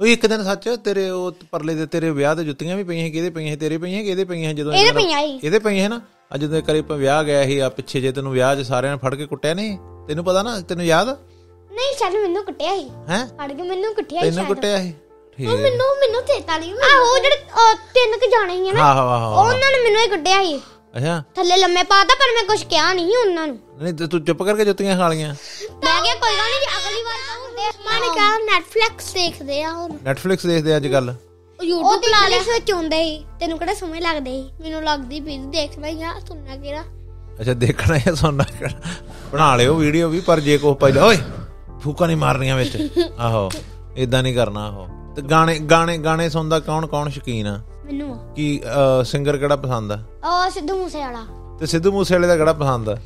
ਉਹ ਇੱਕ ਦਿਨ ਸੱਚ ਤੇਰੇ ਉਹ ਪਰਲੇ ਦੇ ਤੇਰੇ ਵਿਆਹ ਦੇ ਜੁੱਤੀਆਂ ਵੀ ਪਈਆਂ ਕਿਹਦੇ ਪਈਆਂ ਤੇਰੇ ਪਈਆਂ ਕਿਹਦੇ ਪਈਆਂ ਜਦੋਂ ਇਹਦੇ ਪਈਆਂ ਹੀ ਇਹਦੇ ਪਈਆਂ ਹੈ ਨਾ ਅੱਜ ਜਦੋਂ ਕਰੇ ਵਿਆਹ ਗਿਆ ਸੀ ਆ ਪਿੱਛੇ ਜੇ ਤੈਨੂੰ ਵਿਆਹ 'ਚ ਸਾਰਿਆਂ ਨੇ ਫੜ ਕੇ ਕੁੱਟਿਆ ਨੇ ਤੈਨੂੰ ਪਤਾ ਨਾ ਤੈਨੂੰ ਯਾਦ ਨਹੀਂ ਚੱਲ ਮੈਨੂੰ ਕੁੱਟਿਆ ਸੀ ਹੈ ਫੜ ਕੇ ਮੈਨੂੰ ਕੁੱਟਿਆ ਸੀ ਤੈਨੂੰ ਕੁੱਟਿਆ ਸੀ ਉਹ ਮੈਨੂੰ ਮੈਨੂੰ ਚੇਤਾ ਨਹੀਂ ਆ ਉਹ ਜਿਹੜੇ ਤਿੰਨ ਕ ਜਾਣੇ ਹੀ ਨਾ ਆਹ ਉਹਨਾਂ ਨੇ ਮੈਨੂੰ ਹੀ ਕੁੱਟਿਆ ਸੀ ਅੱਛਾ ਥੱਲੇ ਲੰਮੇ ਪਾਤਾ ਪਰ ਮੈਂ ਕੁਝ ਕਿਹਾ ਨਹੀਂ ਉਹਨਾਂ ਨੂੰ ਨਹੀਂ ਤੂੰ ਚੁੱਪ ਕਰਕੇ ਜੁੱਤੀਆਂ ਖਾ ਲੀਆਂ ਮੈਂ ਕਿਹਾ ਕੋਈ ਗੱਲ ਨਹੀਂ ਅਗਲੀ ਵਾਰ ਤਾਂ ਹੁੰਦੇ ਮਨ ਕਹਾ ਨੈਟਫਲਿਕਸ ਦੇਖਦੇ ਆ ਹੁਣ ਨੈਟਫਲਿਕਸ ਦੇਖਦੇ ਅੱਜ ਕੱਲ YouTube ਲਾ ਲੈ ਸੋ ਚੁੰਦੇ ਹੀ ਤੈਨੂੰ ਕਿਹੜਾ ਸਮਝ ਲੱਗਦਾ ਹੀ ਮੈਨੂੰ ਲੱਗਦੀ ਵੀ ਦੇਖਣਾ ਹੀ ਆ ਸੁਣਨਾ ਕਿਹੜਾ ਅੱਛਾ ਦੇਖਣਾ ਹੈ ਸੁਣਨਾ ਕਿਹੜਾ ਬਣਾ ਲਿਓ ਵੀਡੀਓ ਵੀ ਪਰ ਜੇ ਕੋ ਪਾਈ ਓਏ ਫੂਕਾ ਨਹੀਂ ਮਾਰਨੀਆਂ ਵਿੱਚ ਆਹੋ ਇਦਾਂ ਨਹੀਂ ਕਰਨਾ ਆਹੋ ਤੇ ਗਾਣੇ ਗਾਣੇ ਗਾਣੇ ਸੁਣਦਾ ਕੌਣ ਕੌਣ ਸ਼ਕੀਨ ਆ ਮੈਨੂੰ ਕੀ ਸਿੰਗਰ ਕਿਹੜਾ ਪਸੰਦ ਆ ਉਹ ਸਿੱਧੂ ਮੂਸੇ ਵਾਲਾ ਤੇ ਸਿੱਧੂ ਮੂਸੇ ਵਾਲੇ ਦਾ ਕਿਹੜਾ ਪਸੰਦ ਆ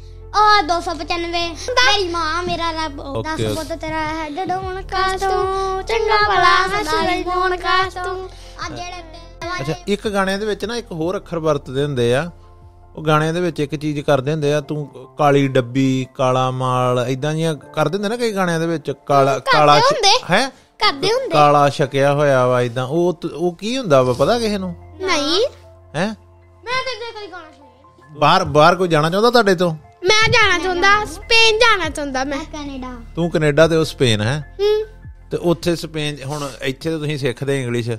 ਆ 295 ਮੇਰੀ ਮਾਂ ਮੇਰਾ ਰੱਬ ਦੱਸ ਪੁੱਤ ਤੇਰਾ ਹੈ ਡਡੋਣ ਕਾਸ ਤੂੰ ਚੰਗਾ ਭਲਾ ਹਸਣ ਹੋਣ ਕਾਸ ਤੂੰ ਆ ਜਿਹੜੇ ਅੱਛਾ ਇੱਕ ਗਾਣੇ ਦੇ ਵਿੱਚ ਨਾ ਇੱਕ ਹੋਰ ਅੱਖਰ ਵਰਤਦੇ ਹੁੰਦੇ ਆ ਉਹ ਗਾਣਿਆਂ ਦੇ ਵਿੱਚ ਇੱਕ ਚੀਜ਼ ਕਰਦੇ ਹੁੰਦੇ ਆ ਤੂੰ ਕਾਲੀ ਡੱਬੀ ਕਾਲਾ ਮਾਲ ਇਦਾਂ ਜੀਆਂ ਕਰਦੇ ਹੁੰਦੇ ਨਾ ਕਈ ਗਾਣਿਆਂ ਦੇ ਵਿੱਚ ਕਾਲਾ ਕਾਲਾ ਹੈ ਕਰਦੇ ਹੁੰਦੇ ਕਾਲਾ ਛਕਿਆ ਹੋਇਆ ਵਾ ਇਦਾਂ ਉਹ ਉਹ ਕੀ ਹੁੰਦਾ ਵਾ ਪਤਾ ਕਿਸੇ ਨੂੰ ਨਹੀਂ ਹੈ ਮੈਂ ਤੇ ਜੇ ਕੋਈ ਗਾਣਾ ਸੁਣਿਆ ਬਾਹਰ ਬਾਹਰ ਕੋਈ ਜਾਣਾ ਚਾਹੁੰਦਾ ਤੁਹਾਡੇ ਤੋਂ ਮੈਂ ਜਾਣਾ ਚਾਹੁੰਦਾ ਸਪੇਨ ਜਾਣਾ ਚਾਹੁੰਦਾ ਮੈਂ ਕੈਨੇਡਾ ਤੂੰ ਕੈਨੇਡਾ ਤੇ ਉਹ ਸਪੇਨ ਹੈ ਹੂੰ ਤੇ ਉੱਥੇ ਸਪੇਨ ਹੁਣ ਇੱਥੇ ਤਾਂ ਤੁਸੀਂ ਸਿੱਖਦੇ ਇੰਗਲਿਸ਼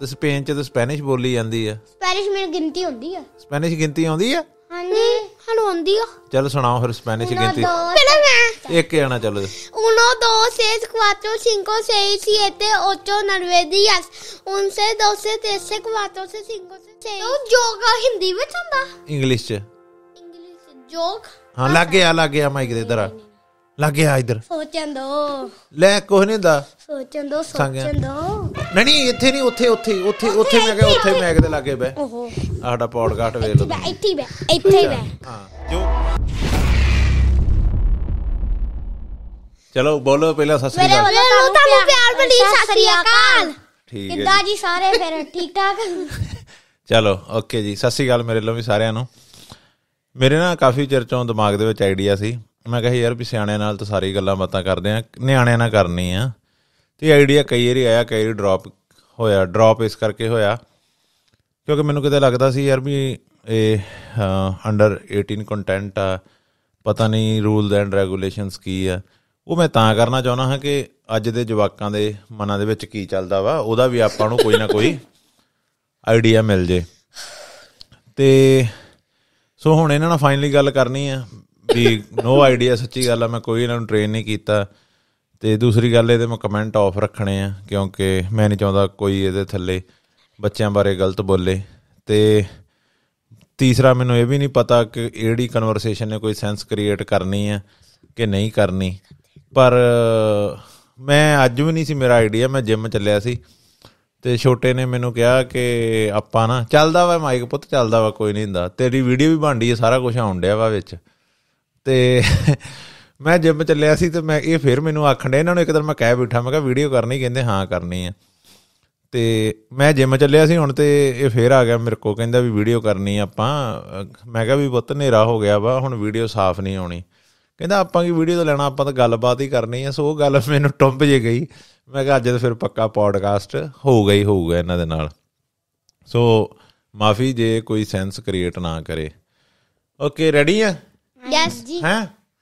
ਤੇ ਸਪੇਨ ਚ ਤਾਂ ਸਪੈਨਿਸ਼ ਬੋਲੀ ਜਾਂਦੀ ਆ ਸਪੈਨਿਸ਼ ਮੇਰੀ ਗਿਣਤੀ ਹੁੰਦੀ ਆ ਸਪੈਨਿਸ਼ ਗਿਣਤੀ ਆਉਂਦੀ ਆ ਹਾਂਜੀ ਹਲੋ ਆਉਂਦੀ ਆ ਚਲ ਸੁਣਾਓ ਫਿਰ ਸਪੈਨਿਸ਼ ਗਿਣਤੀ ਪਹਿਲਾਂ ਮੈਂ ਇੱਕ ਜਾਣਾ ਚਲੋ ਉਨੋ ਦੋ ਸੇਸ ਕੁਆਟੋ ਸਿੰਕੋ ਸੀ ਤੇ ਓਚੋ ਨਰਵੇ ਡੀਸ ਉਨਸੇ ਦੋ ਸੇ ਤੇ ਸੇ ਕੁਆਟੋ ਸੇ ਸਿੰਕੋ ਸੇ ਸੇਸ ਉਹ ਜੋਗਾ ਹਿੰਦੀ ਵਿੱਚ ਹੁੰਦਾ ਇੰਗਲਿਸ਼ ਚ ਇੰਗਲਿਸ਼ ਜੋਗ ਹਾਂ ਲੱਗ ਗਿਆ ਲੱਗ ਗਿਆ ਮਾਈਕ ਦੇ ਇਧਰ ਆ ਗਿਆ ਇਧਰ ਸੋਚਣ ਦੋ ਲੈ ਕੁਝ ਨਹੀਂ ਦਾ ਸੋਚਣ ਦੋ ਸੋਚਣ ਦੋ ਨਹੀਂ ਨਹੀਂ ਇੱਥੇ ਨਹੀਂ ਉੱਥੇ ਉੱਥੇ ਉੱਥੇ ਉੱਥੇ ਮੈਂ ਕਿਹਾ ਉੱਥੇ ਮੈਂ ਕਿਤੇ ਲੱਗੇ ਬੈ ਓਹੋ ਸਾਡਾ ਪੌਡਕਾਸਟ ਵੇਖ ਲਓ ਇੱਥੇ ਬੈ ਇੱਥੇ ਬੈ ਹਾਂ ਜੋ ਚਲੋ ਬੋਲੋ ਪਹਿਲਾਂ ਸਤਿ ਸ੍ਰੀ ਅਕਾਲ ਮੇਰੇ ਤੁਹਾਨੂੰ ਪਿਆਰ ਭਰੀ ਸਤਿ ਸ੍ਰੀ ਅਕਾਲ ਠੀਕ ਹੈ ਕਿੱਦਾਂ ਜੀ ਸਾਰੇ ਫਿਰ ਠੀਕ ਠਾਕ ਚਲੋ ਓਕੇ ਜੀ ਸਤਿ ਸ੍ਰੀ ਅਕਾਲ ਮੇਰੇ ਵੱਲੋਂ ਵੀ ਸਾਰਿਆਂ ਨੂੰ ਮੇਰੇ ਨਾਲ ਕਾਫੀ ਚਰਚਾਉਂ ਦਿਮਾਗ ਦੇ ਵਿੱਚ ਆਈਡੀਆ ਸੀ ਮੈਂ ਕਹੇ ਯਾਰ ਵੀ ਸਿਆਣਿਆਂ ਨਾਲ ਤਾਂ ਸਾਰੀ ਗੱਲਾਂ ਬਾਤਾਂ ਕਰਦੇ ਆ ਨਿਆਣਿਆਂ ਨਾਲ ਕਰਨੀ ਆ ਤੇ ਆਈਡੀਆ ਕਈ ਵਾਰੀ ਆਇਆ ਕਈ ਵਾਰੀ ਡ੍ਰੌਪ ਹੋਇਆ ਡ੍ਰੌਪ ਇਸ ਕਰਕੇ ਹੋਇਆ ਕਿਉਂਕਿ ਮੈਨੂੰ ਕਿਤੇ ਲੱਗਦਾ ਸੀ ਯਾਰ ਵੀ ਇਹ ਅੰਡਰ 18 ਕੰਟੈਂਟ ਆ ਪਤਾ ਨਹੀਂ ਰੂਲਸ ਐਂਡ ਰੈਗੂਲੇਸ਼ਨਸ ਕੀ ਆ ਉਹ ਮੈਂ ਤਾਂ ਕਰਨਾ ਚਾਹੁੰਦਾ ਹਾਂ ਕਿ ਅੱਜ ਦੇ ਜਵਾਕਾਂ ਦੇ ਮਨਾਂ ਦੇ ਵਿੱਚ ਕੀ ਚੱਲਦਾ ਵਾ ਉਹਦਾ ਵੀ ਆਪਾਂ ਨੂੰ ਕੋਈ ਨਾ ਕੋਈ ਆਈਡੀਆ ਮਿਲ ਜੇ ਤੇ ਸੋ ਹੁਣ ਇਹਨਾਂ ਨਾਲ ਫਾਈਨਲੀ ਗੱਲ ਕਰਨੀ ਆ ਵੀ ਨੋ ਆਈਡੀਆ ਸੱਚੀ ਗੱਲ ਆ ਮੈਂ ਕੋਈ ਇਹਨਾਂ ਨੂੰ ਟ੍ਰੇਨ ਨਹੀਂ ਕੀਤਾ ਤੇ ਦੂਸਰੀ ਗੱਲ ਇਹਦੇ ਮੈਂ ਕਮੈਂਟ ਆਫ ਰੱਖਣੇ ਆ ਕਿਉਂਕਿ ਮੈਂ ਨਹੀਂ ਚਾਹੁੰਦਾ ਕੋਈ ਇਹਦੇ ਥੱਲੇ ਬੱਚਿਆਂ ਬਾਰੇ ਗਲਤ ਬੋਲੇ ਤੇ ਤੀਸਰਾ ਮੈਨੂੰ ਇਹ ਵੀ ਨਹੀਂ ਪਤਾ ਕਿ ਏੜੀ ਕਨਵਰਸੇਸ਼ਨ ਨੇ ਕੋਈ ਸੈਂਸ ਕ੍ਰੀਏਟ ਕਰਨੀ ਆ ਕਿ ਨਹੀਂ ਕਰਨੀ ਪਰ ਮੈਂ ਅੱਜ ਵੀ ਨਹੀਂ ਸੀ ਮੇਰਾ ਆਈਡੀਆ ਮੈਂ ਜਿਮ ਚੱਲਿਆ ਸੀ ਤੇ ਛੋਟੇ ਨੇ ਮੈਨੂੰ ਕਿਹਾ ਕਿ ਆਪਾਂ ਨਾ ਚੱਲਦਾ ਵਾ ਮਾਈਕ ਪੁੱਤ ਚੱਲਦਾ ਵਾ ਕੋਈ ਨਹੀਂ ਹੁੰਦਾ ਤੇਰੀ ਵੀਡੀਓ ਵੀ ਬਣਦੀ ਹੈ ਸਾਰਾ ਕੁਝ ਆਉਣ ਡਿਆ ਵਾ ਵਿੱਚ ਤੇ ਮੈਂ ਜਿਮ ਚੱਲਿਆ ਸੀ ਤੇ ਮੈਂ ਇਹ ਫਿਰ ਮੈਨੂੰ ਆਖਣ ਇਹਨਾਂ ਨੂੰ ਇੱਕ ਦਿਨ ਮੈਂ ਕਹਿ ਬੈਠਾ ਮੈਂ ਕਿਹਾ ਵੀਡੀਓ ਕਰਨੀ ਕਹਿੰਦੇ ਹਾਂ ਕਰਨੀ ਆ ਤੇ ਮੈਂ ਜਿਮ ਚੱਲਿਆ ਸੀ ਹੁਣ ਤੇ ਇਹ ਫੇਰ ਆ ਗਿਆ ਮੇਰੇ ਕੋ ਕਹਿੰਦਾ ਵੀ ਵੀਡੀਓ ਕਰਨੀ ਆਪਾਂ ਮੈਂ ਕਿਹਾ ਵੀ ਪੁੱਤ ਹਨੇਰਾ ਹੋ ਗਿਆ ਵਾ ਹੁਣ ਵੀਡੀਓ ਸਾਫ਼ ਨਹੀਂ ਆਉਣੀ ਕਹਿੰਦਾ ਆਪਾਂ ਕੀ ਵੀਡੀਓ ਤਾਂ ਲੈਣਾ ਆਪਾਂ ਤਾਂ ਗੱਲਬਾਤ ਹੀ ਕਰਨੀ ਆ ਸੋ ਉਹ ਗੱਲ ਮੈਨੂੰ ਟੁੰਬ ਜੇ ਗਈ ਮੈਂ ਕਿਹਾ ਅੱਜ ਤਾਂ ਫਿਰ ਪੱਕਾ ਪੋਡਕਾਸਟ ਹੋ ਗਈ ਹੋਊਗਾ ਇਹਨਾਂ ਦੇ ਨਾਲ ਸੋ ਮਾਫੀ ਜੇ ਕੋਈ ਸੈਂਸ ਕ੍ਰੀਏਟ ਨਾ ਕਰੇ ਓਕੇ ਰੈਡੀ ਆ ਯੈਸ ਜੀ ਹੈ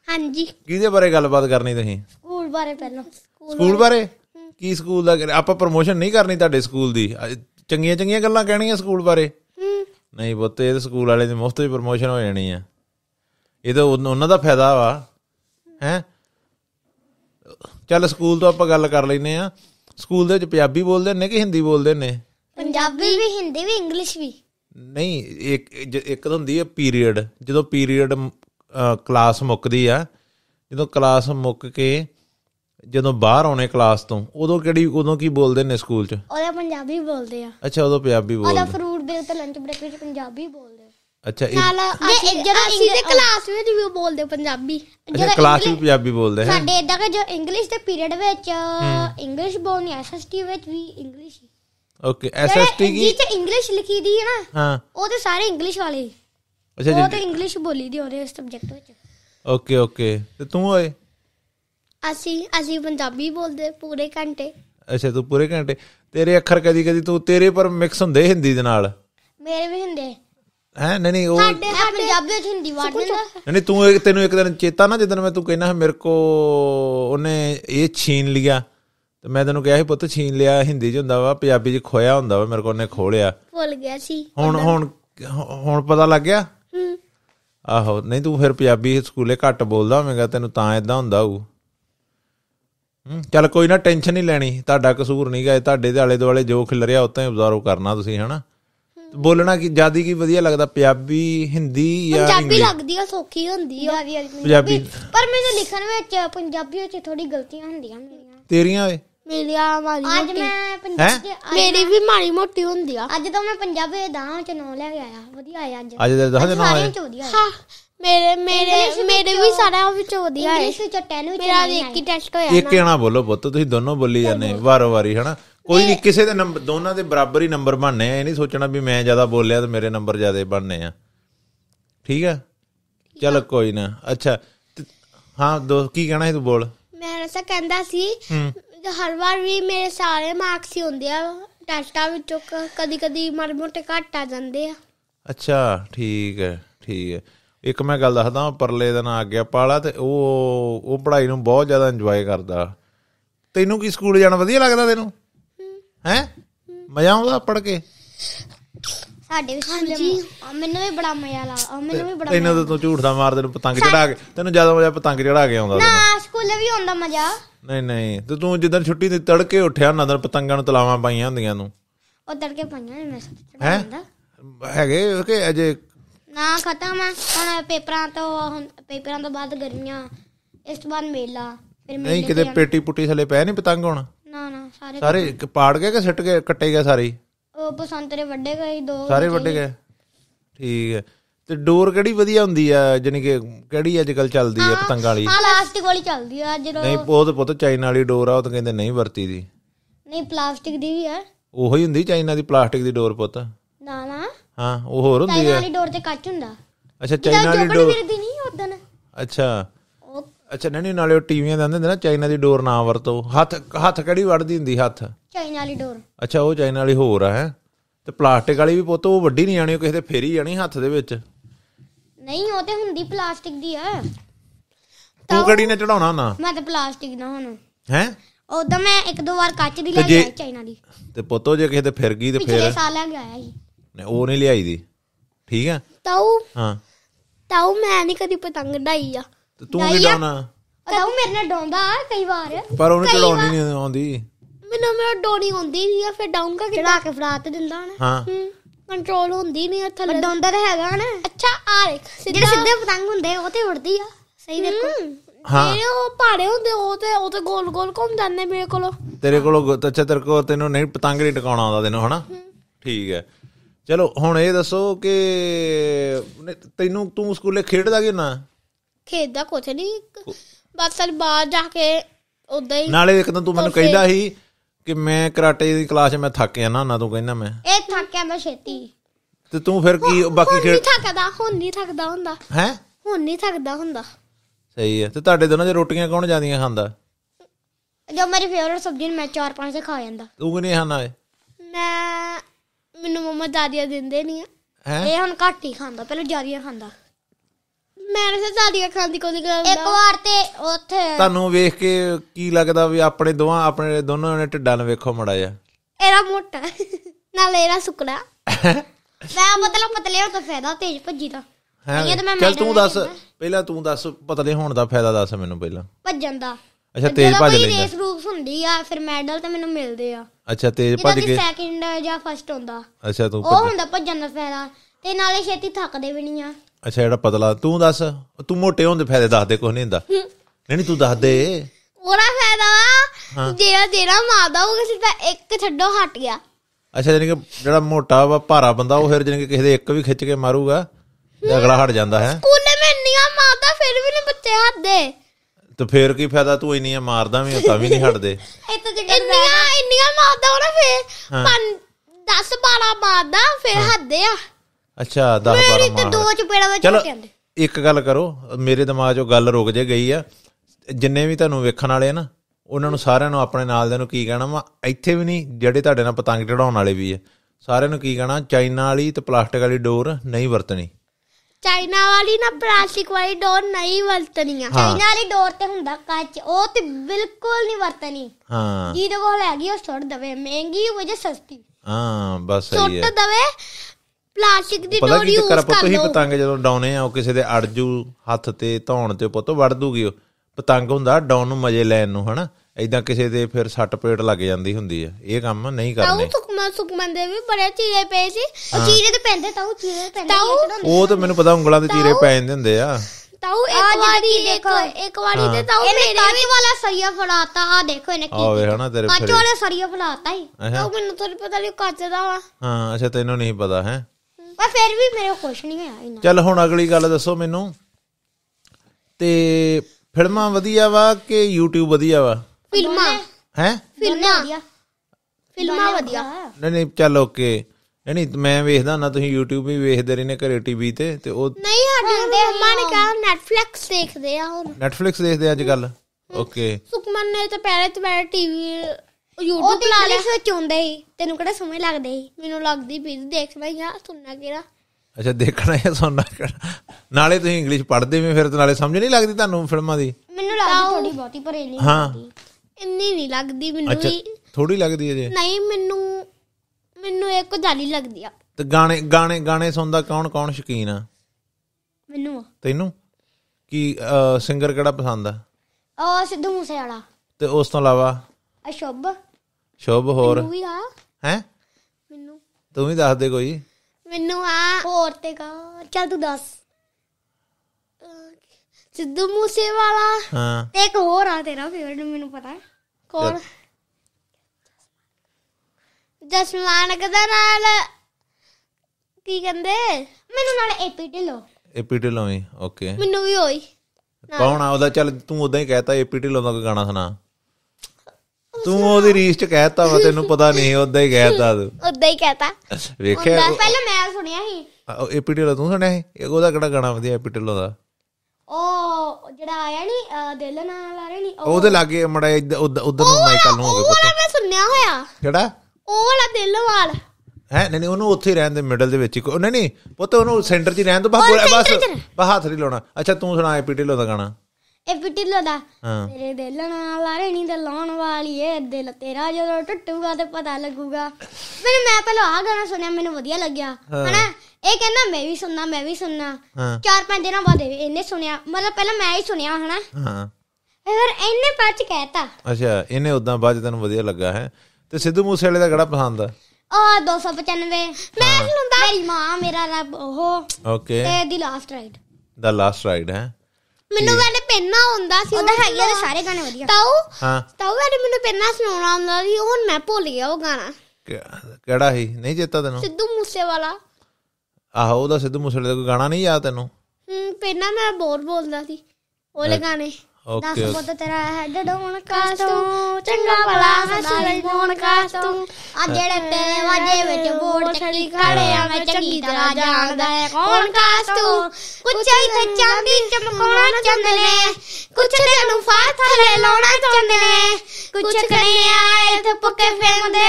ਹਾਂਜੀ ਕਿਹਦੇ ਬਾਰੇ ਗੱਲਬਾਤ ਕਰਨੀ ਤੁਸੀਂ ਸਕੂਲ ਬਾਰੇ ਪਹਿਲਾਂ ਸਕੂਲ ਬਾਰੇ ਕੀ ਸਕੂਲ ਦਾ ਆਪਾਂ ਪ੍ਰੋਮੋਸ਼ਨ ਨਹੀਂ ਕਰਨੀ ਤੁਹਾਡੇ ਸਕੂਲ ਦੀ ਚੰਗੀਆਂ ਚੰਗੀਆਂ ਗੱਲਾਂ ਕਹਿਣੀਆਂ ਸਕੂਲ ਬਾਰੇ ਨਹੀਂ ਬੁੱਤ ਇਹ ਸਕੂਲ ਵਾਲੇ ਦੀ ਮੁਫਤ ਹੀ ਪ੍ਰੋਮੋਸ਼ਨ ਹੋ ਜਾਣੀ ਆ ਇਹ ਤਾਂ ਉਹਨਾਂ ਦਾ ਫਾਇਦਾ ਵਾ ਹੈ ਚੱਲ ਸਕੂਲ ਤੋਂ ਆਪਾਂ ਗੱਲ ਕਰ ਲੈਨੇ ਆ ਸਕੂਲ ਦੇ ਵਿੱਚ ਪੰਜਾਬੀ ਬੋਲਦੇ ਨੇ ਕਿ ਹਿੰਦੀ ਬੋਲਦੇ ਨੇ ਪੰਜਾਬੀ ਵੀ ਹਿੰਦੀ ਵੀ ਇੰਗਲਿਸ਼ ਵੀ ਨਹੀਂ ਇੱਕ ਇੱਕ ਤਾਂ ਹੁੰਦੀ ਹੈ ਪੀਰੀਅਡ ਜਦੋਂ ਪੀਰੀਅਡ ਕਲਾਸ ਮੁੱਕਦੀ ਆ ਜਦੋਂ ਕਲਾਸ ਮੁੱਕ ਕੇ ਜਦੋਂ ਬਾਹਰ ਆਉਣੇ ਕਲਾਸ ਤੋਂ ਉਦੋਂ ਕਿਹੜੀ ਉਦੋਂ ਕੀ ਬੋਲਦੇ ਨੇ ਸਕੂਲ 'ਚ ਉਹਦਾ ਪੰਜਾਬੀ ਬੋਲਦੇ ਆ ਅੱਛਾ ਉਦੋਂ ਪੰਜਾਬੀ ਬੋਲਦੇ ਉਹਦਾ ਫਰੂਟ ਦੇ ਉੱਤੇ ਲੰਚ ਬ੍ਰੇਕ ਵਿੱਚ ਪੰਜਾਬੀ ਬੋਲਦੇ ਅੱਛਾ ਜਿਹੜਾ ਅਸੀਂ ਅਸੀਂ ਦੇ ਕਲਾਸ ਵਿੱਚ ਵੀ ਬੋਲਦੇ ਪੰਜਾਬੀ ਜਿਹੜਾ ਕਲਾਸ ਵਿੱਚ ਪੰਜਾਬੀ ਬੋਲਦੇ ਹੈ ਸਾਡੇ ਇਦਾਂ ਕਿ ਜੋ ਇੰਗਲਿਸ਼ ਦੇ ਪੀਰੀਅਡ ਵਿੱਚ ਇੰਗਲਿਸ਼ ਬੋਲਨੀ ਐਸਐਸਟੀ ਵਿੱਚ ਵੀ ਇੰਗਲਿਸ਼ ਹੀ ਓਕੇ ਐਸਐਸਟੀ ਕੀ ਜਿੱਥੇ ਇੰਗਲਿਸ਼ ਲਿਖੀ ਦੀ ਹੈ ਨਾ ਹਾਂ ਉਹ ਤੇ ਸਾਰੇ ਇੰਗਲਿਸ਼ ਵਾਲੇ ਅੱਛਾ ਉਹ ਤਾਂ ਇੰਗਲਿਸ਼ ਬੋਲੀ ਦੀ ਇਸ ਸਬਜੈਕਟ ਵਿੱਚ ਓਕੇ ਓਕੇ ਤੇ ਤੂੰ ਓਏ ਅਸੀਂ ਅਸੀਂ ਪੰਜਾਬੀ ਬੋਲਦੇ ਪੂਰੇ ਘੰਟੇ ਅੱਛਾ ਤੂੰ ਪੂਰੇ ਘੰਟੇ ਤੇਰੇ ਅੱਖਰ ਕਦੀ ਕਦੀ ਤੂੰ ਤੇਰੇ ਪਰ ਮਿਕਸ ਹੁੰਦੇ ਹਿੰਦੀ ਦੇ ਨਾਲ ਮੇਰੇ ਵੀ ਹੁੰਦੇ ਹੈ ਨਹੀਂ ਨਹੀਂ ਉਹ ਸਾਡੇ ਪੰਜਾਬੀ ਵਿੱਚ ਹਿੰਦੀ ਵਰਡ ਨਹੀਂ ਨਹੀਂ ਤੂੰ ਇੱਕ ਤੈਨੂੰ ਇੱਕ ਦਿਨ ਚੇਤਾ ਨਾ ਜਦੋਂ ਮੈਂ ਤੂੰ ਕਹਿਣਾ ਮੇਰੇ ਕੋ ਉਹਨੇ ਇਹ ਛੀਨ ਲਿਆ ਤੇ ਮੈਂ ਤੈਨੂੰ ਕਿਹਾ ਸੀ ਪੁੱਤ ਛੀਨ ਲਿਆ ਹਿੰਦੀ 'ਚ ਹੁੰਦਾ ਵਾ ਪੰਜਾਬੀ 'ਚ ਖੋਇਆ ਹੁੰਦਾ ਵਾ ਮੇਰੇ ਕੋ ਉਹਨੇ ਖੋਲਿਆ ਭੁੱਲ ਗਿਆ ਸੀ ਹੁਣ ਹੁਣ ਹੁਣ ਪਤਾ ਲੱਗ ਗਿਆ ਆਹੋ ਨਹੀਂ ਤੂੰ ਫਿਰ ਪੰਜਾਬੀ ਸਕੂਲੇ ਘੱਟ ਬੋਲਦਾ ਹੋਵੇਂਗਾ ਤੈਨੂੰ ਤਾਂ ਇਦਾਂ ਹੁੰਦਾ ਹੋਊ ਚੱਲ ਕੋਈ ਨਾ ਟੈਨਸ਼ਨ ਨਹੀਂ ਲੈਣੀ ਤੁਹਾਡਾ ਕਸੂਰ ਨਹੀਂਗਾ ਇਹ ਤੁਹਾਡੇ ਦੇ ਆਲੇ ਦੁਆਲੇ ਜੋ ਖਿਲ ਰਿਹਾ ਉਤਾਂ ਹੀ ਕਰਨਾ ਤੁਸੀਂ ਹਨਾ ਬੋਲਣਾ ਕੀ ਜਿਆਦੀ ਕੀ ਵਧੀਆ ਲੱਗਦਾ ਪੰਜਾਬੀ ਹਿੰਦੀ ਜਾਂ ਪੰਜਾਬੀ ਲੱਗਦੀ ਆ ਸੌਖੀ ਹੁੰਦੀ ਆ ਪੰਜਾਬੀ ਪਰ ਮੈਨੂੰ ਲਿਖਣ ਵਿੱਚ ਪੰਜਾਬੀ ਵਿੱਚ ਥੋੜੀ ਗਲਤੀਆਂ ਹੁੰਦੀਆਂ ਮੇਰੀਆਂ ਤੇਰੀਆਂ ਓਏ ਮੇਰੀ ਆ ਮਾਰੀ ਅੱਜ ਮੈਂ ਹੈਂ? ਪੰਜਾਬ ਦੇ ਮੇਰੀ ਵੀ ਮਾਰੀ ਮੋਟੀ ਹੁੰਦੀ ਆ ਅੱਜ ਤਾਂ ਮੈਂ ਪੰਜਾਬ ਦੇ ਦਾਂ ਚ ਨੌ ਲੈ ਕੇ ਆਇਆ ਵਧੀਆ ਹੈ ਅੱਜ ਅੱਜ ਦੇ ਦੱਸ ਦੇ ਨਾ ਸਾਰਿਆਂ ਹਾਂ ਮੇਰੇ ਮੇਰੇ ਮੇਰੇ ਵੀ ਸਾਰਿਆਂ ਵਿੱਚ ਵਧੀਆ ਹੈ ਇੰਗਲਿਸ਼ ਚ 10 ਵਿੱਚ ਮੇਰਾ ਇੱਕ ਹੀ ਟੈਸਟ ਹੋਇਆ ਇੱਕ ਜਣਾ ਬੋਲੋ ਪੁੱਤ ਤੁਸੀਂ ਦੋਨੋਂ ਬੋਲੀ ਜਾਂਦੇ ਵਾਰੋ ਵਾਰੀ ਹਨਾ ਕੋਈ ਨਹੀਂ ਕਿਸੇ ਦੇ ਨੰਬਰ ਦੋਨਾਂ ਦੇ ਬਰਾਬਰ ਹੀ ਨੰਬਰ ਬਣਨੇ ਆ ਇਹ ਨਹੀਂ ਸੋਚਣਾ ਵੀ ਮੈਂ ਜ਼ਿਆਦਾ ਬੋਲਿਆ ਤੇ ਮੇਰੇ ਨੰਬਰ ਜ਼ਿਆਦਾ ਬਣਨੇ ਆ ਠੀਕ ਆ ਚਲ ਕੋਈ ਨਾ ਅੱਛਾ ਹਾਂ ਦੋ ਕੀ ਕਹਿਣਾ ਹੈ ਤੂੰ ਬੋਲ ਮੈਂ ਰਸਾ ਕਹਿੰਦਾ ਸੀ ਹਰ ਵਾਰ ਵੀ ਮੇਰੇ ਸਾਰੇ ਮਾਰਕਸ ਹੀ ਹੁੰਦੇ ਆ ਟੈਸਟਾਂ ਵਿੱਚੋਂ ਕਦੀ ਕਦੀ ਮਾੜੇ ਮੋਟੇ ਘੱਟ ਆ ਜਾਂਦੇ ਆ ਅੱਛਾ ਠੀਕ ਹੈ ਠੀਕ ਹੈ ਇੱਕ ਮੈਂ ਗੱਲ ਦੱਸਦਾ ਪਰਲੇ ਦਾ ਨਾਂ ਗਿਆ ਪਾਲਾ ਤੇ ਉਹ ਉਹ ਪੜ੍ਹਾਈ ਨੂੰ ਬਹੁਤ ਜ਼ਿਆਦਾ ਇੰਜੋਏ ਕਰਦਾ ਤੈਨੂੰ ਕੀ ਸਕੂਲ ਜਾਣਾ ਵਧੀਆ ਲੱਗਦਾ ਤੈਨੂੰ ਹੈ ਮਜ਼ਾ ਆਉਂਦਾ ਪੜ ਕੇ ਸਾਡੇ ਵੀ ਸਕੂਲ ਮੈਨੂੰ ਵੀ ਬੜਾ ਮਜ਼ਾ ਆਉਂਦਾ ਮੈਨੂੰ ਵੀ ਬੜਾ ਇਹਨਾਂ ਤੋਂ ਤੂੰ ਝੂਠ ਦਾ ਮਾਰ ਤੈਨੂੰ ਪਤੰਗ ਚੜਾ ਕੇ ਤੈਨੂੰ ਜ਼ਿਆਦਾ ਮਜ਼ਾ ਪਤੰਗ ਚੜਾ ਕੇ ਆਉਂਦਾ ਨਾ ਸਕੂਲ ਵੀ ਆਉਂਦਾ ਮਜ਼ਾ ਨਹੀਂ ਨਹੀਂ ਤੇ ਤੂੰ ਜਿੱਦਾਂ ਛੁੱਟੀ ਦੀ ਤੜਕੇ ਉੱਠਿਆ ਨਾ ਦਰ ਪਤੰਗਾਂ ਨੂੰ ਤਲਾਵਾਂ ਪਾਈਆਂ ਹੁੰਦੀਆਂ ਨੂੰ ਉਹ ਤੜਕੇ ਪਾਈਆਂ ਨੇ ਮੈਂ ਸੱਚ ਹੈਗੇ ਕਿ ਅਜੇ ਨਾ ਖਤਮ ਆ ਹੁਣ ਪੇਪਰਾਂ ਤੋਂ ਪੇਪਰਾਂ ਤੋਂ ਬਾਅਦ ਗਰਮੀਆਂ ਇਸ ਤੋਂ ਬਾਅਦ ਮੇਲਾ ਫਿਰ ਮੇਲੇ ਨਹੀਂ ਕਿਤੇ ਪੇਟੀ ਪੁੱਟੀ ਥਲੇ ਪਏ ਨਹੀਂ ਪਤੰਗ ਹੁਣ ਨਾ ਨਾ ਸਾਰੇ ਸਾਰੇ ਪਾੜ ਗਏ ਕਿ ਸਿੱਟ ਗਏ ਕੱਟੇ ਗਏ ਸਾਰੇ ਉਹ ਬਸੰਤਰੇ ਵੱਡੇ ਗਏ ਦੋ ਸਾਰੇ ਵੱਡੇ ਗਏ ਠੀਕ ਹੈ ਤੇ ਡੋਰ ਕਿਹੜੀ ਵਧੀਆ ਹੁੰਦੀ ਆ ਜਾਨੀ ਕਿ ਕਿਹੜੀ ਅੱਜ ਕੱਲ ਚੱਲਦੀ ਆ ਪਤੰਗ ਵਾਲੀ ਹਾਂ ਪਲਾਸਟਿਕ ਵਾਲੀ ਚੱਲਦੀ ਆ ਜਦੋਂ ਨਹੀਂ ਬਹੁਤ ਪੁੱਤ ਚਾਈਨਾ ਵਾਲੀ ਡੋਰ ਆ ਉਹ ਤਾਂ ਕਹਿੰਦੇ ਨਹੀਂ ਵਰਤੀ ਦੀ ਨਹੀਂ ਪਲਾਸਟਿਕ ਦੀ ਵੀ ਆ ਉਹੀ ਹੁੰਦੀ ਚਾਈਨਾ ਦੀ ਪਲਾਸਟਿਕ ਦੀ ਡੋਰ ਪੁੱਤ ਨਾ ਨਾ ਹਾਂ ਉਹ ਹੋਰ ਹੁੰਦੀ ਆ ਚਾਈਨਾ ਵਾਲੀ ਡੋਰ ਤੇ ਕੱਚ ਹੁੰਦਾ ਅੱਛਾ ਚਾਈਨਾ ਵਾਲੀ ਡੋਰ ਦੀ ਨਹੀਂ ਉਦੋਂ ਅੱਛਾ ਅੱਛਾ ਨਹੀਂ ਨਾਲੇ ਉਹ ਟੀਵੀਆਂ ਦੇ ਅੰਦਰ ਨਾ ਚਾਈਨਾ ਦੀ ਡੋਰ ਨਾ ਵਰਤੋ ਹੱਥ ਹੱਥ ਕਿਹੜੀ ਵੜਦੀ ਹੁੰਦੀ ਹੱਥ ਚਾਈਨਾ ਵਾਲੀ ਡੋਰ ਅੱਛਾ ਉਹ ਚਾਈਨਾ ਵਾਲੀ ਹੋਰ ਆ ਹੈ ਤੇ ਪਲਾਸਟਿਕ ਵਾਲੀ ਵੀ ਪੁੱਤ ਉਹ ਵੱਡੀ ਨਹੀਂ ਆਣੀ ਕਿਸੇ ਦੇ ਫੇਰੀ ਜਾਣੀ ਹੱਥ ਦੇ ਵਿੱਚ ਨਹੀਂ ਉਹ ਤੇ ਹੁੰਦੀ ਪਲਾਸਟਿਕ ਦੀ ਆ ਤੂੰ ਕਿਹੜੀ ਨੇ ਚੜਾਉਣਾ ਨਾ ਮੈਂ ਤਾਂ ਪਲਾਸਟਿਕ ਦਾ ਹੁਣ ਹੈ ਉਦੋਂ ਮੈਂ ਇੱਕ ਦੋ ਵਾਰ ਕੱਚ ਦੀ ਲੈ ਕੇ ਆਈ ਚਾਈਨਾ ਦੀ ਤੇ ਪੁੱਤੋ ਜੇ ਕਿਸੇ ਤੇ ਫਿਰ ਗਈ ਤੇ ਫਿਰ ਪਿਛਲੇ ਸਾਲ ਲੈ ਕੇ ਆਇਆ ਸੀ ਨਹੀਂ ਉਹ ਨਹੀਂ ਲਿਆਈ ਦੀ ਠੀਕ ਆ ਤਾਉ ਹਾਂ ਤਾਉ ਮੈਂ ਨਹੀਂ ਕਦੀ ਪਤੰਗ ਡਾਈ ਆ ਤੇ ਤੂੰ ਨਹੀਂ ਡਾਉਣਾ ਤਾਉ ਮੇਰੇ ਨਾਲ ਡਾਉਂਦਾ ਕਈ ਵਾਰ ਪਰ ਉਹਨੂੰ ਚੜਾਉਣੀ ਨਹੀਂ ਆਉਂਦੀ ਮੈਨੂੰ ਮੇਰਾ ਡੋਣੀ ਹੁੰਦੀ ਨਹੀਂ ਆ ਫਿਰ ਡਾਉਂਗਾ ਕਿੱਦਾਂ ਚੜਾ ਕੇ ਫੜਾ ਤੇ ਦਿੰਦਾ ਹਾਂ ਹਾਂ ਕੰਟਰੋਲ ਹੁੰਦੀ ਨਹੀਂ ਇਹ ਥੱਲੇ ਡੋਂਦਾ ਤਾਂ ਹੈਗਾ ਨਾ ਅੱਛਾ ਆ ਦੇਖ ਜਿਹੜੇ ਸਿੱਧੇ ਪਤੰਗ ਹੁੰਦੇ ਉਹ ਤੇ ਉੜਦੀ ਆ ਸਹੀ ਦੇਖੋ ਹਾਂ ਇਹ ਉਹ ਪਾੜੇ ਹੁੰਦੇ ਉਹ ਤੇ ਉਹ ਤੇ ਗੋਲ ਗੋਲ ਘੁੰਮ ਜਾਂਦੇ ਮੇਰੇ ਕੋਲ ਤੇਰੇ ਕੋਲ ਅੱਛਾ ਤੇਰੇ ਕੋਲ ਤੈਨੂੰ ਨਹੀਂ ਪਤੰਗ ਨਹੀਂ ਟਿਕਾਉਣਾ ਆਉਂਦਾ ਤੈਨੂੰ ਹਨਾ ਠੀਕ ਹੈ ਚਲੋ ਹੁਣ ਇਹ ਦੱਸੋ ਕਿ ਤੈਨੂੰ ਤੂੰ ਸਕੂਲੇ ਖੇਡਦਾ ਕਿ ਨਾ ਖੇਡਦਾ ਕੁਛ ਨਹੀਂ ਬਸ ਬਾਅਦ ਜਾ ਕੇ ਉਦਾਂ ਹੀ ਨਾਲੇ ਇੱਕ ਦਿਨ ਤੂੰ ਮੈਨੂੰ ਕਹਿੰਦਾ ਸੀ ਕਿ ਮੈਂ ਕਰਾਟੇ ਦੀ ਕਲਾਸ ਮੈਂ ਥੱਕ ਗਿਆ ਨਾ ਉਹਨਾਂ ਤੋਂ ਕਹਿੰਦਾ ਮੈਂ ਇਹ ਥੱਕ ਗਿਆ ਮੈਂ ਛੇਤੀ ਤੇ ਤੂੰ ਫਿਰ ਕੀ ਬਾਕੀ ਖੇਡ ਨਹੀਂ ਥੱਕਦਾ ਹੁਣ ਨਹੀਂ ਥੱਕਦਾ ਹੁੰਦਾ ਹੈ ਹੁਣ ਨਹੀਂ ਥੱਕਦਾ ਹੁੰਦਾ ਸਹੀ ਹੈ ਤੇ ਤੁਹਾਡੇ ਦੋਨਾਂ ਦੇ ਰੋਟੀਆਂ ਕੌਣ ਜਾਂਦੀਆਂ ਖਾਂਦਾ ਜੋ ਮੇਰੀ ਫੇਵਰਿਟ ਸਬਜ਼ੀ ਮੈਂ ਚਾਰ ਪੰਜ ਸੇ ਖਾ ਜਾਂਦਾ ਤੂੰ ਕਿਨੇ ਖਾਣਾ ਹੈ ਮੈਂ ਮੈਨੂੰ ਮਮਾ ਦਾਦੀਆ ਦਿੰਦੇ ਨਹੀਂ ਹੈ ਇਹ ਹੁਣ ਘੱਟ ਹੀ ਖਾਂਦਾ ਪਹਿਲਾਂ ਜਾਰੀਆਂ ਖਾਂਦਾ ਮੈਂ ਵੈਸੇ ਸਾਡੀ ਅੱਖਾਂ ਦੀ ਕੋਈ ਗੱਲ ਇੱਕ ਵਾਰ ਤੇ ਉੱਥੇ ਤੁਹਾਨੂੰ ਵੇਖ ਕੇ ਕੀ ਲੱਗਦਾ ਵੀ ਆਪਣੇ ਦੋਵਾਂ ਆਪਣੇ ਦੋਨੋਂ ਨੇ ਢਿੱਡਾਂ ਨੂੰ ਵੇਖੋ ਮੜਾ ਜਾ ਇਹਦਾ ਮੋਟਾ ਨਾਲੇ ਇਹਦਾ ਸੁਕੜਾ ਮੈਂ ਮਤਲਬ ਪਤਲੇ ਹੋਣ ਦਾ ਫਾਇਦਾ ਤੇਜ ਭੱਜੀ ਦਾ ਚਲ ਤੂੰ ਦੱਸ ਪਹਿਲਾਂ ਤੂੰ ਦੱਸ ਪਤਲੇ ਹੋਣ ਦਾ ਫਾਇਦਾ ਦੱਸ ਮੈਨੂੰ ਪਹਿਲਾਂ ਭੱਜਣ ਦਾ ਅੱਛਾ ਤੇਜ਼ ਭੱਜ ਲੈਂਦਾ ਰੇਸ ਰੂਸ ਹੁੰਦੀ ਆ ਫਿਰ ਮੈਡਲ ਤਾਂ ਮੈਨੂੰ ਮਿਲਦੇ ਆ ਅੱਛਾ ਤੇਜ਼ ਭੱਜ ਕੇ ਸੈਕਿੰਡ ਜਾਂ ਫਸਟ ਹੁੰਦਾ ਅੱਛਾ ਤੂੰ ਉਹ ਹੁੰਦਾ ਭੱਜਣ ਦਾ ਫਾਇਦਾ ਤੇ ਨਾਲੇ ਛੇਤੀ ਥੱਕਦੇ ਵੀ ਨਹੀਂ ਆ ਅੱਛਾ ਜਿਹੜਾ ਪਤਲਾ ਤੂੰ ਦੱਸ ਤੂੰ ਮੋਟੇ ਹੋਣ ਦੇ ਫਾਇਦੇ ਦੱਸ ਦੇ ਕੁਝ ਨਹੀਂ ਹੁੰਦਾ ਨਹੀਂ ਨਹੀਂ ਤੂੰ ਦੱਸ ਦੇ ਉਹਦਾ ਫਾਇਦਾ ਵਾ ਜਿਹੜਾ ਜਿਹੜਾ ਮਾਦਾ ਉਹ ਕਿਸੇ ਦਾ ਇੱਕ ਛੱਡੋ ਹਟ ਗਿਆ ਅੱਛਾ ਜਾਨੀ ਕਿ ਜਿਹੜਾ ਮੋਟਾ ਵਾ ਭਾਰਾ ਬੰਦਾ ਉਹ ਫਿਰ ਜਾਨੀ ਕਿ ਕਿਸੇ ਦੇ ਇੱਕ ਵੀ ਖਿੱਚ ਕੇ ਮਾਰੂਗਾ ਤੇ ਅਗਲਾ ਹਟ ਜਾਂਦਾ ਹੈ ਸਕੂਲੇ ਮੈਂ ਇੰਨੀਆਂ ਮਾਦਾ ਫਿਰ ਵੀ ਨਹੀਂ ਬੱਚੇ ਹਟਦੇ ਤੇ ਫਿਰ ਕੀ ਫਾਇਦਾ ਤੂੰ ਇੰਨੀਆਂ ਮਾਰਦਾ ਵੀ ਤਾਂ ਵੀ ਨਹੀਂ ਹਟਦੇ ਇੰਨੀਆਂ ਇੰਨੀਆਂ ਮਾਰਦਾ ਉਹ ਨਾ ਫਿਰ 10 12 ਮਾਰਦਾ ਫਿਰ ਹਟਦੇ ਆ ਅੱਛਾ 10 12 ਮਾਰ ਦੋ ਚਪੇੜਾ ਵਿੱਚ ਚਲੋ ਇੱਕ ਗੱਲ ਕਰੋ ਮੇਰੇ ਦਿਮਾਗ 'ਚੋਂ ਗੱਲ ਰੁਕ ਜੇ ਗਈ ਆ ਜਿੰਨੇ ਵੀ ਤੁਹਾਨੂੰ ਵੇਖਣ ਵਾਲੇ ਆ ਨਾ ਉਹਨਾਂ ਨੂੰ ਸਾਰਿਆਂ ਨੂੰ ਆਪਣੇ ਨਾਲ ਦੇ ਨੂੰ ਕੀ ਕਹਿਣਾ ਵਾ ਇੱਥੇ ਵੀ ਨਹੀਂ ਜਿਹੜੇ ਤੁਹਾਡੇ ਨਾਲ ਪਤੰਗ ਚੜਾਉਣ ਵਾਲੇ ਵੀ ਆ ਸਾਰਿਆਂ ਨੂੰ ਕੀ ਕਹਿਣਾ ਚਾਈਨਾ ਵਾਲੀ ਤੇ ਪਲਾਸਟਿਕ ਵਾਲੀ ਡੋਰ ਨਹੀਂ ਵਰਤਣੀ ਚਾਈਨਾ ਵਾਲੀ ਨਾ ਪਲਾਸਟਿਕ ਵਾਲੀ ਡੋਰ ਨਹੀਂ ਵਰਤਣੀ ਆ ਚਾਈਨਾ ਵਾਲੀ ਡੋਰ ਤੇ ਹੁੰਦਾ ਕੱਚ ਉਹ ਤੇ ਬਿਲਕੁਲ ਨਹੀਂ ਵਰਤਣੀ ਹਾਂ ਦੇ ਕੋਲ ਹੈਗੀ ਉਹ ਛੱਡ ਦਵੇ ਮਹਿੰਗੀ ਵਜੇ ਸਸਤੀ ਹਾਂ ਬਸ ਸਹੀ ਹੈ ਛੱਡ ਦਵੇ ਪਲਾਸਟਿਕ ਦੀ ਡੋਰੀ ਯੂਜ਼ ਕਰ ਲਓ ਪਤਾ ਹੀ ਪਤੰਗ ਜਦੋਂ ਡਾਉਨੇ ਆ ਉਹ ਕਿਸੇ ਦੇ ਅੜ ਜੂ ਹੱਥ ਤੇ ਧੌਣ ਤੇ ਪੁੱਤ ਵੜ ਦੂਗੀ ਉਹ ਪਤੰਗ ਹੁੰਦਾ ਡਾਉਨ ਨੂੰ ਮਜ਼ੇ ਲੈਣ ਨੂੰ ਹਨਾ ਐਦਾਂ ਕਿਸੇ ਦੇ ਫਿਰ ਸੱਟ ਪੇਟ ਲੱਗ ਜਾਂਦੀ ਹੁੰਦੀ ਆ ਇਹ ਕੰਮ ਨਹੀਂ ਕਰਨੇ ਤਾਉ ਸੁਕਮਾ ਸੁਕਮਨ ਦੇ ਵੀ ਬੜੇ ਚੀਰੇ ਪਏ ਸੀ ਚੀਰੇ ਤੇ ਪੈਂਦੇ ਤਾਉ ਚੀਰੇ ਪੈਂਦੇ ਉਹ ਤਾਂ ਮੈਨੂੰ ਪਤਾ ਉਂਗਲਾਂ ਦੇ ਚੀਰੇ ਪੈ ਜਾਂਦੇ ਹੁੰਦੇ ਆ ਤਾਉ ਇੱਕ ਵਾਰੀ ਦੇਖੋ ਇੱਕ ਵਾਰੀ ਤੇ ਤਾਉ ਮੇਰੇ ਕਾਲੀ ਵਾਲਾ ਸਰੀਆ ਫੜਾਤਾ ਆ ਦੇਖੋ ਇਹਨੇ ਕੀ ਆਵੇ ਹਨਾ ਤੇਰੇ ਫਿਰ ਕਾਚੇ ਵਾਲਾ ਸਰੀਆ ਫੜਾਤਾ ਹੀ ਤਾਉ ਮੈਨੂੰ ਤਾਂ ਪਤਾ ਨਹੀਂ ਕਾਚੇ ਦਾ ਵਾ ਹਾਂ ਅੱਛਾ ਤੈਨੂੰ ਨਹੀਂ ਪਤਾ ਹੈ ਫਿਰ ਵੀ ਮੇਰੇ ਖੁਸ਼ ਨਹੀਂ ਹੋਇਆ ਇਹਨਾਂ ਚੱਲ ਹੁਣ ਅਗਲੀ ਗੱਲ ਦੱਸੋ ਮੈਨੂੰ ਤੇ ਫਿਲਮਾਂ ਵਧੀਆ ਵਾ ਕਿ YouTube ਵਧੀਆ ਵਾ ਫਿਲਮਾਂ ਹੈ ਫਿਲਮਾਂ ਵਧੀਆ ਫਿਲਮਾਂ ਵਧੀਆ ਨਹੀਂ ਨਹੀਂ ਚੱਲ ਓਕੇ ਨਹੀਂ ਮੈਂ ਵੇਖਦਾ ਨਾ ਤੁਸੀਂ YouTube ਵੀ ਵੇਖਦੇ ਰਹਿੰਦੇ ਘਰੇ TV ਤੇ ਤੇ ਉਹ ਨਹੀਂ ਸਾਡੇ ਦੇ ਮਨ ਨੇ Netflix ਦੇਖਦੇ ਆ ਹੁਣ Netflix ਦੇਖਦੇ ਅੱਜ ਕੱਲ ਓਕੇ ਸੁਖਮਨ ਨੇ ਤਾਂ ਪਹਿਲੇ ਤੇ ਮੈਂ TV YouTube ਲਾ ਲਿਆ ਵਿੱਚ ਹੁੰਦੇ ਹੀ ਤੈਨੂੰ ਕਿਹੜਾ ਸਮਝ ਲੱਗਦੇ ਹੀ ਮੈਨੂੰ ਲੱਗਦੀ ਵੀ ਦੇਖ ਹੀ ਆ ਸੁਣਨਾ ਕਿਹੜਾ ਅੱਛਾ ਦੇਖਣਾ ਹੈ ਸੁਣਨਾ ਕਿਹੜਾ ਨਾਲੇ ਤੁਸੀਂ ਇੰਗਲਿਸ਼ ਪੜ੍ਹਦੇ ਵੀ ਫਿਰ ਤੇ ਨਾਲੇ ਸਮਝ ਨਹੀਂ ਲੱਗਦੀ ਤੁਹਾਨੂੰ ਫਿਲਮਾਂ ਦੀ ਮੈਨੂੰ ਲੱਗਦੀ ਥੋੜੀ ਬਹੁਤੀ ਪਰ ਇੰਨੀ ਹਾਂ ਇੰਨੀ ਨਹੀਂ ਲੱਗਦੀ ਮੈਨੂੰ ਵੀ ਥੋੜੀ ਲੱਗਦੀ ਅਜੇ ਨਹੀਂ ਮੈਨੂੰ ਮੈਨੂੰ ਇੱਕ ਜਾਲੀ ਲੱਗਦੀ ਆ ਤੇ ਗਾਣੇ ਗਾਣੇ ਗਾਣੇ ਸੁਣਦਾ ਕੌਣ ਕੌਣ ਸ਼ਕੀਨ ਆ ਮੈਨੂੰ ਤੈਨੂੰ ਕੀ ਸਿੰਗਰ ਕਿਹੜਾ ਪਸੰਦ ਆ ਉਹ ਸਿੱਧੂ ਮੂਸੇ ਵਾਲਾ ਤੇ ਉਸ ਤੋਂ ਇਲਾਵਾ ਅਸ਼ੁਭ ਸ਼ੁਭ ਹੋਰ ਤੂੰ ਵੀ ਆ ਹੈ ਮੈਨੂੰ ਤੂੰ ਵੀ ਦੱਸ ਦੇ ਕੋਈ ਮੈਨੂੰ ਆ ਹੋਰ ਤੇ ਕਾ ਚੱਲ ਤੂੰ ਦੱਸ ਸਿੱਧੂ ਮੂਸੇ ਵਾਲਾ ਹਾਂ ਤੇ ਇੱਕ ਹੋਰ ਆ ਤੇਰਾ ਫੇਵਰਟ ਮੈਨੂੰ ਪਤਾ ਕੌਣ ਜਸਮਾਨ ਕਦਾ ਨਾਲ ਕੀ ਕਹਿੰਦੇ ਮੈਨੂੰ ਨਾਲ ਏਪੀ ਢਿਲੋ ਏਪੀ ਢਿਲੋ ਹੀ ਓਕੇ ਮੈਨੂੰ ਵੀ ਹੋਈ ਕੌਣ ਆ ਉਹਦਾ ਚੱਲ ਤੂੰ ਉਦਾਂ ਹੀ ਕਹਿਤਾ ਏਪੀ ਢਿਲੋ ਦਾ ਗਾਣਾ ਸੁਣਾ ਤੂੰ ਉਹਦੀ ਰੀਸ ਚ ਕਹਿਤਾ ਵਾ ਤੈਨੂੰ ਪਤਾ ਨਹੀਂ ਉਦਾਂ ਹੀ ਕਹਿਤਾ ਤੂੰ ਉਦਾਂ ਹੀ ਕਹਿਤਾ ਵੇਖਿਆ ਉਹ ਪਹਿਲਾਂ ਮੈਂ ਸੁਣਿਆ ਸੀ ਐਪੀਟੇਲੋ ਤੂੰ ਸੁਣਿਆ ਸੀ ਉਹਦਾ ਕਿਹੜਾ ਗਾਣਾ ਵਧੀਆ ਐਪੀਟੇਲੋ ਦਾ ਉਹ ਜਿਹੜਾ ਆਇਆ ਨਹੀਂ ਦਿਲ ਨਾਲ ਆ ਰਹੀ ਨਹੀਂ ਉਹਦੇ ਲਾਗੇ ਮੜਾ ਉਧਰ ਨੂੰ ਮਾਈਕਲ ਨੂੰ ਹੋ ਗਿਆ ਉਹ ਮੈਂ ਸੁਣਿਆ ਹੋਇਆ ਕਿਹੜਾ ਉਹ ਵਾਲਾ ਦਿਲ ਵਾਲ ਹੈ ਨਹੀਂ ਨਹੀਂ ਉਹਨੂੰ ਉੱਥੇ ਰਹਿਣ ਦੇ ਮਿਡਲ ਦੇ ਵਿੱਚ ਹੀ ਨਹੀਂ ਨਹੀਂ ਪੁੱਤ ਉਹਨੂੰ ਸੈਂਟਰ 'ਚ ਰਹਿਣ ਤੋਂ ਬਸ ਬਸ ਹੱਥ ਨਹੀਂ ਲਾਉਣਾ ਅੱਛਾ ਤੂੰ ਸੁਣਾ ਐਪੀਟੇਲੋ ਦਾ ਗਾਣਾ ਪਿੱਟੀਲੋ ਦਾ ਤੇਰੇ ਦਿਲ ਨਾਲ ਰਣੀ ਦੇ ਲਾਉਣ ਵਾਲੀ ਏ ਦਿਲ ਤੇਰਾ ਜਦੋਂ ਟੁੱਟੂਗਾ ਤੇ ਪਤਾ ਲੱਗੂਗਾ ਮੈਨੂੰ ਮੈਂ ਪਹਿਲਾਂ ਆ ਗਾਣਾ ਸੁਣਿਆ ਮੈਨੂੰ ਵਧੀਆ ਲੱਗਿਆ ਹਨਾ ਇਹ ਕਹਿੰਦਾ ਮੈਂ ਵੀ ਸੁਣਨਾ ਮੈਂ ਵੀ ਸੁਣਨਾ ਚਾਰ ਪੰਜ ਦਿਨਾਂ ਬਾਅਦ ਇਹਨੇ ਸੁਣਿਆ ਮਤਲਬ ਪਹਿਲਾਂ ਮੈਂ ਹੀ ਸੁਣਿਆ ਹਨਾ ਹਾਂ ਫਿਰ ਇਹਨੇ ਪੱਛ ਕਹਿਤਾ ਅੱਛਾ ਇਹਨੇ ਉਦਾਂ ਬਾਅਦ ਤੈਨੂੰ ਵਧੀਆ ਲੱਗਾ ਹੈ ਤੇ ਸਿੱਧੂ ਮੂਸੇ ਵਾਲੇ ਦਾ ਕਿਹੜਾ ਪਸੰਦ ਆ ਆ 295 ਮੈਂ ਸੁਣਦਾ ਮੇਰੀ ਮਾਂ ਮੇਰਾ ਰੱਬ ਉਹ ਓਕੇ ਤੇ ਦੀ ਲਾਸਟ ਰਾਈਡ ਦਾ ਲਾਸਟ ਰਾਈਡ ਹੈ ਮੈਨੂੰ ਵੈਲੇ ਪੈਨਾ ਹੁੰਦਾ ਸੀ ਉਹਦਾ ਹੈਗੇ ਦੇ ਸਾਰੇ ਗਾਣੇ ਵਧੀਆ ਤਾਉ ਹਾਂ ਤਾਉ ਵੈਲੇ ਮੈਨੂੰ ਪੈਨਾ ਸੁਣਾਉਣਾ ਹੁੰਦਾ ਸੀ ਉਹ ਮੈਂ ਭੁੱਲ ਗਿਆ ਉਹ ਗਾਣਾ ਕਿਹੜਾ ਸੀ ਨਹੀਂ ਚੇਤਾ ਤੈਨੂੰ ਸਿੱਧੂ ਮੂਸੇ ਵਾਲਾ ਆਹ ਉਹਦਾ ਸਿੱਧੂ ਮੂਸੇ ਵਾਲੇ ਦਾ ਕੋਈ ਗਾਣਾ ਨਹੀਂ ਯਾਦ ਤੈਨੂੰ ਹੂੰ ਪੈਨਾ ਮੈਂ ਬਹੁਤ ਬੋਲਦਾ ਸੀ ਉਹਲੇ ਗਾਣੇ ਓਕੇ 10 ਪੁੱਤ ਤੇਰਾ ਹੈਡ ਡੋਣ ਕਾਸ ਚੰਗਾ ਭਲਾ ਹਸਣ ਡੋਣ ਕਾਸ ਤੂੰ ਆ ਜਿਹੜੇ ਤੇਰੇ ਵਾਜੇ ਵਿੱਚ ਬੋੜ ਚੱਕੀ ਖੜੇ ਆ ਮੈਂ ਚੰਗੀ ਤਰ੍ਹਾਂ ਜਾਣਦਾ ਹੈ ਕੌਣ ਕਾਸ ਤੂੰ ਕੁਛ ਇੱਥੇ ਚਾਂਦੀ ਚਮਕਾਉਣਾ ਚੰਦਨੇ ਕੁਛ ਤੈਨੂੰ ਫਾਹ ਥੱਲੇ ਲਾਉਣਾ ਚੰਦਨੇ ਕੁਛ ਕਣੀਆਂ ਇੱਥੇ ਪੁੱਕੇ ਫੇਂਦੇ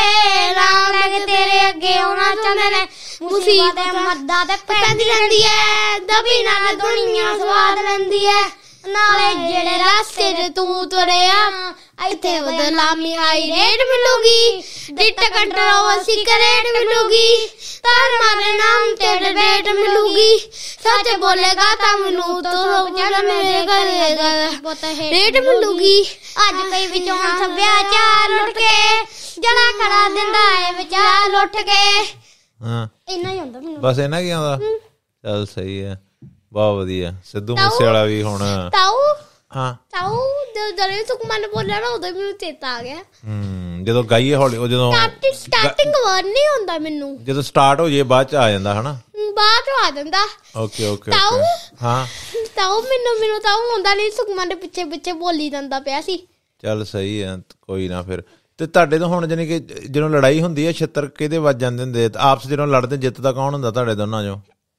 ਰਾਮ ਲੱਗ ਤੇਰੇ ਅੱਗੇ ਆਉਣਾ ਚੰਦਨੇ ਮੁਸੀਬਤ ਮੱਦਾ ਤੇ ਪੈਂਦੀ ਰਹਿੰਦੀ ਐ ਦਬੀ ਨਾਲ ਦੁਨੀਆ ਸਵਾਦ ਲੈਂਦੀ ਐ ਨਾਲੇ ਜਿਹੜੇ ਰਸਤੇ ਤੇ ਤੂੰ ਤੁਰਿਆ ਇੱਥੇ ਬਦਨਾਮੀ ਆਈ ਰੇਡ ਮਿਲੂਗੀ ਡਿਟ ਕੰਟਰੋਲ ਅਸੀਂ ਕਰੇਡ ਮਿਲੂਗੀ ਤਾਰ ਮਾਰੇ ਨਾਮ ਤੇ ਡਿਬੇਟ ਮਿਲੂਗੀ ਸੱਚ ਬੋਲੇਗਾ ਤਾਂ ਮੈਨੂੰ ਤੋਂ ਰੋਕ ਜਾਣਾ ਮੇਰੇ ਕਰੇਗਾ ਬਹੁਤ ਰੇਡ ਮਿਲੂਗੀ ਅੱਜ ਵਿਚੋਂ ਸਭਿਆ ਸੱਭਿਆਚਾਰ ਲੁੱਟ ਕੇ ਜਣਾ ਖੜਾ ਦਿੰਦਾ ਏ ਵਿਚਾਰ ਲੁੱਟ ਕੇ ਹਾਂ ਇੰਨਾ ਹੀ ਹੁੰਦਾ ਮੈਨੂੰ ਬਸ ਇੰਨਾ ਹੀ ਆਉਂਦਾ ਚੱਲ ਸਹੀ ਹੈ ਬਹੁਤ ਵਧੀਆ ਸਿੱਧੂ ਮੂਸੇ ਵਾਲਾ ਵੀ ਹੁਣ ਤਾਉ ਹਾਂ ਤਾਉ ਜਦੋਂ ਦਰੇ ਤੋਂ ਮਨ ਬੋਲਿਆ ਨਾ ਉਦੋਂ ਮੈਨੂੰ ਚੇਤਾ ਆ ਗਿਆ ਹੂੰ ਜਦੋਂ ਗਾਈਏ ਹੌਲੀ ਉਹ ਜਦੋਂ ਸਟਾਰਟਿੰਗ ਵਰ ਨਹੀਂ ਹੁੰਦਾ ਮੈਨੂੰ ਜਦੋਂ ਸਟਾਰਟ ਹੋ ਜੇ ਬਾਅਦ ਚ ਆ ਜਾਂਦਾ ਹਨਾ ਬਾਅਦ ਚ ਆ ਜਾਂਦਾ ਓਕੇ ਓਕੇ ਤਾਉ ਹਾਂ ਤਾਉ ਮੈਨੂੰ ਮੈਨੂੰ ਤਾਉ ਹੁੰਦਾ ਨਹੀਂ ਸੁਖਮਨ ਦੇ ਪਿੱਛੇ ਪਿੱਛੇ ਬੋਲੀ ਜਾਂਦਾ ਪਿਆ ਸੀ ਚੱਲ ਸਹੀ ਹੈ ਕੋਈ ਨਾ ਫਿਰ ਤੇ ਤੁਹਾਡੇ ਤੋਂ ਹੁਣ ਜਾਨੀ ਕਿ ਜਦੋਂ ਲੜਾਈ ਹੁੰਦੀ ਹੈ ਛੱਤਰ ਕਿਹਦੇ ਵੱਜ ਜਾਂਦੇ ਹੁੰਦੇ ਆਪਸ ਜਦੋਂ ਲੜਦੇ ਜਿੱਤਦਾ ਕੌਣ ਹੁੰਦਾ ਤੁਹਾਡੇ ਦੋਨਾਂ ਚੋਂ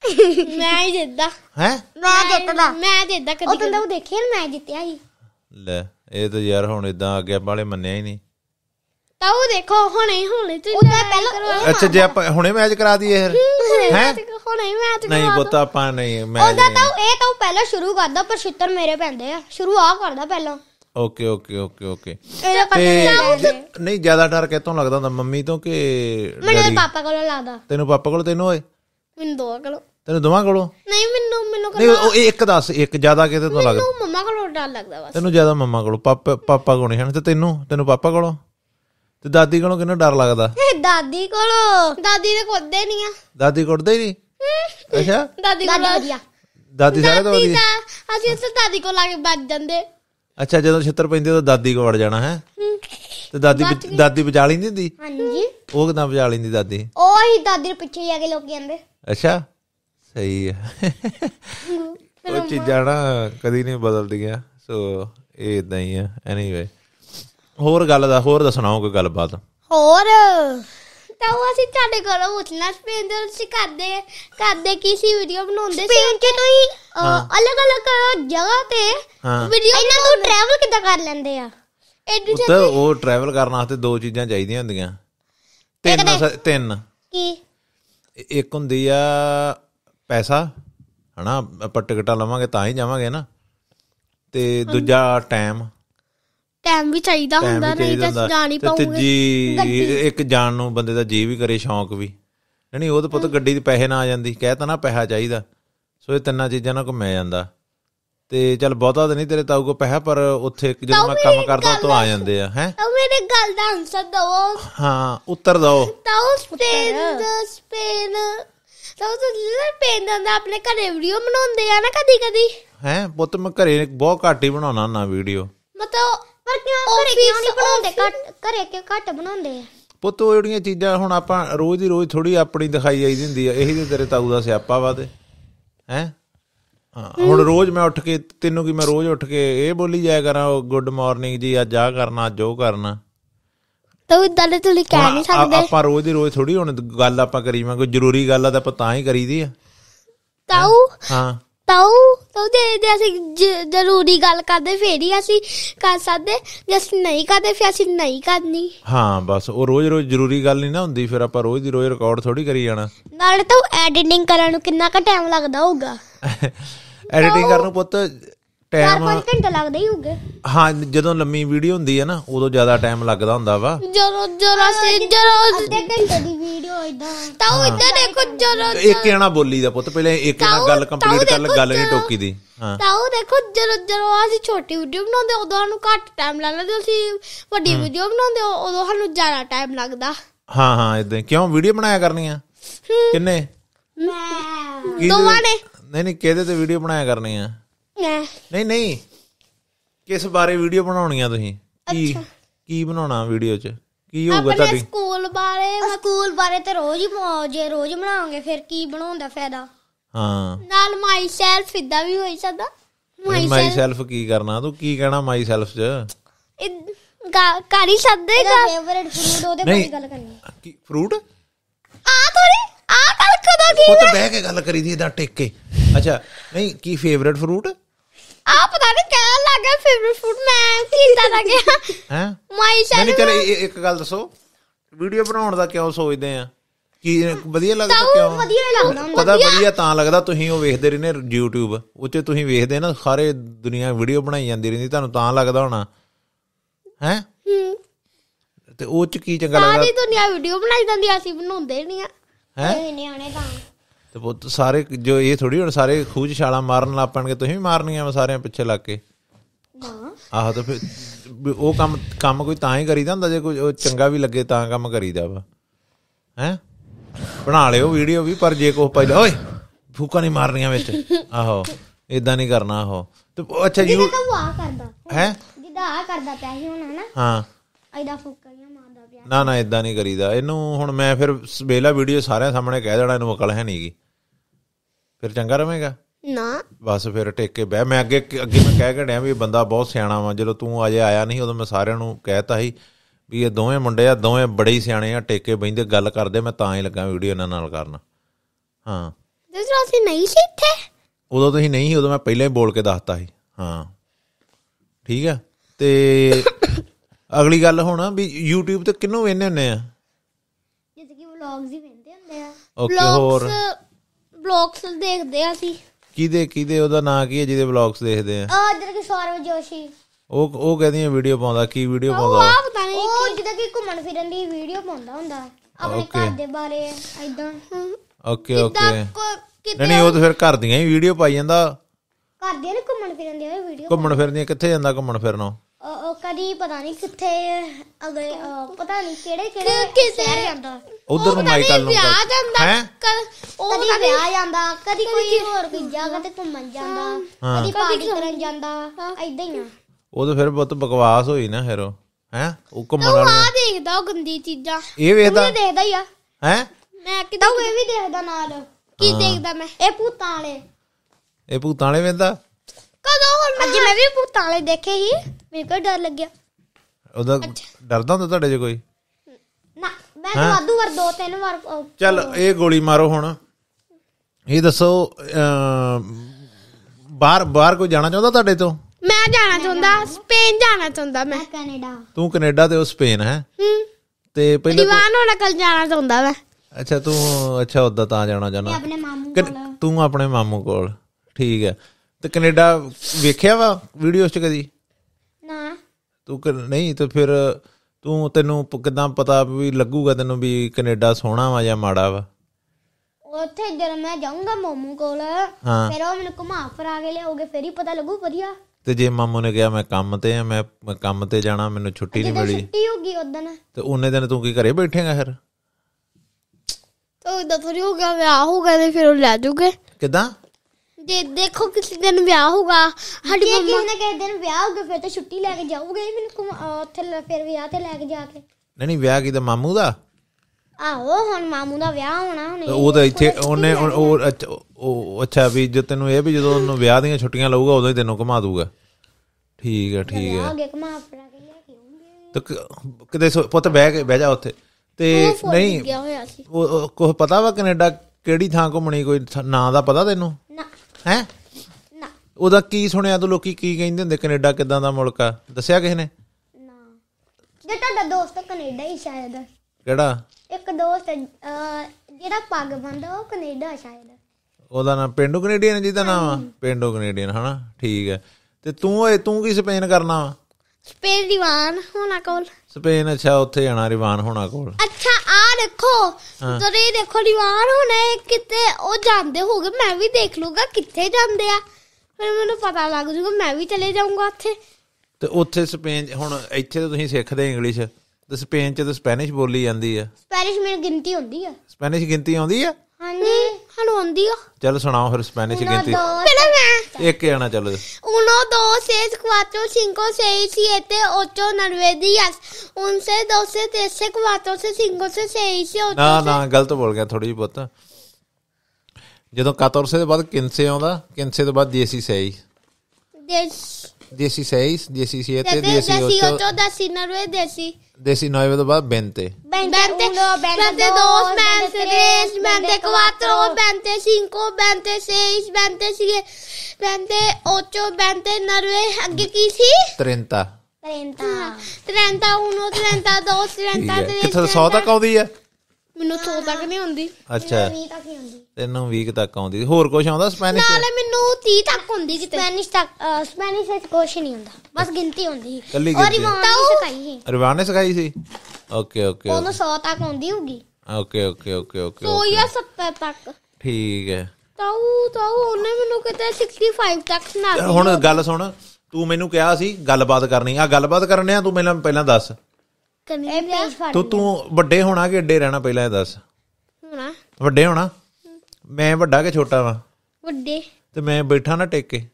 ਮੈਂ ਹੀ ਜਿੱਤਦਾ ਹੈ ਮੈਂ ਜਿੱਤਦਾ ਮੈਂ ਜਿੱਤਦਾ ਕਦੀ ਉਹ ਤਾਂ ਉਹ ਦੇਖਿਆ ਨਾ ਮੈਂ ਜਿੱਤਿਆ ਹੀ ਲੈ ਇਹ ਤਾਂ ਯਾਰ ਹੁਣ ਇਦਾਂ ਅੱਗੇ ਬਾਲੇ ਮੰਨਿਆ ਹੀ ਨਹੀਂ ਤਾਂ ਉਹ ਦੇਖੋ ਹੁਣੇ ਹੁਣੇ ਤੂੰ ਤਾਂ ਪਹਿਲਾਂ ਅੱਛਾ ਜੇ ਆਪਾਂ ਹੁਣੇ ਮੈਚ ਕਰਾ ਦਈਏ ਫਿਰ ਹੈ ਹੁਣੇ ਮੈਚ ਕਰਾ ਨਹੀਂ ਬੋਤਾ ਆਪਾਂ ਨਹੀਂ ਮੈਂ ਉਹਦਾ ਤਾਂ ਇਹ ਤਾਂ ਪਹਿਲਾਂ ਸ਼ੁਰੂ ਕਰਦਾ ਪਰ ਛਿੱਤਰ ਮੇਰੇ ਪੈਂਦੇ ਆ ਸ਼ੁਰੂ ਆ ਕਰਦਾ ਪਹਿਲਾਂ ਓਕੇ ਓਕੇ ਓਕੇ ਓਕੇ ਨਹੀਂ ਜ਼ਿਆਦਾ ਡਰ ਕਿਤੋਂ ਲੱਗਦਾ ਹੁੰਦਾ ਮੰਮੀ ਤੋਂ ਕਿ ਮੈਨੂੰ ਪਾਪਾ ਕੋਲੋਂ ਲੱਗਦਾ ਤੈਨੂੰ ਪਾਪਾ ਕੋਲੋਂ ਤੈਨੂੰ ਓਏ ਮੈਨੂੰ ਦੋ ਕੋਲੋਂ ਤੈਨੂੰ ਦਵਾਂ ਕੋਲੋਂ ਨਹੀਂ ਮੈਨੂੰ ਮੈਨੂੰ ਨਹੀਂ ਉਹ ਇੱਕ ਦੱਸ ਇੱਕ ਜ਼ਿਆਦਾ ਕਿਤੇ ਤੋਂ ਲੱਗਦਾ ਮੈਨੂੰ ਮਮਾ ਕੋਲੋਂ ਡਰ ਲੱਗਦਾ ਬਸ ਤੈਨੂੰ ਜ਼ਿਆਦਾ ਮਮਾ ਕੋਲੋਂ ਪਾਪਾ ਪਾਪਾ ਕੋਲੋਂ ਨਹੀਂ ਤੇ ਤੈਨੂੰ ਤੈਨੂੰ ਪਾਪਾ ਕੋਲੋਂ ਤੇ ਦਾਦੀ ਕੋਲੋਂ ਕਿੰਨਾ ਡਰ ਲੱਗਦਾ ਦਾਦੀ ਕੋਲੋਂ ਦਾਦੀ ਦੇ ਕੁੱਟਦੇ ਨਹੀਂ ਆ ਦਾਦੀ ਕੁੱਟਦੇ ਨਹੀਂ ਅੱਛਾ ਦਾਦੀ ਕੋਲੋਂ ਦਾਦੀ ਸਾਰੇ ਤੋਂ ਵਧੀਆ ਅਸੀਂ ਤਾਂ ਦਾਦੀ ਕੋਲ ਆ ਕੇ ਵੱਜ ਜਾਂਦੇ ਅੱਛਾ ਜਦੋਂ ਛਿੱਤਰ ਪੈਂਦੇ ਤਾਂ ਦਾਦੀ ਕੋਲ ਵੜ ਜਾਣਾ ਹੈ ਤੇ ਦਾਦੀ ਦਾਦੀ ਬਚਾ ਲੈਂਦੀ ਹੁੰਦੀ ਹਾਂਜੀ ਉਹ ਕਿਦਾਂ ਬਚਾ ਲੈਂਦੀ ਦਾਦੀ ਉਹ ਹੀ ਦਾਦੀ ਦੇ ਪਿੱਛੇ ਜਾ ਕੇ ਲੋਕ ਜਾਂਦੇ ਅੱਛਾ ਸਹੀ ਹੈ ਉਹ ਚੀਜ਼ਾਂ ਨਾ ਕਦੀ ਨਹੀਂ ਬਦਲਦੀਆਂ ਸੋ ਇਹ ਇਦਾਂ ਹੀ ਆ ਐਨੀਵੇ ਹੋਰ ਗੱਲ ਦਾ ਹੋਰ ਦੱਸਣਾ ਕੋਈ ਗੱਲਬਾਤ ਹੋਰ ਤਾਂ ਉਹ ਅਸੀਂ ਤੁਹਾਡੇ ਕੋਲ ਪੁੱਛਣਾ ਸਪੇਨ ਸੀ ਕਰਦੇ ਕਰਦੇ ਕੀ ਸੀ ਵੀਡੀਓ ਬਣਾਉਂਦੇ ਸੀ ਸਪੇਨ ਤੁਸੀਂ ਅਲੱਗ-ਅਲੱਗ ਜਗ੍ਹਾ ਤੇ ਵੀਡੀਓ ਇਹਨਾਂ ਨੂੰ ਟਰੈਵਲ ਕਿੱਦਾਂ ਕਰ ਲੈਂਦੇ ਆ ਐਡੀ ਤਾਂ ਉਹ ਟਰੈਵਲ ਕਰਨ ਵਾਸਤੇ ਦੋ ਚੀਜ਼ਾਂ ਚਾਹੀਦੀਆਂ ਹੁੰਦੀਆਂ ਤਿੰਨ ਤਿੰਨ ਕੀ ਇੱਕ ਹੁੰਦੀ ਆ ਪੈਸਾ ਹਨਾ ਆਪਾਂ ਟਿਕਟਾਂ ਲਵਾਂਗੇ ਤਾਂ ਹੀ ਜਾਵਾਂਗੇ ਨਾ ਤੇ ਦੂਜਾ ਟਾਈਮ ਟਾਈਮ ਵੀ ਚਾਹੀਦਾ ਹੁੰਦਾ ਨਹੀਂ ਤਾਂ ਜਾਣੀ ਪਾਉਂਗੇ ਤੇ ਜੀ ਇੱਕ ਜਾਣ ਨੂੰ ਬੰਦੇ ਦਾ ਜੀ ਵੀ ਕਰੇ ਸ਼ੌਂਕ ਵੀ ਨਹੀਂ ਉਹ ਤਾਂ ਪੁੱਤ ਗੱਡੀ ਦੇ ਪੈਸੇ ਨਾ ਆ ਜਾਂਦੀ ਕਹਿ ਨਾ ਪੈਸਾ ਚਾਹੀਦਾ ਸੋ ਇਹ ਤਿੰਨਾਂ ਚੀਜ਼ਾਂ ਨਾਲ ਘੁੰਮਿਆ ਜਾਂਦਾ ਤੇ ਚੱਲ ਬਹੁਤਾ ਤਾਂ ਨਹੀਂ ਤੇਰੇ ਤਾਊ ਕੋ ਪੈਸਾ ਪਰ ਉੱਥੇ ਜਦੋਂ ਮੈਂ ਕੰਮ ਕਰਦਾ ਤਾਂ ਆ ਜਾਂਦੇ ਆ ਹੈ ਉਹ ਮੇਰੇ ਗੱਲ ਦਾ ਆਨਸਰ ਦੋ ਹਾਂ ਉੱਤਰ ਦੋ ਤਾਊ ਸਪੇਨ ਸਪੇਨ ਸਭ ਤੁਸੀਂ ਜਿਹੜਾ ਪੇਨ ਦਾ ਆਪਣੇ ਘਰੇ ਵੀਡੀਓ ਬਣਾਉਂਦੇ ਆ ਨਾ ਕਦੀ ਕਦੀ ਹੈ ਪੁੱਤ ਮੈਂ ਘਰੇ ਬਹੁਤ ਘੱਟ ਹੀ ਬਣਾਉਣਾ ਨਾ ਵੀਡੀਓ ਮਤਲਬ ਪਰ ਕਿਉਂ ਘਰੇ ਕਿਉਂ ਨਹੀਂ ਬਣਾਉਂਦੇ ਘੱਟ ਘਰੇ ਕਿਉਂ ਘੱਟ ਬਣਾਉਂਦੇ ਆ ਪੁੱਤ ਉਹ ਜਿਹੜੀਆਂ ਚੀਜ਼ਾਂ ਹੁਣ ਆਪਾਂ ਰੋਜ਼ ਦੀ ਰੋਜ਼ ਥੋੜੀ ਆਪਣੀ ਦਿਖਾਈ ਜਾਈ ਦਿੰਦੀ ਆ ਇਹੀ ਤੇ ਤੇਰੇ ਤਾਊ ਦਾ ਸਿਆਪਾ ਵਾ ਤੇ ਹੈ ਹੁਣ ਰੋਜ਼ ਮੈਂ ਉੱਠ ਕੇ ਤੈਨੂੰ ਕੀ ਮੈਂ ਰੋਜ਼ ਉੱਠ ਕੇ ਇਹ ਬੋਲੀ ਜਾਇਆ ਕਰਾਂ ਗੁੱਡ ਮਾਰਨਿੰਗ ਜੀ ਅੱਜ ਆ ਕਰਨਾ ਜੋ ਕਰਨਾ ਤਾਂ ਉਹ ਇਦਾਂ ਦੇ ਤੁਸੀਂ ਕਹਿ ਨਹੀਂ ਸਕਦੇ ਆਪਾਂ ਰੋਜ਼ ਦੀ ਰੋਜ਼ ਥੋੜੀ ਹੁਣ ਗੱਲ ਆਪਾਂ ਮੈਂ ਕੋਈ ਜ਼ਰੂਰੀ ਗੱਲ ਆ ਤਾਂ ਆਪਾਂ ਤਾਂ ਹੀ ਕਰੀਦੀ ਆ ਤਾਉ ਹਾਂ ਤਾਉ ਤਾਉ ਦੇ ਦੇ ਅਸੀਂ ਜ਼ਰੂਰੀ ਗੱਲ ਕਰਦੇ ਫੇਰ ਹੀ ਅਸੀਂ ਕਰ ਸਕਦੇ ਜੇ ਅਸੀਂ ਨਹੀਂ ਕਰਦੇ ਫੇਰ ਅਸੀਂ ਨਹੀਂ ਕਰਨੀ ਹਾਂ ਬਸ ਉਹ ਰੋਜ਼ ਰੋਜ਼ ਜ਼ਰੂਰੀ ਗੱਲ ਨਹੀਂ ਨਾ ਹੁੰਦੀ ਫਿਰ ਆਪਾਂ ਰੋਜ਼ ਦੀ ਰੋਜ਼ ਰਿਕਾਰਡ ਥੋੜੀ ਕਰੀ ਜਾਣਾ ਨਾਲੇ ਤਾਂ ਐਡੀਟਿੰਗ ਕਰਨ ਨੂੰ ਕਿੰਨਾ ਕੁ ਟਾਈਮ ਲੱਗਦਾ ਹੋਊਗਾ ਐਡੀਟਿੰਗ ਕਰਨ ਨੂੰ ਪੁੱਤ ਟਾਈਮ 4-5 ਘੰਟੇ ਲੱਗਦੇ ਹੀ ਹੋਗੇ ਹਾਂ ਜਦੋਂ ਲੰਮੀ ਵੀਡੀਓ ਹੁੰਦੀ ਹੈ ਨਾ ਉਦੋਂ ਜ਼ਿਆਦਾ ਟਾਈਮ ਲੱਗਦਾ ਹੁੰਦਾ ਵਾ ਜਦੋਂ ਜਰਾ ਸੇ ਜਰਾ ਅੱਧੇ ਘੰਟੇ ਦੀ ਵੀਡੀਓ ਇਦਾਂ ਤਾਂ ਉਹ ਇਦਾਂ ਦੇਖੋ ਜਰਾ ਇੱਕ ਜਣਾ ਬੋਲੀ ਦਾ ਪੁੱਤ ਪਹਿਲੇ ਇੱਕ ਨਾਲ ਗੱਲ ਕੰਪਲੀਟ ਕਰ ਲੈ ਗੱਲ ਨਹੀਂ ਟੋਕੀ ਦੀ ਹਾਂ ਤਾਂ ਉਹ ਦੇਖੋ ਜਦੋਂ ਜਦੋਂ ਅਸੀਂ ਛੋਟੀ ਵੀਡੀਓ ਬਣਾਉਂਦੇ ਉਦੋਂ ਸਾਨੂੰ ਘੱਟ ਟਾਈਮ ਲੱਗਦਾ ਤੇ ਅਸੀਂ ਵੱਡੀ ਵੀਡੀਓ ਬਣਾਉਂਦੇ ਉਦੋਂ ਸਾਨੂੰ ਜ਼ਿਆਦਾ ਟਾਈਮ ਲੱਗਦਾ ਹਾਂ ਹਾਂ ਇਦਾਂ ਕਿਉਂ ਵੀਡੀਓ ਬਣਾਇਆ ਕਰਨੀ ਆ ਕਿੰਨੇ ਮੈਂ ਦੋਵਾਂ ਨੇ ਨਹੀਂ ਨਹੀਂ ਕਿਹਦੇ ਤੇ ਵੀਡੀਓ ਬਣਾਇਆ ਕਰਨੀ ਆ ਨਹੀਂ ਨਹੀਂ ਕਿਸ ਬਾਰੇ ਵੀਡੀਓ ਬਣਾਉਣੀ ਆ ਤੁਸੀਂ ਕੀ ਕੀ ਬਣਾਉਣਾ ਵੀਡੀਓ 'ਚ ਕੀ ਹੋਊਗਾ ਤੁਹਾਡੀ ਆਪਣੇ ਸਕੂਲ ਬਾਰੇ ਸਕੂਲ ਬਾਰੇ ਤੇ ਰੋਜ਼ ਹੀ ਜੇ ਰੋਜ਼ ਬਣਾਉਂਗੇ ਫਿਰ ਕੀ ਬਣਾਉਣ ਦਾ ਫਾਇਦਾ ਹਾਂ ਨਾਲ ਮਾਈ ਸੈਲਫ ਇਦਾਂ ਵੀ ਹੋਈ ਸਕਦਾ ਮਾਈ ਸੈਲਫ ਕੀ ਕਰਨਾ ਤੂੰ ਕੀ ਕਹਿਣਾ ਮਾਈ ਸੈਲਫ 'ਚ ਕਾਰੀ ਸ਼ਬਦ ਹੈਗਾ ਫੇਵਰਿਟ ਫਰੂਟ ਉਹਦੇ ਬਾਰੇ ਗੱਲ ਕਰਨੀ ਕੀ ਫਰੂਟ ਆ ਥੋੜੀ ਆ ਗੱਲ ਕਦੋਂ ਕੀ ਉਹ ਤਾਂ ਬਹਿ ਕੇ ਗੱਲ ਕਰੀ ਦੀ ਇਦਾਂ ਟਿਕ ਕੇ ਅੱਛਾ ਨਹੀਂ ਕੀ ਫੇਵਰਿਟ ਫਰੂਟ ਆ ਪਤਾ ਨਹੀਂ ਕਹਿਣ ਲੱਗਾ ਫੇਵਰਿਟ ਫੂਡ ਮੈਂ ਕਿੱਦਾਂ ਲੱਗਿਆ ਹੈ ਮਾਈ ਸ਼ਾਨ ਨਹੀਂ ਚਲ ਇੱਕ ਗੱਲ ਦੱਸੋ ਵੀਡੀਓ ਬਣਾਉਣ ਦਾ ਕਿਉਂ ਸੋਚਦੇ ਆ ਕੀ ਵਧੀਆ ਲੱਗਦਾ ਕਿਉਂ ਵਧੀਆ ਲੱਗਦਾ ਪਤਾ ਵਧੀਆ ਤਾਂ ਲੱਗਦਾ ਤੁਸੀਂ ਉਹ ਵੇਖਦੇ ਰਹਿੰਦੇ YouTube ਉੱਤੇ ਤੁਸੀਂ ਵੇਖਦੇ ਨਾ ਸਾਰੇ ਦੁਨੀਆ ਵੀਡੀਓ ਬਣਾਈ ਜਾਂਦੀ ਰਹਿੰਦੀ ਤੁਹਾਨੂੰ ਤਾਂ ਲੱਗਦਾ ਹੋਣਾ ਹੈ ਤੇ ਉਹ ਚ ਕੀ ਚੰਗਾ ਲੱਗਦਾ ਸਾਰੀ ਦੁਨੀਆ ਵੀਡੀਓ ਬਣਾਈ ਜਾਂਦੀ ਅਸੀਂ ਬਣਾਉਂਦੇ ਨਹੀਂ ਆ ਨਹੀਂ ਨਿਆਣੇ ਤਾਂ ਤੇ ਬਹੁਤ ਸਾਰੇ ਜੋ ਇਹ ਥੋੜੀ ਹੁਣ ਸਾਰੇ ਖੂਜ ਛਾਲਾ ਮਾਰਨ ਲੱਗ ਪੈਣਗੇ ਤੁਸੀਂ ਵੀ ਮਾਰਨੀਆਂ ਵਾ ਸਾਰਿਆਂ ਪਿੱਛੇ ਲੱਗ ਕੇ ਹਾਂ ਆਹ ਤਾਂ ਫਿਰ ਉਹ ਕੰਮ ਕੰਮ ਕੋਈ ਤਾਂ ਹੀ ਕਰੀਦਾ ਹੁੰਦਾ ਜੇ ਕੋਈ ਚੰਗਾ ਵੀ ਲੱਗੇ ਤਾਂ ਕੰਮ ਕਰੀਦਾ ਵਾ ਹੈ ਬਣਾ ਲਿਓ ਵੀਡੀਓ ਵੀ ਪਰ ਜੇ ਕੋ ਪਹਿਲਾਂ ਓਏ ਫੂਕਾ ਨਹੀਂ ਮਾਰਨੀਆਂ ਵਿੱਚ ਆਹੋ ਇਦਾਂ ਨਹੀਂ ਕਰਨਾ ਆਹੋ ਤੇ ਅੱਛਾ ਜੀ ਕੰਮ ਆ ਕਰਦਾ ਹੈ ਜਿੱਦਾਂ ਆ ਕਰਦਾ ਪਿਆ ਸੀ ਹੁਣ ਹਨਾ ਹਾਂ ਐਦਾ ਫੂਕਾ ਨਹੀਂ ਨਾ ਨਾ ਇਦਾਂ ਨਹੀਂ ਕਰੀਦਾ ਇਹਨੂੰ ਹੁਣ ਮੈਂ ਫਿਰ ਵੇਲਾ ਵੀਡੀਓ ਸਾਰਿਆਂ ਸਾਹਮਣੇ ਕਹਿ ਦੇਣਾ ਇਹਨੂੰ ਅਕਲ ਹੈ ਨਹੀਂਗੀ ਫਿਰ ਚੰਗਾ ਰਵੇਗਾ ਨਾ ਬਸ ਫਿਰ ਟੇਕ ਕੇ ਬਹਿ ਮੈਂ ਅੱਗੇ ਅੱਗੇ ਮੈਂ ਕਹਿ ਕੇ ਡਿਆ ਵੀ ਇਹ ਬੰਦਾ ਬਹੁਤ ਸਿਆਣਾ ਵਾ ਜਦੋਂ ਤੂੰ ਅਜੇ ਆਇਆ ਨਹੀਂ ਉਦੋਂ ਮੈਂ ਸਾਰਿਆਂ ਨੂੰ ਕਹਿਤਾ ਸੀ ਵੀ ਇਹ ਦੋਵੇਂ ਮੁੰਡੇ ਆ ਦੋਵੇਂ ਬੜੇ ਹੀ ਸਿਆਣੇ ਆ ਟੇਕ ਕੇ ਬੈਂਦੇ ਗੱਲ ਕਰਦੇ ਮੈਂ ਤਾਂ ਹੀ ਲੱਗਾ ਵੀਡੀਓ ਇਹਨਾਂ ਨਾਲ ਕਰਨ ਹਾਂ ਜਦੋਂ ਅਸੀਂ ਨਹੀਂ ਸੀ ਇੱਥੇ ਉਦੋਂ ਤੁਸੀਂ ਨਹੀਂ ਸੀ ਉਦੋਂ ਮੈਂ ਪਹਿਲਾਂ ਹੀ ਬੋਲ ਕੇ ਦੱਸਤਾ ਸੀ ਹਾਂ ਠੀਕ ਆ ਤੇ ਅਗਲੀ ਗੱਲ ਹੁਣ ਵੀ YouTube ਤੇ ਕਿੰਨੂੰ ਵੇਨੇ ਹੁੰਨੇ ਆ ਜਿਵੇਂ ਕਿ ਵਲੌਗਸ ਹੀ ਵੇਂਦੇ ਹੁੰਦੇ ਆ ਓਕੇ ਹੋਰ ਵਲੌਗਸ ਦੇਖਦੇ ਆ ਅਸੀਂ ਕਿਹਦੇ ਕਿਹਦੇ ਉਹਦਾ ਨਾਂ ਕੀ ਹੈ ਜਿਹਦੇ ਵਲੌਗਸ ਦੇਖਦੇ ਆ ਆ ਜਿਹੜੇ ਕਿ ਸੌਰਵ ਜੋਸ਼ੀ ਉਹ ਉਹ ਕਹਿੰਦੀ ਵੀਡੀਓ ਪਾਉਂਦਾ ਕੀ ਵੀਡੀਓ ਪਾਉਂਦਾ ਉਹ ਪਤਾ ਨਹੀਂ ਉਹ ਜਿੱਦਾਂ ਕਿ ਘੁੰਮਣ ਫਿਰਨ ਦੀ ਵੀਡੀਓ ਪਾਉਂਦਾ ਹੁੰਦਾ ਆਪਣੇ ਘਰ ਦੇ ਬਾਰੇ ਐਦਾਂ ਓਕੇ ਓਕੇ ਨਹੀਂ ਉਹ ਤਾਂ ਫਿਰ ਘਰ ਦੀਆਂ ਹੀ ਵੀਡੀਓ ਪਾਈ ਜਾਂਦਾ ਘਰ ਦੀਆਂ ਨੇ ਘੁੰਮਣ ਫਿਰਨ ਦੀ ਵੀਡੀਓ ਘੁੰਮਣ ਫਿਰਨ ਕਿੱਥੇ ਜਾਂਦਾ ਘੁੰਮਣ ਫਿਰਨੋਂ ਉਹ ਕਦੀ ਪਤਾ ਨਹੀਂ ਕਿੱਥੇ ਅਗਲੇ ਪਤਾ ਨਹੀਂ ਕਿਹੜੇ ਕਿਹੜੇ ਸ਼ਹਿਰ ਜਾਂਦਾ ਉਧਰ ਨੂੰ ਮਾਈਕ ਨੂੰ ਆ ਜਾਂਦਾ ਹੈ ਉਹ ਕਦੀ ਵਿਆਹ ਜਾਂਦਾ ਕਦੀ ਕੋਈ ਹੋਰ ਕੋਈ ਜਗ੍ਹਾ ਤੇ ਘੁੰਮਣ ਜਾਂਦਾ ਕਦੀ ਪਾਰਟੀ ਕਰਨ ਜਾਂਦਾ ਐਦਾਂ ਹੀ ਆ ਉਹ ਤਾਂ ਫਿਰ ਬਹੁਤ ਬਕਵਾਸ ਹੋਈ ਨਾ ਫਿਰ ਹੈ ਉਹ ਘੁੰਮਣ ਵਾਲਾ ਆ ਦੇਖਦਾ ਉਹ ਗੰਦੀ ਚੀਜ਼ਾਂ ਇਹ ਵੇਖਦਾ ਉਹ ਦੇਖਦਾ ਹੀ ਆ ਹੈ ਮੈਂ ਕਿਦਾਂ ਉਹ ਵੀ ਦੇਖਦਾ ਨਾਲ ਕੀ ਦੇਖਦਾ ਮੈਂ ਇਹ ਭੂਤਾਂ ਵਾਲੇ ਇਹ ਭੂਤਾਂ ਵਾਲੇ ਵੇਖਦਾ ਕਦੋਂ ਹੁਣ ਅੱਜ ਮੈਂ ਵੀ ਭੂਤਾਂ ਵਾਲੇ ਦੇਖੇ ਹੀ ਮੇਰੇ ਕੋਲ ਡਰ ਲੱਗਿਆ ਉਹਦਾ ਡਰਦਾ ਹੁੰਦਾ ਤੁਹਾਡੇ ਜੇ ਕੋਈ ਨਾ ਮੈਂ ਤਾਂ ਵਾਧੂ ਵਾਰ ਦੋ ਤਿੰਨ ਵਾਰ ਚੱਲ ਇਹ ਗੋਲੀ ਮਾਰੋ ਹੁਣ ਇਹ ਦੱਸੋ ਬਾਹਰ ਬਾਹਰ ਕੋਈ ਜਾਣਾ ਚਾਹੁੰਦਾ ਤੁਹਾਡੇ ਤੋਂ ਮੈਂ ਜਾਣਾ ਚਾਹੁੰਦਾ ਸਪੇਨ ਜਾਣਾ ਚਾਹੁੰਦਾ ਮੈਂ ਕੈਨੇਡਾ ਤੂੰ ਕੈਨੇਡਾ ਤੇ ਉਹ ਸਪੇਨ ਹੈ ਤੇ ਪਹਿਲਾਂ ਦੀਵਾਨ ਹੋਣਾ ਕੱਲ ਜਾਣਾ ਚਾਹੁੰਦਾ ਮੈਂ ਅੱਛਾ ਤੂੰ ਅੱਛਾ ਉਦਾਂ ਤਾਂ ਜਾਣਾ ਕੋਲ ਤੂੰ ਆਪਣੇ ਮਾਮੂ ਕੋਲ ਠੀਕ ਹੈ ਤੇ ਕੈਨੇਡਾ ਵੇਖਿਆ ਵਾ ਵੀਡੀਓਸ ਚ ਕਦੀ ਨਾ ਤੂੰ ਨਹੀਂ ਤਾਂ ਫਿਰ ਤੂੰ ਤੈਨੂੰ ਕਿਦਾਂ ਪਤਾ ਵੀ ਲੱਗੂਗਾ ਤੈਨੂੰ ਵੀ ਕੈਨੇਡਾ ਸੋਹਣਾ ਵਾ ਜਾਂ ਮਾੜਾ ਵਾ ਉੱਥੇ ਜਦ ਮੈਂ ਜਾਊਂਗਾ ਮਾਮੂ ਕੋਲ ਫਿਰ ਉਹ ਮੈਨੂੰ ਘੁਮਾ ਫਰਾ ਕੇ ਲਿਆਉਗੇ ਫਿਰ ਹੀ ਪਤਾ ਲੱਗੂ ਵਧੀਆ ਤੇ ਜੇ ਮਾਮੂ ਨੇ ਕਿਹਾ ਮੈਂ ਕੰਮ ਤੇ ਆ ਮੈਂ ਕੰਮ ਤੇ ਜਾਣਾ ਮੈਨੂੰ ਛੁੱਟੀ ਨਹੀਂ ਮਿਲੀ ਛੁੱਟੀ ਹੋ ਗਈ ਉਦੋਂ ਤੇ ਉਹਨੇ ਦਿਨ ਤੂੰ ਕੀ ਘਰੇ ਬੈਠੇਗਾ ਫਿਰ ਤੋ ਉਦੋਂ ਫਿਰ ਹੋਗਾ ਮੈਂ ਆਹੂਗਾ ਤੇ ਫਿਰ ਉਹ ਲੈ ਜੂਗੇ ਕਿਦਾਂ ਦੇ ਦੇਖੋ ਕਿਸੇ ਦਿਨ ਵਿਆਹ ਹੋਗਾ ਸਾਡੀ ਮੰਮਾ ਕਿਸੇ ਨਾ ਕਿਸੇ ਦਿਨ ਵਿਆਹ ਹੋਗਾ ਫਿਰ ਤਾਂ ਛੁੱਟੀ ਲੈ ਕੇ ਜਾਊਗੇ ਮੈਨੂੰ ਉੱਥੇ ਫਿਰ ਵਿਆਹ ਤੇ ਲੈ ਕੇ ਜਾ ਕੇ ਨਹੀਂ ਨਹੀਂ ਵਿਆਹ ਕੀਤਾ ਮਾਮੂ ਦਾ ਆਹੋ ਹੁਣ ਮਾਮੂ ਦਾ ਵਿਆਹ ਹੋਣਾ ਹੁਣੇ ਉਹ ਤਾਂ ਇੱਥੇ ਉਹਨੇ ਉਹ- ਉਹ ਅੱਛਾ- ਵੀ ਜੇ ਤੈਨੂੰ ਇਹ ਵੀ ਜਦੋਂ ਉਹਨੂੰ ਵਿਆਹ ਦੀਆਂ ਛੁੱਟੀਆਂ ਲਊਗਾ ਉਦੋਂ ਹੀ ਤੈਨੂੰ ਘੁਮਾ ਦੂਗਾ ਠੀਕ ਹੈ ਠੀਕ ਹੈ ਵਿਆਹ ਹੋ ਗਿਆ ਘਮਾ ਫਰਾ ਕੇ ਲੈ ਕੇ ਆਉਂਗੇ ਤੇ ਕਿਤੇ ਸੋ- ਪੁੱਤ ਬਹਿ ਕੇ ਬਹਿ ਜਾ ਉੱਥੇ ਤੇ ਨਹੀਂ ਹੋਇਆ ਸੀ ਉਹ- ਕੋਈ ਪਤਾ ਵਾ ਕੈਨੇਡਾ ਕਿਹੜੀ ਥਾਂ ਘੁੰਮਣੀ ਕੋਈ ਨਾਂ ਦਾ ਪਤਾ ਤੈਨੂੰ ਹੈ ਨਾ ਉਹਦਾ ਕੀ ਸੁਣਿਆ ਤੂੰ ਲੋਕੀ ਕੀ ਕਹਿੰਦੇ ਹੁੰਦੇ ਕੈਨੇਡਾ ਕਿਦਾਂ ਦਾ ਮੁਲਕ ਆ ਦੱਸਿਆ ਕਿਸੇ ਨੇ ਨਾ ਜੇ ਤੁਹਾਡਾ ਦੋਸਤ ਕੈਨੇਡਾ ਹੀ ਸ਼ਾਇਦ ਕਿਹੜਾ ਇੱਕ ਦੋਸਤ ਜਿਹੜਾ ਪੱਗ ਬੰਦਾ ਉਹ ਕੈਨੇਡਾ ਸ਼ਾਇਦ ਉਹਦਾ ਨਾਮ ਪਿੰਡੂ ਕੈਨੇਡੀਅਨ ਜਿਹਦਾ ਨਾਮ ਪਿੰਡੂ ਕੈਨੇਡੀਅਨ ਹਨਾ ਠੀਕ ਹੈ ਤੇ ਤੂੰ ਓਏ ਤੂੰ ਕੀ ਸਪੇਨ ਕਰਨਾ ਸਪੇਨ ਰਿਵਾਨ ਹੋਣਾ ਕੋਲ ਸਪੇਨ ਅੱਛਾ ਉੱਥੇ ਜਾਣਾ ਰਿਵਾਨ ਹੋਣਾ ਕੋਲ ਅੱਛਾ ਆ ਦੇਖੋ ਤਰੇ ਦੇਖੋ ਰਿਵਾਨ ਹੋਣਾ ਕਿਤੇ ਉਹ ਜਾਂਦੇ ਹੋਗੇ ਮੈਂ ਵੀ ਦੇਖ ਲੂਗਾ ਕਿੱਥੇ ਜਾਂਦੇ ਆ ਫਿਰ ਮੈਨੂੰ ਪਤਾ ਲੱਗ ਜੂਗਾ ਮੈਂ ਵੀ ਚਲੇ ਜਾਊਂਗਾ ਉੱਥੇ ਤੇ ਉੱਥੇ ਸਪੇਨ ਹੁਣ ਇੱਥੇ ਤਾਂ ਤੁਸੀਂ ਸਿੱਖਦੇ ਇੰਗਲਿਸ਼ ਤੇ ਸਪੇਨ ਚ ਤਾਂ ਸਪੈਨਿਸ਼ ਬੋਲੀ ਜਾਂਦੀ ਆ ਸਪੈਨਿਸ਼ ਮੇਰੀ ਗਿਣਤੀ ਹੁੰਦੀ ਆ ਸਪੈਨਿਸ਼ ਗਿਣਤੀ ਆਉਂਦੀ ਆ ਤੁਹਾਨੂੰ ਆਉਂਦੀ ਆ ਚਲ ਸੁਣਾਓ ਫਿਰ ਸਪੈਨਿਸ਼ ਗਿਣਤੀ ਪਹਿਲਾਂ ਮੈਂ ਇੱਕ ਜਾਣਾ ਚਲੋ ਉਨੋ ਦੋ ਸੇਸ ਕੁਆਟੋ ਸਿੰਕੋ ਸੇ ਸੀ ਤੇ ਓਚੋ ਨਰਵੇ ਉਨ ਸੇ ਦੋ ਸੇ ਤੇ ਸੇ ਕੁਆਟੋ ਸੇ ਸਿੰਕੋ ਸੇ ਸੀ ਓਚੋ ਨਾ ਨਾ ਗਲਤ ਬੋਲ ਗਿਆ ਥੋੜੀ ਜਿਹੀ ਪੁੱਤ ਜਦੋਂ 14 ਦੇ ਬਾਅਦ ਕਿੰਸੇ ਆਉਂਦਾ ਕਿੰਸੇ ਤੋਂ ਬਾਅਦ ਦੇਸੀ ਸੇਈ 16, 17, 18, 18 19, 19, 19, 19, 19 19 de más, 20. 21, 22, 23, 24, 25, 26, 27, 28, 29. ¿Aquí qué sí? 30. 30. 31, 32, 33. ਕਿੱਥੇ 100 ਤੱਕ ਆਉਂਦੀ ਆ ਮੈਨੂੰ ਤੋਂ ਤੱਕ ਨਹੀਂ ਆਉਂਦੀ ਅੱਛਾ 20 ਤੱਕ ਆਉਂਦੀ ਤੈਨੂੰ 20 ਤੱਕ ਆਉਂਦੀ ਹੋਰ ਕੁਝ ਆਉਂਦਾ ਸਪੈਨਿਸ਼ ਨਾਲੇ ਮੈਨੂੰ 30 ਤੱਕ ਹੁੰਦੀ ਕਿਤੇ ਸਪੈਨਿਸ਼ ਤੱਕ ਸਪੈਨਿਸ਼ ਵਿੱਚ ਕੁਝ ਨਹੀਂ ਹੁੰਦਾ ਬਸ ਗਿਣਤੀ ਹੁੰਦੀ ਆਉਂਦੀ ਕੱਲੀ ਸਿਖਾਈ ਔਰ ਰਿਵਾਨ ਨੇ ਸਿਖਾਈ ਸੀ ਓਕੇ ਓਕੇ ਉਹਨੂੰ 100 ਤੱਕ ਆਉਂਦੀ ਹੋਗੀ ਓਕੇ ਓਕੇ ਓਕੇ ਓਕੇ 100 ਜਾਂ 70 ਤੱਕ ਠੀਕ ਹੈ ਤਾਉ ਤਾਉ ਉਹਨੇ ਮੈਨੂੰ ਕਿਤੇ 65 ਤੱਕ ਸੁਣਾ ਹੁਣ ਗੱਲ ਸੁਣ ਤੂੰ ਮੈਨੂੰ ਕਿਹਾ ਸੀ ਗੱਲਬਾਤ ਕਰਨੀ ਆ ਗੱਲਬਾਤ ਕਰਨੇ ਆ ਤੂੰ ਮੈਨੂੰ ਪਹਿਲਾਂ ਦੱਸ ਤੂੰ ਤੂੰ ਵੱਡੇ ਹੋਣਾ ਕਿ ਏਡੇ ਰਹਿਣਾ ਪਹਿਲਾਂ ਇਹ ਦੱਸ ਹੋਣਾ ਵੱਡੇ ਹੋਣਾ ਮੈਂ ਵੱਡਾ ਕਿ ਛੋਟਾ ਵਾਂ ਵੱਡੇ ਤੇ ਮੈਂ ਬੈਠਾ ਨਾ ਟੇਕੇ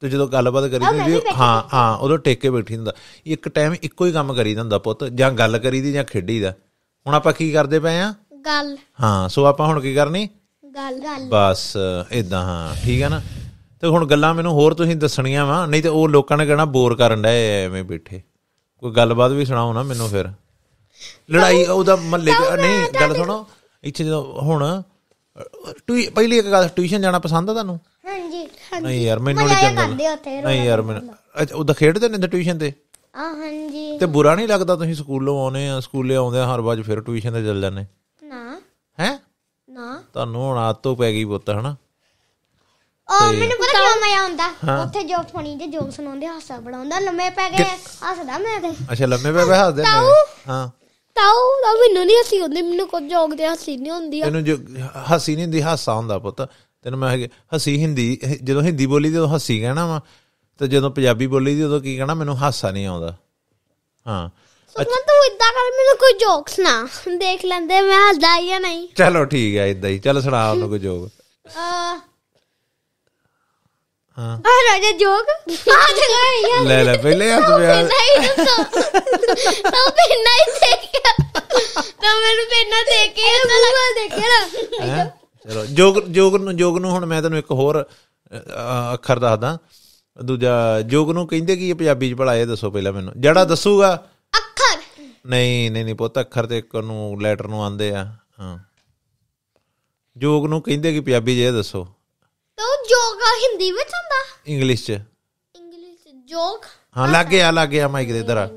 ਤੇ ਜਦੋਂ ਗੱਲਬਾਤ ਕਰੀ ਜੀ ਹਾਂ ਹਾਂ ਉਦੋਂ ਟੇਕੇ ਬੈਠੀ ਹੁੰਦਾ ਇੱਕ ਟਾਈਮ ਇੱਕੋ ਹੀ ਕੰਮ ਕਰੀ ਹੁੰਦਾ ਪੁੱਤ ਜਾਂ ਗੱਲ ਕਰੀਦੀ ਜਾਂ ਖੇਡੀ ਦਾ ਹੁਣ ਆਪਾਂ ਕੀ ਕਰਦੇ ਪਏ ਆ ਗੱਲ ਹਾਂ ਸੋ ਆਪਾਂ ਹੁਣ ਕੀ ਕਰਨੀ ਗੱਲ ਗੱਲ ਬਸ ਇਦਾਂ ਹਾਂ ਠੀਕ ਹੈ ਨਾ ਤੇ ਹੁਣ ਗੱਲਾਂ ਮੈਨੂੰ ਹੋਰ ਤੁਸੀਂ ਦੱਸਣੀਆਂ ਵਾ ਨਹੀਂ ਤੇ ਉਹ ਲੋਕਾਂ ਨੇ ਕਹਿਣਾ ਬੋਰ ਕਰਨ ਦਾ ਐਵੇਂ ਬੈਠੇ ਕੋਈ ਗੱਲਬਾਤ ਵੀ ਸੁਣਾਓ ਨਾ ਮੈਨੂੰ ਫਿਰ ਲੜਾਈ ਉਹਦਾ ਮੱਲੇ ਨਹੀਂ ਗੱਲ ਸੁਣੋ ਇੱਥੇ ਜਦੋਂ ਹੁਣ ਪਹਿਲੀ ਇੱਕ ਗੱਲ ਟਿਊਸ਼ਨ ਜਾਣਾ ਪਸੰਦ ਆ ਤੁਹਾਨੂੰ ਹਾਂਜੀ ਹਾਂਜੀ ਨਹੀਂ ਯਾਰ ਮੈਨੂੰ ਨਹੀਂ ਚੰਗਾ ਨਹੀਂ ਯਾਰ ਮੈਨੂੰ ਉਹਦਾ ਖੇਡਦੇ ਨੇ ਟਿਊਸ਼ਨ ਤੇ ਆ ਹਾਂਜੀ ਤੇ ਬੁਰਾ ਨਹੀਂ ਲੱਗਦਾ ਤੁਸੀਂ ਸਕੂਲੋਂ ਆਉਨੇ ਆ ਸਕੂਲੇ ਆਉਂਦੇ ਆ ਹਰ ਵਾਰ ਫਿਰ ਟਿਊਸ਼ਨ ਤੇ ਚੱਲ ਜਾਂਦੇ ਨਾ ਹੈ ਨਾ ਤੁਹਾਨੂੰ ਹੁਣ ਆਦਤ ਪੈ ਗਈ ਪੁੱਤ ਹਨਾ ਉਹ ਮੈਨੂੰ ਪਤਾ ਕਿਉਂ ਮੈਂ ਆਉਂਦਾ ਉੱਥੇ ਜੋ ਫਣੀ ਤੇ ਜੋਕ ਸੁਣਾਉਂਦੇ ਹਾਸਾ ਬਣਾਉਂਦਾ ਲੰਮੇ ਪੈ ਕੇ ਹੱਸਦਾ ਮੈਂ ਤੇ ਅੱਛਾ ਲੰਮੇ ਪੈ ਕੇ ਹੱਸਦੇ ਮੈਂ ਹਾਂ ਤਾਉ ਤਾਉ ਮੈਨੂੰ ਨਹੀਂ ਹੱਸੀ ਹੁੰਦੀ ਮੈਨੂੰ ਕੋਈ ਜੋਕ ਤੇ ਹੱਸੀ ਨਹੀਂ ਹੁੰਦੀ ਤੈਨੂੰ ਜੋ ਹੱਸੀ ਨਹੀਂ ਹੁੰਦੀ ਹਾਸਾ ਹੁੰਦਾ ਪੁੱਤ ਤੈਨੂੰ ਮੈਂ ਹੱਸੀ ਹਿੰਦੀ ਜਦੋਂ ਹਿੰਦੀ ਬੋਲੀ ਤੇ ਉਦੋਂ ਹੱਸੀ ਕਹਿਣਾ ਵਾ ਤੇ ਜਦੋਂ ਪੰਜਾਬੀ ਬੋਲੀ ਦੀ ਉਦੋਂ ਕੀ ਕਹਿਣਾ ਮੈਨੂੰ ਹਾਸਾ ਨਹੀਂ ਆਉਂਦਾ ਹਾਂ ਸੁਮਨ ਤੂੰ ਇਦਾਂ ਕਰ ਮੈਨੂੰ ਕੋਈ ਜੋਕ ਸੁਣਾ ਦੇਖ ਲੈਂਦੇ ਮੈਂ ਹੱਸਦਾ ਜਾਂ ਨਹੀਂ ਚਲੋ ਠੀਕ ਹੈ ਇਦਾਂ ਹੀ ਚਲ ਸੁਣਾ ਉਹਨੂੰ ਕੋਈ ਜੋਕ ਆ ਹਾਂ राजा जोग ले ले पहले यार तुम्हें यार नहीं तो पेन्ना ही देख ਤਾਂ ਮੈਨੂੰ ਪੈਨਾ ਦੇ ਕੇ ਬੂਆ ਦੇਖਿਆ ਨਾ ਚਲੋ ਜੋਗ ਜੋਗ ਨੂੰ ਜੋਗ ਨੂੰ ਹੁਣ ਮੈਂ ਤੈਨੂੰ ਇੱਕ ਹੋਰ ਅੱਖਰ ਦੱਸਦਾ ਦੂਜਾ ਜੋਗ ਨੂੰ ਕਹਿੰਦੇ ਕੀ ਪੰਜਾਬੀ ਚ ਭਲਾ ਦੱਸੋ ਪਹਿਲਾਂ ਮੈਨੂੰ ਜਿਹੜਾ ਦੱਸੂਗਾ ਅੱਖਰ ਨਹੀਂ ਨਹੀਂ ਨਹੀਂ ਪੁੱਤ ਅੱਖਰ ਤੇ ਇੱਕ ਨੂੰ ਲੈਟਰ ਨੂੰ ਆਂਦੇ ਆ ਹਾਂ ਜੋਗ ਨੂੰ ਕਹਿੰਦੇ ਕੀ ਪੰਜਾਬੀ ਜੇ ਦੱਸੋ ਤੇ ਉਹ ਯੋਗਾ ਹਿੰਦੀ ਵਿੱਚ ਹੁੰਦਾ ਇੰਗਲਿਸ਼ ਚ ਇੰਗਲਿਸ਼ ਚ ਹਾਂ ਲੱਗ ਗਿਆ ਲੱਗ ਗਿਆ ਮਾਈਕ ਦੇ ਇਧਰ ਆ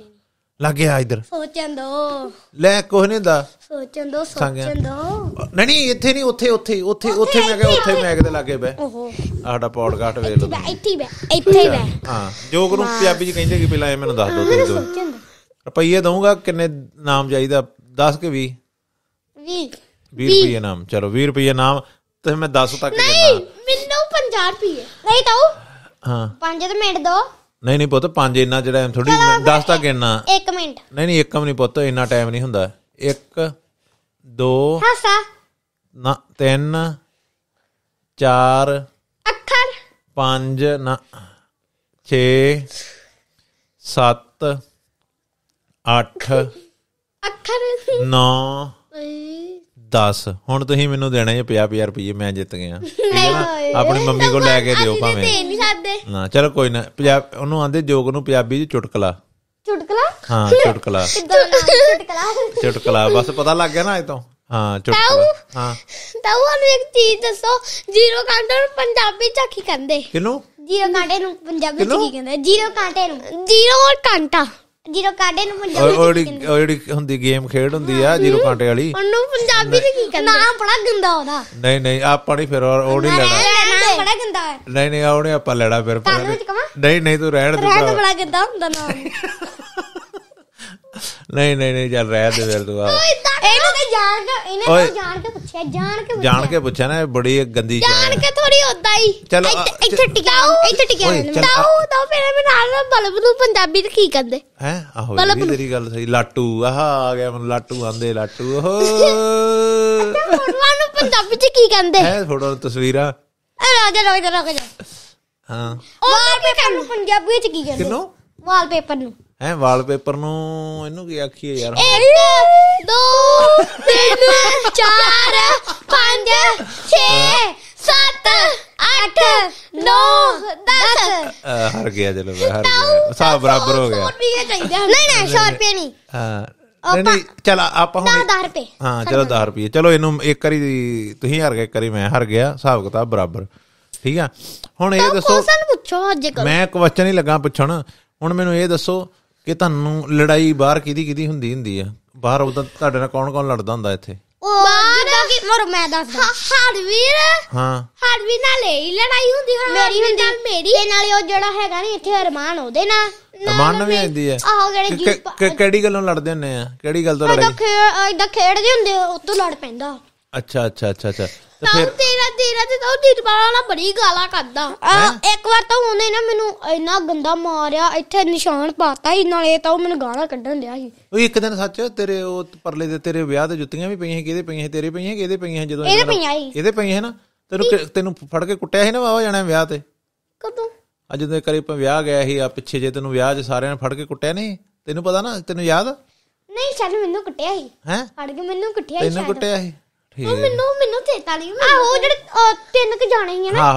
ਲੱਗ ਗਿਆ ਇਧਰ ਸੋਚਣ ਦੋ ਲੈ ਕੋਹ ਨਹੀਂ ਦਾ ਸੋਚਣ ਦੋ ਸੋਚਣ ਦੋ ਨਹੀਂ ਨਹੀਂ ਇੱਥੇ ਨਹੀਂ ਉੱਥੇ ਉੱਥੇ ਉੱਥੇ ਉੱਥੇ ਮੈਂ ਕਿਹਾ ਉੱਥੇ ਮੈਂ ਕਿਤੇ ਲੱਗੇ ਬੈ ਆਹ ਸਾਡਾ ਪੌਡਕਾਸਟ ਵੇਖ ਲਓ ਇੱਥੇ ਬੈ ਇੱਥੇ ਬੈ ਹਾਂ ਜੋਕ ਨੂੰ ਪੰਜਾਬੀ ਚ ਕਹਿੰਦੇ ਕਿ ਪਹਿਲਾਂ ਇਹ ਮੈਨੂੰ ਦੱਸ ਦੋ ਤੁਸੀਂ ਸੋਚਣ ਦੋ ਰੁਪਈਏ ਦਊਂਗਾ ਕਿੰਨੇ ਨਾਮ ਚਾਹੀਦਾ 10 ਕਿ 20 20 20 ਰੁਪਈਏ ਨਾਮ ਚਲੋ 20 ਰੁਪਈਏ ਨਾਮ ਤੇ ਮੈਂ 10 ਤੱਕ ਨਹੀਂ ਚਾਰ ਪੀਏ ਨਹੀਂ ਤਾਉ ਹਾਂ ਪੰਜ ਤੇ ਮਿੰਟ ਦੋ ਨਹੀਂ ਨਹੀਂ ਪੁੱਤ ਪੰਜ ਇੰਨਾ ਜਿਹੜਾ ਟਾਈਮ ਥੋੜੀ 10 ਤਾਂ ਗਿਣਨਾ 1 ਮਿੰਟ ਨਹੀਂ ਨਹੀਂ 1 ਮਿੰਟ ਪੁੱਤ ਇੰਨਾ ਟਾਈਮ ਨਹੀਂ ਹੁੰਦਾ 1 2 ਹਾਸਾ ਨਾ 3 4 ਅੱਖਰ 5 ਨਾ 6 7 8 ਅੱਖਰ 9 10 ਹੁਣ ਤੁਸੀਂ ਮੈਨੂੰ ਦੇਣਾ ਹੈ 50 ਰੁਪਏ ਮੈਂ ਜਿੱਤ ਗਿਆ ਆਪਣੀ ਮੰਮੀ ਕੋਲ ਲੈ ਕੇ ਦਿਓ ਭਾਵੇਂ ਦੇ ਨਹੀਂ ਸਕਦੇ ਨਾ ਚਲੋ ਕੋਈ ਨਾ ਪੰਜਾਬ ਉਹਨੂੰ ਆਂਦੇ ਜੋਗ ਨੂੰ ਪੰਜਾਬੀ ਚ ਚੁਟਕਲਾ ਚੁਟਕਲਾ ਹਾਂ ਚੁਟਕਲਾ ਚੁਟਕਲਾ ਚੁਟਕਲਾ ਬਸ ਪਤਾ ਲੱਗ ਗਿਆ ਨਾ ਅੱਜ ਤੋਂ ਹਾਂ ਚੁਟਕਲਾ ਹਾਂ ਤਾਂ ਉਹਨੂੰ ਇੱਕ ਚੀਜ਼ ਦੱਸੋ ਜ਼ੀਰੋ ਕਾਂਟੇ ਨੂੰ ਪੰਜਾਬੀ ਚ ਕੀ ਕਹਿੰਦੇ ਕਿਨੂੰ ਜ਼ੀਰੋ ਕਾਂਟੇ ਨੂੰ ਪੰਜਾਬੀ ਚ ਕੀ ਕਹਿੰਦੇ ਜ਼ੀਰੋ ਕਾਂਟੇ ਨੂੰ ਜ਼ੀਰੋ ਔਰ ਕਾਂਟਾ ਜੀਰੋ ਕਾਂਟੇ ਨੂੰ ਪੰਜਾਬੀ ਉਹ ਜਿਹੜੀ ਉਹ ਜਿਹੜੀ ਹੁੰਦੀ ਗੇਮ ਖੇਡ ਹੁੰਦੀ ਆ ਜੀਰੋ ਕਾਂਟੇ ਵਾਲੀ ਉਹਨੂੰ ਪੰਜਾਬੀ ਚ ਕੀ ਕਹਿੰਦੇ ਨਾਮ ਬੜਾ ਗੰਦਾ ਉਹਦਾ ਨਹੀਂ ਨਹੀਂ ਆਪਾਂ ਨਹੀਂ ਫਿਰ ਉਹ ਨਹੀਂ ਲੈਣਾ ਨਾਮ ਬੜਾ ਗੰਦਾ ਹੈ ਨਹੀਂ ਨਹੀਂ ਉਹਨੇ ਆਪਾਂ ਲੈਣਾ ਫਿਰ ਨਹੀਂ ਨਹੀਂ ਤੂੰ ਰਹਿਣ ਦੇ ਰਹਿਣ ਬੜਾ ਗੰਦਾ ਹੁੰਦਾ ਨਾਮ ਨਹੀਂ ਨਹੀਂ ਨਹੀਂ ਚੱਲ ਰਹਿ ਦੇ ਫਿਰ ਤੂੰ ਆ ਇਹਨੂੰ ਜਾਣ ਕੇ ਇਹਨੇ ਤਾਂ ਜਾਣ ਕੇ ਪੁੱਛਿਆ ਜਾਣ ਕੇ ਜਾਣ ਕੇ ਪੁੱਛਿਆ ਨਾ ਇਹ ਬੜੀ ਗੰਦੀ ਜਾਣ ਕੇ ਥੋੜੀ ਉਦਾਂ ਹੀ ਚਲੋ ਇੱਥੇ ਟਿਕਿਆ ਇੱਥੇ ਟਿਕਿਆ ਤਾਉ ਤਾਂ ਫਿਰ ਮੈਂ ਨਾਲ ਬਲਬ ਨੂੰ ਪੰਜਾਬੀ ਚ ਕੀ ਕਹਿੰਦੇ ਹੈ ਆਹੋ ਇਹ ਤੇਰੀ ਗੱਲ ਸਹੀ ਲਾਟੂ ਆਹ ਆ ਗਿਆ ਮੈਨੂੰ ਲਾਟੂ ਆਂਦੇ ਲਾਟੂ ਓਹੋ ਫੋਟੋਆਂ ਨੂੰ ਪੰਜਾਬੀ ਚ ਕੀ ਕਹਿੰਦੇ ਹੈ ਫੋਟੋ ਤਸਵੀਰਾਂ ਜਾ ਰੋਕ ਜਾ ਹਾਂ ਵਾਲਪੇਪਰ ਨੂੰ ਪੰਜਾਬੀ ਚ ਕੀ ਕਹਿੰਦੇ ਕਿਨੋ ਵਾਲਪੇਪਰ ਨੂੰ ਹੈ ਵਾਲਪੇਪਰ ਨੂੰ ਇਹਨੂੰ ਕੀ ਆਖੀਏ ਯਾਰ 1 2 3 4 5 6 7 8 9 10 ਹਰ ਗਿਆ ਚਲੋ ਹਰ ਗਿਆ ਸਭ ਬਰਾਬਰ ਹੋ ਗਿਆ ਨਹੀਂ ਨਹੀਂ 100 ਰੁਪਏ ਨਹੀਂ ਹਾਂ ਨਹੀਂ ਚਲ ਆਪਾਂ ਹੁਣ 10 ਰੁਪਏ ਹਾਂ ਚਲੋ 10 ਰੁਪਏ ਚਲੋ ਇਹਨੂੰ ਇੱਕ ਵਾਰੀ ਤੁਸੀਂ ਹਰ ਗਏ ਇੱਕ ਵਾਰੀ ਮੈਂ ਹਰ ਗਿਆ ਹਿਸਾਬ ਕਿਤਾਬ ਬਰਾਬਰ ਠੀਕ ਆ ਹੁਣ ਇਹ ਦੱਸੋ ਮੈਂ ਕੁਐਸਚਨ ਹੀ ਲੱਗਾ ਪੁੱਛਣ ਹੁਣ ਮੈਨੂੰ ਇਹ ਦੱਸੋ ਕਿ ਤੁਹਾਨੂੰ ਲੜਾਈ ਬਾਹਰ ਕਿਹਦੀ ਕਿਹਦੀ ਹੁੰਦੀ ਹੁੰਦੀ ਆ ਬਾਹਰ ਉਦੋਂ ਤੁਹਾਡੇ ਨਾਲ ਕੌਣ ਕੌਣ ਲੜਦਾ ਹੁੰਦਾ ਇੱਥੇ ਬਾਹਰ ਕਿ ਮਰ ਮੈਂ ਦੱਸਦਾ ਹਰਵੀਰ ਹਾਂ ਹਰਵੀਰ ਨਾਲ ਹੀ ਲੜਾਈ ਹੁੰਦੀ ਹਾਂ ਮੇਰੀ ਨਾਲ ਮੇਰੀ ਤੇ ਨਾਲੇ ਉਹ ਜਿਹੜਾ ਹੈਗਾ ਨਾ ਇੱਥੇ ਅਰਮਾਨ ਉਹਦੇ ਨਾਲ ਅਰਮਾਨ ਵੀ ਆਉਂਦੀ ਹੈ ਆਹੋ ਕਿਹੜੇ ਕਿਹੜੀ ਗੱਲੋਂ ਲੜਦੇ ਹੁੰਦੇ ਆ ਕਿਹੜੀ ਗੱਲ ਤੋਂ ਲੜਦੇ ਲੜਾਈ ਇਦਾਂ ਖੇਡਦੇ ਹੁੰਦੇ ਉਹ ਤੋਂ ਲੜ ਪੈਂਦਾ ਅੱਛਾ ਅੱਛਾ ਅੱਛਾ ਅੱਛਾ ਤਾਂ ਤੇਰਾ ਤੇਰਾ ਤੇ ਤਾਂ ਢਿੱਡ ਵਾਲਾ ਬੜੀ ਗਾਲਾਂ ਕਰਦਾ ਇੱਕ ਵਾਰ ਤਾਂ ਉਹਨੇ ਨਾ ਮੈਨੂੰ ਇੰਨਾ ਗੰਦਾ ਮਾਰਿਆ ਇੱਥੇ ਨਿਸ਼ਾਨ ਪਾਤਾ ਸੀ ਨਾਲੇ ਤਾਂ ਉਹ ਮੈਨੂੰ ਗਾਲਾਂ ਕੱਢਣ ਲਿਆ ਸੀ ਉਹ ਇੱਕ ਦਿਨ ਸੱਚ ਤੇਰੇ ਉਹ ਪਰਲੇ ਦੇ ਤੇਰੇ ਵਿਆਹ ਦੇ ਜੁੱਤੀਆਂ ਵੀ ਪਈਆਂ ਕਿਹਦੇ ਪਈਆਂ ਤੇਰੇ ਪਈਆਂ ਕਿਹਦੇ ਪਈਆਂ ਜਦੋਂ ਇਹਦੇ ਪਈਆਂ ਇਹਦੇ ਪਈਆਂ ਹਨ ਤੈਨੂੰ ਤੈਨੂੰ ਫੜ ਕੇ ਕੁੱਟਿਆ ਸੀ ਨਾ ਵਾਹ ਜਾਣਾ ਵਿਆਹ ਤੇ ਕਦੋਂ ਅੱਜ ਦੇ ਕਰੇ ਪ ਵਿਆਹ ਗਿਆ ਸੀ ਆ ਪਿੱਛੇ ਜੇ ਤੈਨੂੰ ਵਿਆਹ 'ਚ ਸਾਰਿਆਂ ਨੇ ਫੜ ਕੇ ਕੁੱਟਿਆ ਨਹੀਂ ਤੈਨੂੰ ਪਤਾ ਨਾ ਤੈਨੂੰ ਯਾਦ ਨਹੀਂ ਚੱਲ ਮੈਨੂੰ ਕੁੱਟਿਆ ਸੀ ਹੈ ਫੜ ਕੇ ਮੈਨੂੰ ਕੁੱਟਿਆ ਸੀ ਤੈਨੂੰ ਕੁੱਟਿਆ ਸੀ ਉਹ ਮੈਨੂੰ ਮੈਨੂੰ ਚੇਤਾ ਨਹੀਂ ਆ ਉਹ ਜਿਹੜੇ ਤਿੰਨ ਕੁ ਜਾਣੇ ਹੀ ਆ ਨਾ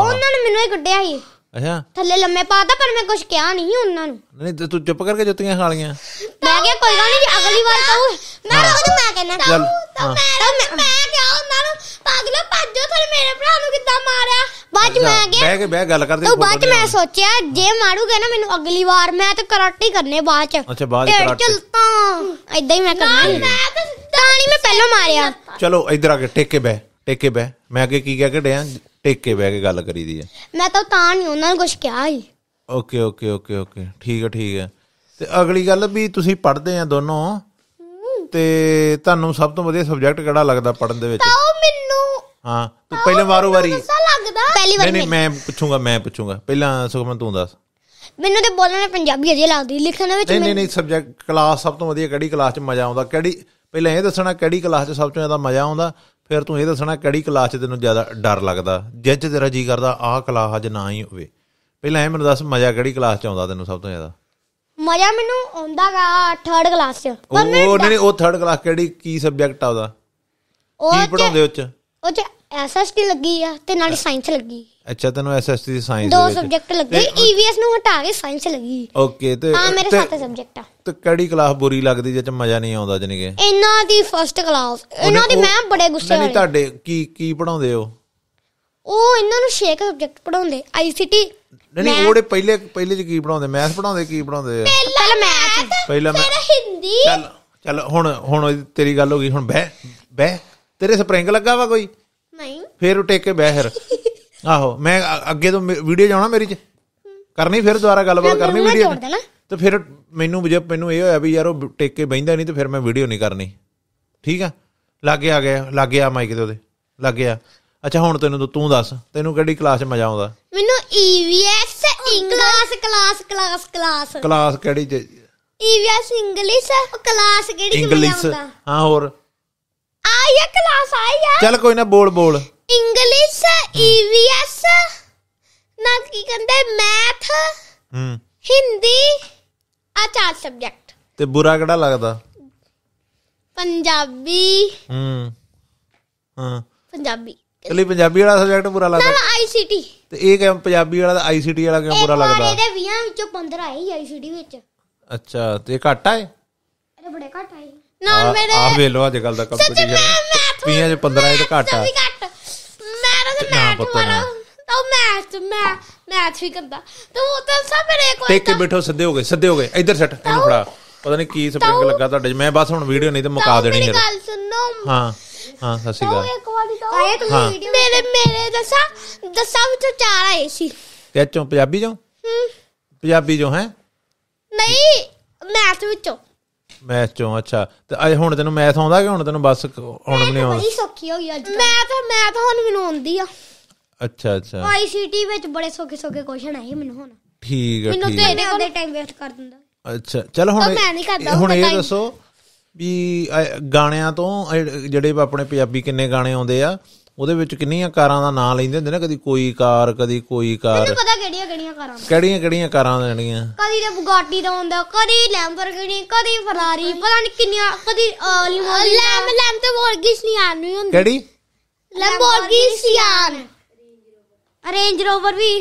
ਉਹਨਾਂ ਨੇ ਮੈਨੂੰ ਹੀ ਕੱਢਿਆ ਸੀ ਅੱਛਾ ਥੱਲੇ ਲੰਮੇ ਪਾਤਾ ਪਰ ਮੈਂ ਕੁਝ ਕਿਹਾ ਨਹੀਂ ਉਹਨਾਂ ਨੂੰ ਨਹੀਂ ਤੂੰ ਚੁੱਪ ਕਰਕੇ ਜੁੱਤੀਆਂ ਖਾ ਲੀਆਂ ਮੈਂ ਕਿਹਾ ਕੋਈ ਗੱਲ ਨਹੀਂ ਅਗਲੀ ਵਾਰ ਤਾਂ ਮੈਂ ਮੈਂ ਰੋਜ਼ ਮੈਂ ਕਹਿੰਦਾ ਚੱਲ ਤਾਂ ਮੈਂ ਮੈਂ ਕਿਹਾ ਉਹਨਾਂ ਨੂੰ ਪਾਗਲੋ ਭੱਜੋ ਥਰ ਮੇਰੇ ਭਰਾ ਨੂੰ ਕਿੱਦਾਂ ਮਾਰਿਆ ਬਾਅਦ ਚ ਮੈਂ ਗਿਆ ਬਹਿ ਕੇ ਬਹਿ ਗੱਲ ਕਰਦੇ ਤੂੰ ਬਾਅਦ ਚ ਮੈਂ ਸੋਚਿਆ ਜੇ ਮਾਰੂਗਾ ਨਾ ਮੈਨੂੰ ਅਗਲੀ ਵਾਰ ਮੈਂ ਤਾਂ ਕਰਾਟੇ ਕਰਨੇ ਬਾਅਦ ਚ ਅੱਛਾ ਬਾਅਦ ਚ ਕਰਾਟੇ ਚਲਤਾ ਤਾਂ ਐਦਾਂ ਹੀ ਮੈਂ ਕਰਨਾ ਮੈਂ ਤਾਂ ਤਾਣੀ ਮੈਂ ਪਹਿਲਾਂ ਮਾਰਿਆ ਚਲੋ ਇਧਰ ਆ ਕੇ ਟੇਕ ਕੇ ਬਹਿ ਟੇਕ ਕੇ ਬਹਿ ਮੈਂ ਅੱਗੇ ਕੀ ਕਹਿ ਕੇ ਡਿਆ ਟੇਕ ਕੇ ਬਹਿ ਕੇ ਗੱਲ ਕਰੀ ਦੀ ਹੈ ਮੈਂ ਤਾਂ ਤਾਂ ਨਹੀਂ ਉਹਨਾਂ ਨੂੰ ਕੁਝ ਕਿਹਾ ਹੀ ਓਕੇ ਓਕੇ ਓਕੇ ਓਕੇ ਠੀਕ ਹੈ ਠੀਕ ਹੈ ਤੇ ਅਗਲੀ ਗੱਲ ਵੀ ਤੁਸੀਂ ਪੜ੍ਹਦੇ ਆ ਦੋਨੋਂ ਤੇ ਤੁਹਾਨੂੰ ਸਭ ਤੋਂ ਵਧੀਆ ਸਬਜੈਕਟ ਕਿਹੜਾ ਲੱਗਦਾ ਪੜਨ ਦੇ ਵਿੱਚ ਤਾਂ ਉਹ ਮੈਨੂੰ ਹਾਂ ਤੂੰ ਪਹਿਲੇ ਵਾਰੋ ਵਾਰੀ ਕਿਹਦਾ ਲੱਗਦਾ ਪਹਿਲੀ ਵਾਰੀ ਨਹੀਂ ਮੈਂ ਪੁੱਛੂੰਗਾ ਮੈਂ ਪੁੱਛੂੰਗਾ ਪਹਿਲਾਂ ਸੁਖਮਨ ਤੂੰ ਦੱਸ ਮੈਨੂੰ ਤੇ ਬੋਲਣਾ ਪੰਜਾਬੀ ਵਧੀਆ ਲੱਗਦੀ ਲਿਖਣ ਵਿੱਚ ਨਹੀਂ ਨਹੀਂ ਸਬਜੈਕਟ ਕਲਾਸ ਸਭ ਤੋਂ ਵਧੀਆ ਕਿਹੜੀ ਕਲਾਸ 'ਚ ਮਜ਼ਾ ਆਉਂਦਾ ਕਿਹੜੀ ਪਹਿਲਾਂ ਇਹ ਦੱਸਣਾ ਕਿਹੜੀ ਕਲਾਸ 'ਚ ਸਭ ਤੋਂ ਜ਼ਿਆਦਾ ਮਜ਼ਾ ਆਉਂਦਾ ਫਿਰ ਤੂੰ ਇਹ ਦੱਸਣਾ ਕਿਹੜੀ ਕਲਾਸ 'ਚ ਤੈਨੂੰ ਜ਼ਿਆਦਾ ਡਰ ਲੱਗਦਾ ਜਿੱਜ ਤੇਰਾ ਜੀ ਕਰਦਾ ਆਹ ਕਲਾਸ ਅੱਜ ਨਾ ਹੀ ਹੋਵੇ ਪਹਿਲਾਂ ਇਹ ਮੈਨੂੰ ਦੱਸ ਮਜ਼ਾ ਕਿਹੜੀ ਕਲਾਸ 'ਚ ਆਉਂਦਾ ਤੈਨੂੰ ਸਭ ਤੋਂ ਜ਼ਿਆਦਾ ਮਜ਼ਾ ਮੈਨੂੰ ਆਉਂਦਾਗਾ 3rd ਕਲਾਸ ਚ ਪਰ ਉਹ ਨਹੀਂ ਉਹ 3rd ਕਲਾਸ ਕਿਹੜੀ ਕੀ ਸਬਜੈਕਟ ਆ ਉਹਦਾ ਕੀ ਪੜਾਉਂਦੇ ਉਹ ਚ ਉਹ ਚ ਐਸਐਸਟੀ ਲੱਗੀ ਆ ਤੇ ਨਾਲ ਸਾਇੰਸ ਲੱਗੀ ਅੱਛਾ ਤੈਨੂੰ ਐਸਐਸਟੀ ਦੀ ਸਾਇੰਸ ਦੋ ਸਬਜੈਕਟ ਲੱਗੇ ਈਵੀਐਸ ਨੂੰ ਹਟਾ ਕੇ ਸਾਇੰਸ ਲੱਗੀ ਓਕੇ ਤੇ ਹਾਂ ਮੇਰੇ ਸੱਤ ਸਬਜੈਕਟ ਆ ਤੇ ਕਿਹੜੀ ਕਲਾਸ ਬੁਰੀ ਲੱਗਦੀ ਜਿੱਚ ਮਜ਼ਾ ਨਹੀਂ ਆਉਂਦਾ ਜਨਗੇ ਇਹਨਾਂ ਦੀ ਫਰਸਟ ਕਲਾਸ ਇਹਨਾਂ ਦੀ ਮੈਂ ਬੜੇ ਗੁੱਸੇ ਵਾਲੀ ਨਹੀਂ ਤੁਹਾਡੇ ਕੀ ਕੀ ਪੜਾਉਂਦੇ ਹੋ ਉਹ ਇਹਨਾਂ ਨੂੰ 6 ਸਬਜੈਕਟ ਪੜਾਉਂਦੇ ਆਈਸੀਟੀ ਨਹੀਂ ਉਹਦੇ ਪਹਿਲੇ ਪਹਿਲੇ ਚ ਕੀ ਪੜਾਉਂਦੇ ਮੈਥ ਪੜਾਉਂਦੇ ਕੀ ਪੜਾਉਂਦੇ ਪਹਿਲਾਂ ਮੈਥ ਪਹਿਲਾ ਮੈਂ ਹਿੰਦੀ ਚੱਲ ਚੱਲ ਹੁਣ ਹੁਣ ਤੇਰੀ ਗੱਲ ਹੋ ਗਈ ਹੁਣ ਬਹਿ ਬਹਿ ਤੇਰੇ ਸਪ੍ਰਿੰਗ ਲੱਗਾ ਵਾ ਕੋਈ ਨਹੀਂ ਫੇਰ ਉਟੇ ਕੇ ਬਹਿ ਫਿਰ ਆਹੋ ਮੈਂ ਅੱਗੇ ਤੋਂ ਵੀਡੀਓ ਜਾਣਾ ਮੇਰੀ ਚ ਕਰਨੀ ਫਿਰ ਦੁਬਾਰਾ ਗੱਲਬਾਤ ਕਰਨੀ ਵੀਡੀਓ ਤੇ ਫਿਰ ਮੈਨੂੰ ਜੇ ਮੈਨੂੰ ਇਹ ਹੋਇਆ ਵੀ ਯਾਰ ਉਹ ਟੇਕ ਕੇ ਬੈਂਦਾ ਨਹੀਂ ਤੇ ਫਿਰ ਮੈਂ ਵੀਡੀਓ ਨਹੀਂ ਕਰਨੀ ਠੀਕ ਆ ਲੱਗ ਆ ਗਿਆ ਲੱਗ ਗਿਆ ਮਾਈਕ ਤੇ ਉਹਦੇ ਲੱਗ ਗਿਆ ਅੱਛਾ ਹੁਣ ਤੈਨੂੰ ਤੂੰ ਦੱਸ ਤੈਨੂੰ ਕਿਹੜੀ ਕਲਾਸ ਮਜ਼ਾ ਆਉਂਦਾ ਮੈਨੂੰ EVS English class class class class ਕਿਹੜੀ 'ਚ ਈਵੀਐਸ e ਇੰਗਲਿਸ਼ ਉਹ ਕਲਾਸ ਕਿਹੜੀ 'ਚ ਮਜ਼ਾ ਆਉਂਦਾ ਹਾਂ ਹੋਰ ਆਇਆ ਕਲਾਸ ਆਇਆ ਚੱਲ ਕੋਈ ਨਾ ਬੋਲ ਬੋਲ ਇੰਗਲਿਸ਼ ਈਵੀਐਸ ਨਾ ਕੀ ਕਹਿੰਦੇ ਮੈਥ ਹੂੰ ਹਿੰਦੀ ਆ ਚਾਰ ਸਬਜੈਕਟ ਤੇ ਬੁਰਾ ਕਿਹੜਾ ਲੱਗਦਾ ਪੰਜਾਬੀ ਹੂੰ ਹਾਂ ਪੰਜਾਬੀ ਕੱਲੀ ਪੰਜਾਬੀ ਵਾਲਾ ਸਬਜੈਕਟ ਬੁਰਾ ਲੱਗਦਾ ਨਾ ਆਈਸੀਟੀ ਤੇ ਇਹ ਕਿਉਂ ਪੰਜਾਬੀ ਵਾਲਾ ਆਈਸੀਟੀ ਵਾਲਾ ਕਿਉਂ ਬੁਰਾ ਲੱਗਦਾ ਇਹਦੇ 20 ਵਿੱਚੋਂ 15 ਆਈ ਆਈਸੀਟੀ ਵਿੱਚ ਅੱਛਾ ਤੇ ਘੱਟ ਆਏ ਇਹਦੇ ਬੜੇ ਘੱਟ ਆਏ ਨਾ ਮੇਰੇ ਆ ਵੇ ਲੋ ਅੱਜ ਕੱਲ ਦਾ ਕੰਪੀਟੀਸ਼ਨ 20 ਚ 15 ਆਏ ਤੇ ਘੱਟ ਆ ਮੈਂ ਤਾਂ ਮੈਥ ਵਾਲਾ ਤਾਂ ਮੈਥ ਮੈਂ ਮੈਥ ਵੀ ਕਰਦਾ ਤੇ ਉਹ ਤਾਂ ਸਭ ਮੇਰੇ ਕੋਲ ਟੇਕ ਕੇ ਬੈਠੋ ਸਿੱਧੇ ਹੋ ਗਏ ਸਿੱਧੇ ਹੋ ਗਏ ਇੱਧਰ ਸੱਟ ਇਹਨੂੰ ਫੜਾ ਪਤਾ ਨਹੀਂ ਕੀ ਸਪ੍ਰਿੰਗ ਲੱਗਾ ਤੁਹਾਡੇ ਮੈਂ ਬਸ ਹੁਣ ਵੀਡੀਓ ਨਹੀਂ ਤੇ ਮੁਕਾ ਦੇਣੀ ਹੈ ਮੇਰੀ ਗੱਲ ਸੁਣੋ ਹਾਂ ਹਾਂ ਸਤਿ ਸ਼੍ਰੀ ਅਕਾਲ ਇੱਕ ਵਾਰੀ ਤਾਂ ਆਏ ਤੁਸੀਂ ਵੀਡੀਓ ਮੇਰੇ ਮੇਰੇ ਦੱਸਾ ਦੱਸਾ ਵਿੱਚੋਂ ਚਾਰ ਆਏ ਸੀ ਤੇ ਚੋਂ ਪੰਜਾਬੀ ਚੋਂ ਪੰਜਾਬੀ ਚੋਂ ਹੈ ਨਹੀਂ ਮੈਥ ਵਿੱਚੋਂ ਮੈਥ ਚੋਂ ਅੱਛਾ ਤੇ ਅਜੇ ਹੁਣ ਤੈਨੂੰ ਮੈਥ ਆਉਂਦਾ ਕਿ ਹੁਣ ਤੈਨੂੰ ਬਸ ਹੁਣ ਵੀ ਨਹੀਂ ਆਉਂਦਾ ਬੜੀ ਸੌਖੀ ਹੋ ਗਈ ਅੱਜ ਮੈਥ ਮੈਥ ਹੁਣ ਮੈਨੂੰ ਆਉਂਦੀ ਆ ਅੱਛਾ ਅੱਛਾ ਆਈਸੀਟੀ ਵਿੱਚ ਬੜੇ ਸੌਖੇ ਸੌਖੇ ਕੁਐਸਚਨ ਆਏ ਮੈਨੂੰ ਹੁਣ ਠੀਕ ਹੈ ਮੈਨੂੰ ਤੇਰੇ ਕੋਲ ਟਾਈਮ ਵੇਸਟ ਕਰ ਦਿੰਦਾ ਅੱਛਾ ਚਲ ਹੁਣ ਮੈਂ ਨਹੀਂ ਕਰਦਾ ਹੁਣ ਇਹ ਦੱਸੋ ਵੀ ਗਾਣਿਆਂ ਤੋਂ ਜਿਹੜੇ ਆਪਣੇ ਪੰਜਾਬੀ ਕਿੰਨੇ ਗਾਣੇ ਆਉਂਦੇ ਆ ਉਹਦੇ ਵਿੱਚ ਕਿੰਨੀਆਂ ਕਾਰਾਂ ਦਾ ਨਾਂ ਲੈਂਦੇ ਹੁੰਦੇ ਨੇ ਕਦੀ ਕੋਈ ਕਾਰ ਕਦੀ ਕੋਈ ਕਾਰ ਮੈਨੂੰ ਪਤਾ ਕਿਹੜੀਆਂ ਕਿਹੜੀਆਂ ਕਾਰਾਂ ਕਿਹੜੀਆਂ ਕਿਹੜੀਆਂ ਕਾਰਾਂ ਲੈਣੀਆਂ ਕਦੀ ਤੇ ਬੁਗਾਟੀ ਦਾ ਹੁੰਦਾ ਕਦੀ ਲੈਂਬਰਗਿਨੀ ਕਦੀ ਫਰਾਰੀ ਪਤਾ ਨਹੀਂ ਕਿੰਨੀਆਂ ਕਦੀ ਲੈਂਬ ਲੈਂਬ ਤੇ ਮੋਰਗਿਸਨੀਆਨ ਨਹੀਂ ਹੁੰਦੀ ਕਿਹੜੀ ਲੈਂਬੋਰਗਿਸਨੀਆਨ ਰੇਂਜ ਰੋਵਰ ਵੀ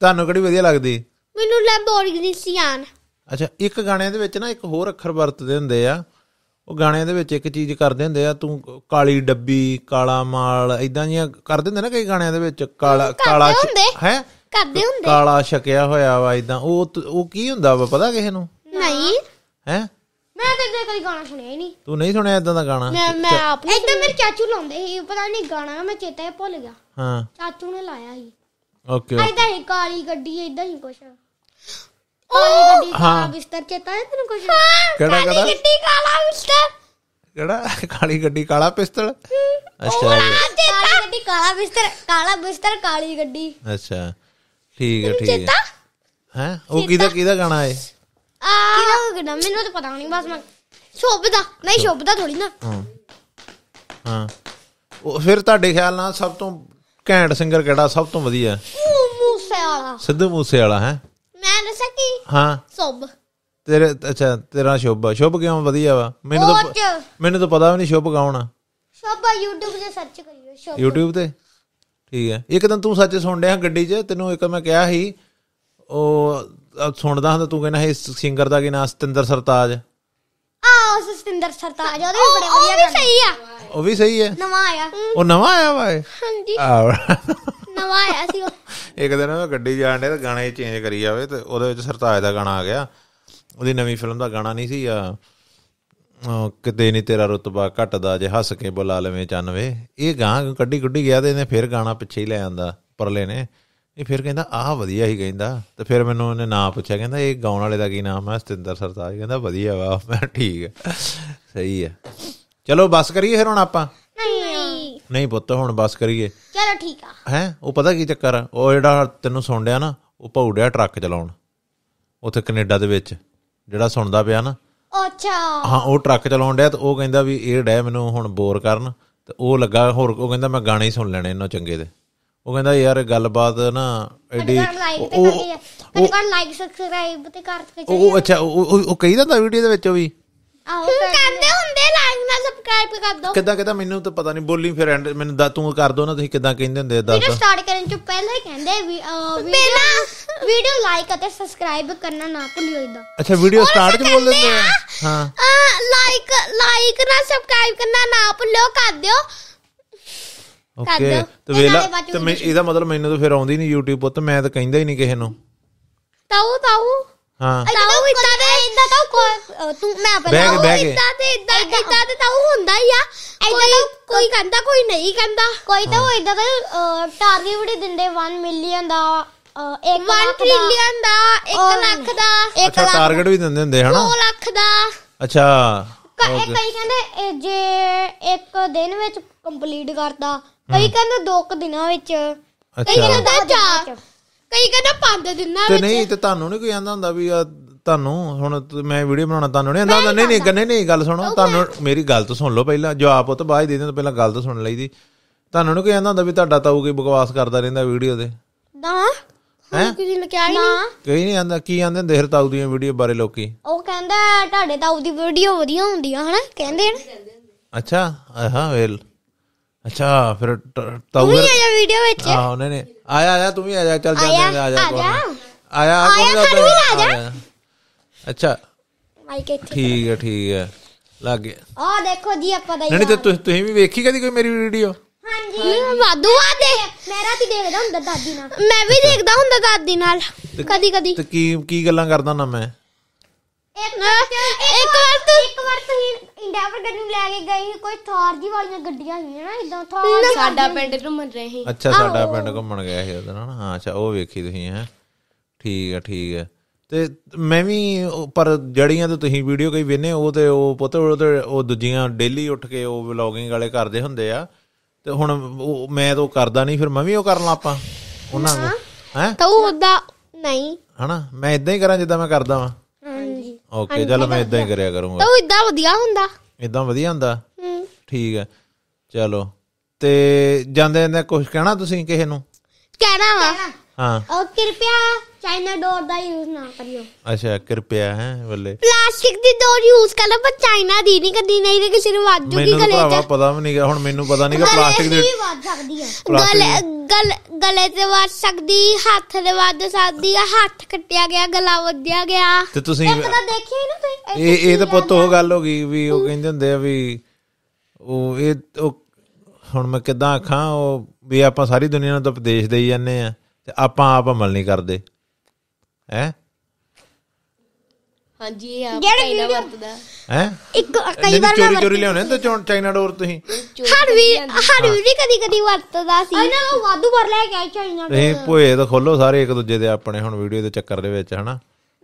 ਤੁਹਾਨੂੰ ਕਿਹੜੀ ਵਧੀਆ ਲੱਗਦੀ ਮੈਨੂੰ ਲੈਂਬੋਰਗਿਸਨੀਆਨ ਅੱਛਾ ਇੱਕ ਗਾਣੇ ਦੇ ਵਿੱਚ ਨਾ ਇੱਕ ਹੋਰ ਅੱਖਰ ਵਰਤਦੇ ਹੁੰਦੇ ਆ ਉਹ ਗਾਣਿਆਂ ਦੇ ਵਿੱਚ ਇੱਕ ਚੀਜ਼ ਕਰਦੇ ਹੁੰਦੇ ਆ ਤੂੰ ਕਾਲੀ ਡੱਬੀ ਕਾਲਾ ਮਾਲ ਇਦਾਂ ਜੀਆਂ ਕਰਦੇ ਹੁੰਦੇ ਨਾ ਕਈ ਗਾਣਿਆਂ ਦੇ ਵਿੱਚ ਕਾਲਾ ਕਾਲਾ ਹੈ ਕਰਦੇ ਹੁੰਦੇ ਕਾਲਾ ਛਕਿਆ ਹੋਇਆ ਵਾ ਇਦਾਂ ਉਹ ਉਹ ਕੀ ਹੁੰਦਾ ਵਾ ਪਤਾ ਕਿਸੇ ਨੂੰ ਨਹੀਂ ਹੈ ਮੈਂ ਤਾਂ ਕਦੇ ਕੋਈ ਗਾਣਾ ਸੁਣਿਆ ਹੀ ਨਹੀਂ ਤੂੰ ਨਹੀਂ ਸੁਣਿਆ ਇਦਾਂ ਦਾ ਗਾਣਾ ਮੈਂ ਮੈਂ ਆਪਣੇ ਇਦਾਂ ਮੇਰੇ ਚਾਚੂ ਲਾਉਂਦੇ ਸੀ ਪਤਾ ਨਹੀਂ ਗਾਣਾ ਮੈਂ ਚੇਤਾ ਹੀ ਭੁੱਲ ਗਿਆ ਹਾਂ ਚਾਚੂ ਨੇ ਲਾਇਆ ਸੀ ਓਕੇ ਇਦਾਂ ਹੀ ਕਾਲੀ ਗੱਡੀ ਇਦਾਂ ਹੀ ਕੁਛ ਕਾਲੀ ਗੱਡੀ ਕਾਲਾ ਕਿਹੜਾ ਕਿਹੜਾ ਗੱਡੀ ਕਾਲਾ ਬਿਸਤਰ ਕਿਹੜਾ ਕਾਲੀ ਗੱਡੀ ਕਾਲਾ ਪਿਸਤਲ ਅੱਛਾ ਕਾਲੀ ਗੱਡੀ ਕਾਲਾ ਬਿਸਤਰ ਕਾਲਾ ਬਿਸਤਰ ਕਾਲੀ ਗੱਡੀ ਅੱਛਾ ਠੀਕ ਹੈ ਠੀਕ ਹੈ ਹੈ ਉਹ ਕਿਹਦਾ ਕਿਹਦਾ ਗਾਣਾ ਹੈ ਆ ਕਿਹਦਾ ਗਾਣਾ ਮੈਨੂੰ ਤਾਂ ਪਤਾ ਨਹੀਂ ਬਸ ਮੈਂ ਸ਼ੋਭਦਾ ਨਹੀਂ ਸ਼ੋਭਦਾ ਥੋੜੀ ਨਾ ਹਾਂ ਹਾਂ ਉਹ ਫਿਰ ਤੁਹਾਡੇ ਖਿਆਲ ਨਾਲ ਸਭ ਤੋਂ ਘੈਂਟ ਸਿੰਗਰ ਕਿਹੜਾ ਸਭ ਤੋਂ ਵਧੀਆ ਮੂਸੇ ਵਾਲਾ ਸਿੱਧੂ ਮੂਸੇ ਵਾਲਾ ਹੈ ਹਾਂ ਸੁਭ ਤੇਰੇ ਅੱਛਾ ਤੇਰਾ ਸ਼ੁਭ ਸ਼ੁਭ ਕਿਉਂ ਵਧੀਆ ਵਾ ਮੈਨੂੰ ਤਾਂ ਮੈਨੂੰ ਤਾਂ ਪਤਾ ਵੀ ਨਹੀਂ ਸ਼ੁਭ ਕੌਣ ਆ ਸ਼ੁਭ YouTube ਤੇ ਸਰਚ ਕਰਿਓ ਸ਼ੁਭ YouTube ਤੇ ਠੀਕ ਹੈ ਇੱਕ ਦਿਨ ਤੂੰ ਸੱਚ ਸੁਣ ਲਿਆ ਗੱਡੀ 'ਚ ਤੈਨੂੰ ਇੱਕ ਮੈਂ ਕਿਹਾ ਸੀ ਉਹ ਸੁਣਦਾ ਹੁੰਦਾ ਤੂੰ ਕਹਿੰਦਾ ਇਸ ਸਿੰਗਰ ਦਾ ਕੀ ਨਾਮ ਸਤਿੰਦਰ ਸਰਤਾਜ ਆ ਉਸ ਸਤਿੰਦਰ ਸਰਤਾਜ ਉਹ ਵੀ ਬੜੇ ਵਧੀਆ ਗਾਣੇ ਉਹ ਵੀ ਸਹੀ ਆ ਉਹ ਵੀ ਸਹੀ ਹੈ ਨਵਾਂ ਆਇਆ ਉਹ ਨਵਾਂ ਆਇਆ ਵਾਏ ਹਾਂਜੀ ਆ ਨਵਾਂ ਆਇਆ ਸੀ ਉਹ ਇੱਕ ਦਿਨ ਉਹ ਗੱਡੀ ਜਾਣ ਦੇ ਤੇ ਗਾਣੇ ਚੇਂਜ ਕਰੀ ਜਾਵੇ ਤੇ ਉਹਦੇ ਵਿੱਚ ਸਰਤਾਜ ਦਾ ਗਾਣਾ ਆ ਗਿਆ ਉਹਦੀ ਨਵੀਂ ਫਿਲਮ ਦਾ ਗਾਣਾ ਨਹੀਂ ਸੀ ਆ ਕਿਤੇ ਨਹੀਂ ਤੇਰਾ ਰਤਬਾ ਘਟਦਾ ਜੇ ਹੱਸ ਕੇ ਬੁਲਾ ਲਵੇਂ ਚਨਵੇ ਇਹ ਗਾਂ ਕੱਢੀ ਗੁੱਡੀ ਗਿਆ ਤੇ ਇਹਨੇ ਫਿਰ ਗਾਣਾ ਪਿੱਛੇ ਹੀ ਲੈ ਆਂਦਾ ਪਰਲੇ ਨੇ ਇਹ ਫਿਰ ਕਹਿੰਦਾ ਆਹ ਵਧੀਆ ਹੀ ਕਹਿੰਦਾ ਤੇ ਫਿਰ ਮੈਨੂੰ ਉਹਨੇ ਨਾਂ ਪੁੱਛਿਆ ਕਹਿੰਦਾ ਇਹ ਗਾਉਣ ਵਾਲੇ ਦਾ ਕੀ ਨਾਮ ਹੈ ਸਤਿੰਦਰ ਸਰਤਾਜ ਕਹਿੰਦਾ ਵਧੀਆ ਵਾ ਮੈਂ ਠੀਕ ਹੈ ਸਹੀ ਹੈ ਚਲੋ ਬਸ ਕਰੀਏ ਫਿਰ ਹੁਣ ਆਪਾਂ ਨਹੀਂ ਪੁੱਤ ਹੁਣ ਬਸ ਕਰੀਏ ਚਲੋ ਠੀਕ ਆ ਹੈ ਉਹ ਪਤਾ ਕੀ ਚੱਕਰ ਆ ਉਹ ਜਿਹੜਾ ਤੈਨੂੰ ਸੁਣਦਿਆ ਨਾ ਉਹ ਭੌੜਿਆ ਟਰੱਕ ਚਲਾਉਣ ਉੱਥੇ ਕੈਨੇਡਾ ਦੇ ਵਿੱਚ ਜਿਹੜਾ ਸੁਣਦਾ ਪਿਆ ਨਾ ਅੱਛਾ ਹਾਂ ਉਹ ਟਰੱਕ ਚਲਾਉਣ ਡਿਆ ਤੇ ਉਹ ਕਹਿੰਦਾ ਵੀ ਇਹ ਡੈ ਮੈਨੂੰ ਹੁਣ ਬੋਰ ਕਰਨ ਤੇ ਉਹ ਲੱਗਾ ਹੋਰ ਉਹ ਕਹਿੰਦਾ ਮੈਂ ਗਾਣੇ ਹੀ ਸੁਣ ਲੈਣੇ ਇਹਨਾਂ ਚੰਗੇ ਦੇ ਉਹ ਕਹਿੰਦਾ ਯਾਰ ਗੱਲਬਾਤ ਨਾ ਐਡੀ ਉਹ ਉਹ ਲਾਈਕ ਸਬਸਕ੍ਰਾਈਬ ਤੇ ਕਰ ਕੇ ਉਹ ਅੱਛਾ ਉਹ ਉਹ ਕਹੀ ਜਾਂਦਾ ਵੀਡੀਓ ਦੇ ਵਿੱਚ ਉਹ ਵੀ ਫਿਰ ਕਹਿੰਦੇ ਹੁੰਦੇ ਲਾਈਕ ਨਾਲ ਸਬਸਕ੍ਰਾਈਬ ਕਰ ਦੋ ਕਿੱਦਾਂ ਕਿੱਦਾਂ ਮੈਨੂੰ ਤਾਂ ਪਤਾ ਨਹੀਂ ਬੋਲੀ ਫਿਰ ਮੈਨੂੰ ਦਾ ਤੂੰ ਕਰ ਦੋ ਨਾ ਤੁਸੀਂ ਕਿੱਦਾਂ ਕਹਿੰਦੇ ਹੁੰਦੇ ਦੱਸ ਵੀਡੀਓ ਸਟਾਰਟ ਕਰਨ ਤੋਂ ਪਹਿਲਾਂ ਹੀ ਕਹਿੰਦੇ ਵੀ ਪਹਿਲਾਂ ਵੀਡੀਓ ਲਾਈਕ ਅਤੇ ਸਬਸਕ੍ਰਾਈਬ ਕਰਨਾ ਨਾ ਭੁੱਲਿਓ ਇਦਾਂ ਅੱਛਾ ਵੀਡੀਓ ਸਟਾਰਟ ਚ ਬੋਲ ਦਿੰਦੇ ਆ ਹਾਂ ਲਾਈਕ ਲਾਈਕ ਨਾਲ ਸਬਸਕ੍ਰਾਈਬ ਕਰਨਾ ਨਾ ਭੁੱਲਿਓ ਕਰ ਦਿਓ ਓਕੇ ਦਿਓ। ਤੇ ਵੇਲਾ ਤੇ ਮੈਂ- ਇਹਦਾ ਮਤਲਬ ਮੈਨੂੰ ਤਾਂ ਫਿਰ ਆਉਂਦੀ ਨਹੀਂ YouTube ਉੱਤੇ ਮੈਂ ਤਾਂ ਕਹਿੰਦਾ ਹੀ ਨਹੀਂ ਕਿਸੇ ਨੂੰ ਤਾਉ ਤਾਉ ਹਾਂ ਤਾਉ ਇਦਾਂ ਦੇ ਇਦਾਂ ਤਾਂ ਕੋਈ ਤੂੰ ਮੈਂ ਬਹਿ ਕੇ ਬਹਿ ਕੇ ਇਦਾਂ ਦੇ ਇਦਾਂ ਇਦਾਂ ਦੇ ਤਾਉ ਹੁੰਦਾ ਹੀ ਆ ਇਦਾਂ ਤਾਂ ਕੋਈ ਕਹਿੰਦਾ ਕੋਈ ਨਹੀਂ ਕਹਿੰਦਾ ਕੋਈ ਤਾਂ ਉਹ ਇਦਾਂ ਦਾ ਟਾਰਗੇਟ ਹੀ ਦਿੰਦੇ 1 ਮਿਲੀਅਨ ਦਾ 1 ਟ੍ਰਿਲੀਅਨ ਦਾ 1 ਲੱਖ ਦਾ 1 ਲੱਖ ਦਾ ਟਾਰਗੇਟ ਵੀ ਦਿੰਦੇ ਹੁੰਦੇ ਹਨਾ 2 ਲੱਖ ਦਾ ਅੱਛਾ ਕਈ ਕਹਿੰਦੇ ਜੇ ਇੱਕ ਦਿਨ ਵਿੱਚ ਕੰਪਲੀਟ ਕਰਦਾ ਕਈ ਕਹਿੰਦੇ 2 ਦਿਨਾਂ ਵਿੱਚ ਕਈ ਕਹਿੰਦੇ 4 ਕਈ ਕਹਿੰਦਾ ਪੰਦ ਦਿੰਦਾ ਤੇ ਨਹੀਂ ਤੇ ਤੁਹਾਨੂੰ ਨਹੀਂ ਕੋਈ ਆਂਦਾ ਹੁੰਦਾ ਵੀ ਆ ਤੁਹਾਨੂੰ ਹੁਣ ਮੈਂ ਵੀਡੀਓ ਬਣਾਉਣਾ ਤੁਹਾਨੂੰ ਨਹੀਂ ਆਂਦਾ ਨਹੀਂ ਨਹੀਂ ਗੰਨੇ ਨਹੀਂ ਗੱਲ ਸੁਣੋ ਤੁਹਾਨੂੰ ਮੇਰੀ ਗੱਲ ਤਾਂ ਸੁਣ ਲਓ ਪਹਿਲਾਂ ਜਵਾਬ ਉਹ ਤਾਂ ਬਾਅਦ ਦੇ ਦਿੰਦੇ ਪਹਿਲਾਂ ਗੱਲ ਤਾਂ ਸੁਣ ਲਈ ਦੀ ਤੁਹਾਨੂੰ ਨਹੀਂ ਕੋਈ ਆਂਦਾ ਹੁੰਦਾ ਵੀ ਤੁਹਾਡਾ ਤਾਊ ਕੀ ਬਕਵਾਸ ਕਰਦਾ ਰਹਿੰਦਾ ਵੀਡੀਓ ਦੇ ਨਾ ਹੈ ਕਿਸੇ ਨੇ ਕਿਹਾ ਹੀ ਨਹੀਂ ਕਹੀ ਨਹੀਂ ਆਂਦਾ ਕੀ ਆਂਦੇ ਹੁੰਦੇ ਤਾਊ ਦੀਆਂ ਵੀਡੀਓ ਬਾਰੇ ਲੋਕੀ ਉਹ ਕਹਿੰਦਾ ਤੁਹਾਡੇ ਤਾਊ ਦੀ ਵੀਡੀਓ ਵਧੀਆ ਹੁੰਦੀ ਆ ਹਨਾ ਕਹਿੰਦੇ ਨੇ ਅੱਛਾ ਹਾਂ ਵੇਲ ਅੱਛਾ ਫਿਰ ਤਾਊ ਤੂੰ ਆਇਆ ਆ ਵੀਡੀਓ ਵਿੱਚ ਆ ਨਹੀਂ ਨਹੀਂ ਆਇਆ ਆਇਆ ਤੂੰ ਵੀ ਆ ਜਾ ਚੱਲ ਜਾ ਆ ਜਾ ਆਇਆ ਜਾ ਆਇਆ ਆ ਜਾ ਅੱਛਾ ਮਾਈਕ ਇੱਥੇ ਠੀਕ ਹੈ ਠੀਕ ਹੈ ਲੱਗ ਗਿਆ ਆ ਦੇਖੋ ਜੀ ਆਪਾਂ ਦਾ ਨਹੀਂ ਤੇ ਤੁਸੀਂ ਤੁਸੀਂ ਵੀ ਵੇਖੀ ਕਦੀ ਕੋਈ ਮੇਰੀ ਵੀਡੀਓ ਹਾਂਜੀ ਮੈਂ ਵਾਦੂ ਆ ਦੇ ਮੇਰਾ ਤੇ ਦੇਖਦਾ ਹੁੰਦਾ ਦਾਦੀ ਨਾਲ ਮੈਂ ਵੀ ਦੇਖਦਾ ਹੁੰਦਾ ਦਾਦੀ ਨਾਲ ਕਦੀ ਕਦੀ ਤੇ ਕੀ ਕੀ ਗੱਲਾਂ ਕਰਦਾ ਨਾ ਮੈਂ ਇੱਕ ਵਾਰ ਤੂੰ ਇੱਕ ਵਾਰ ਤੁਸੀਂ ਇੰਡੈਵਰ ਗੱਡੀ ਨੂੰ ਲੈ ਕੇ ਗਏ ਸੀ ਕੋਈ ਥਾਰ ਜੀ ਵਾਲੀਆਂ ਗੱਡੀਆਂ ਸੀ ਨਾ ਇਦਾਂ ਥਾਰ ਸਾਡਾ ਪਿੰਡ ਘੁੰਮਣ ਰਹੇ ਸੀ ਅੱਛਾ ਸਾਡਾ ਪਿੰਡ ਘੁੰਮਣ ਗਿਆ ਸੀ ਉਹਦਾ ਨਾ ਹਾਂ ਅੱਛਾ ਉਹ ਵੇਖੀ ਤੁਸੀਂ ਹੈ ਠੀਕ ਹੈ ਠੀਕ ਹੈ ਤੇ ਮੈਂ ਵੀ ਪਰ ਜੜੀਆਂ ਤੇ ਤੁਸੀਂ ਵੀਡੀਓ ਕਈ ਵੇਨੇ ਉਹ ਤੇ ਉਹ ਪੁੱਤ ਉਹ ਤੇ ਉਹ ਦੂਜੀਆਂ ਡੇਲੀ ਉੱਠ ਕੇ ਉਹ ਵਲੌਗਿੰਗ ਵਾਲੇ ਕਰਦੇ ਹੁੰਦੇ ਆ ਤੇ ਹੁਣ ਉਹ ਮੈਂ ਤਾਂ ਕਰਦਾ ਨਹੀਂ ਫਿਰ ਮੈਂ ਵੀ ਉਹ ਕਰ ਲਾਂ ਆਪਾਂ ਉਹਨਾਂ ਨੂੰ ਹੈ ਤਾਂ ਉਹਦਾ ਨਹੀਂ ਹਨਾ ਮੈਂ ਇਦਾਂ ਹੀ ਕਰਾਂ ਜਿੱਦਾਂ ਮੈਂ ਕਰਦਾ ਵਾਂ ਓਕੇ ਚਲ ਮੈਂ ਇਦਾਂ ਹੀ ਕਰਿਆ ਕਰੂੰਗਾ ਤੂੰ ਇਦਾਂ ਵਧੀਆ ਹੁੰਦਾ ਇਦਾਂ ਵਧੀਆ ਹੁੰਦਾ ਹੂੰ ਠੀਕ ਹੈ ਚਲੋ ਤੇ ਜਾਂਦੇ ਜਾਂਦੇ ਕੁਝ ਕਹਿਣਾ ਤੁਸੀਂ ਕਿਸੇ ਨੂੰ ਕਹਿਣਾ ਵਾ ਹਾਂ ਉਹ ਕਿਰਪਿਆ ਚਾਈਨਾ ਡੋਰ ਦਾ ਯੂਜ਼ ਨਾ ਕਰਿਓ ਅੱਛਾ ਕਿਰਪਿਆ ਹੈ ਬੱਲੇ ਪਲਾਸਟਿਕ ਦੀ ਡੋਰ ਯੂਜ਼ ਕਰ ਪਰ ਚਾਈਨਾ ਦੀ ਨਹੀਂ ਕਦੀ ਨਹੀਂ ਤੇ ਕਿਸੇ ਨੂੰ ਵੱਜ ਜੂਗੀ ਗਲੇ 'ਚ ਮੈਨੂੰ ਪਤਾ ਵੀ ਨਹੀਂ ਹੁਣ ਮੈਨੂੰ ਪਤਾ ਨਹੀਂ ਕਿ ਪਲਾਸਟਿਕ ਦੀ ਵੱਜ ਸਕਦੀ ਹੈ ਗਲੇ ਗਲੇ ਤੇ ਵੱਜ ਸਕਦੀ ਹੱਥ ਤੇ ਵੱਜ ਸਕਦੀ ਆ ਹੱਥ ਕੱਟਿਆ ਗਿਆ ਗਲਾ ਵੱਜਿਆ ਗਿਆ ਤੇ ਤੁਸੀਂ ਇੱਕ ਤਾਂ ਦੇਖਿਆ ਨਾ ਤੁਸੀਂ ਇਹ ਇਹ ਤਾਂ ਪੁੱਤ ਉਹ ਗੱਲ ਹੋ ਗਈ ਵੀ ਉਹ ਕਹਿੰਦੇ ਹੁੰਦੇ ਆ ਵੀ ਉਹ ਇਹ ਉਹ ਹੁਣ ਮੈਂ ਕਿਦਾਂ ਆਖਾਂ ਉਹ ਵੀ ਆਪਾਂ ਸਾਰੀ ਦੁਨੀਆ ਨੂੰ ਤਾਂ ਉਪਦੇਸ਼ ਦੇਈ ਜਾਂਦੇ ਆ ਤੇ ਆਪਾਂ ਆਪ ਅਮਲ ਨਹੀਂ ਕਰਦੇ ਹੈ ਹਾਂਜੀ ਇਹ ਆਪ ਕਈ ਵਾਰ ਵਰਤਦਾ ਹੈ ਇੱਕ ਕਈ ਵਾਰ ਮੈਂ ਚੋਰੀ ਚੋਰੀ ਲਿਆਉਣੇ ਤੇ ਚੌਂ- ਚਾਈਨਾ ਡੋਰ ਤੁਸੀਂ ਹਰ ਵੀ ਹਰ ਵੀ ਕਦੀ ਕਦੀ ਵਰਤਦਾ ਸੀ ਇਹਨਾਂ ਨੂੰ ਵਾਧੂ ਵਰ ਲੈ ਕੇ ਆਈ ਚਾਈਨਾ ਇਹ ਭੋਏ ਤਾਂ ਖੋਲੋ ਸਾਰੇ ਇੱਕ ਦੂਜੇ ਦੇ ਆਪਣੇ ਹੁਣ ਵੀਡੀਓ ਦੇ ਚੱਕਰ ਦੇ ਵਿੱਚ ਹਨਾ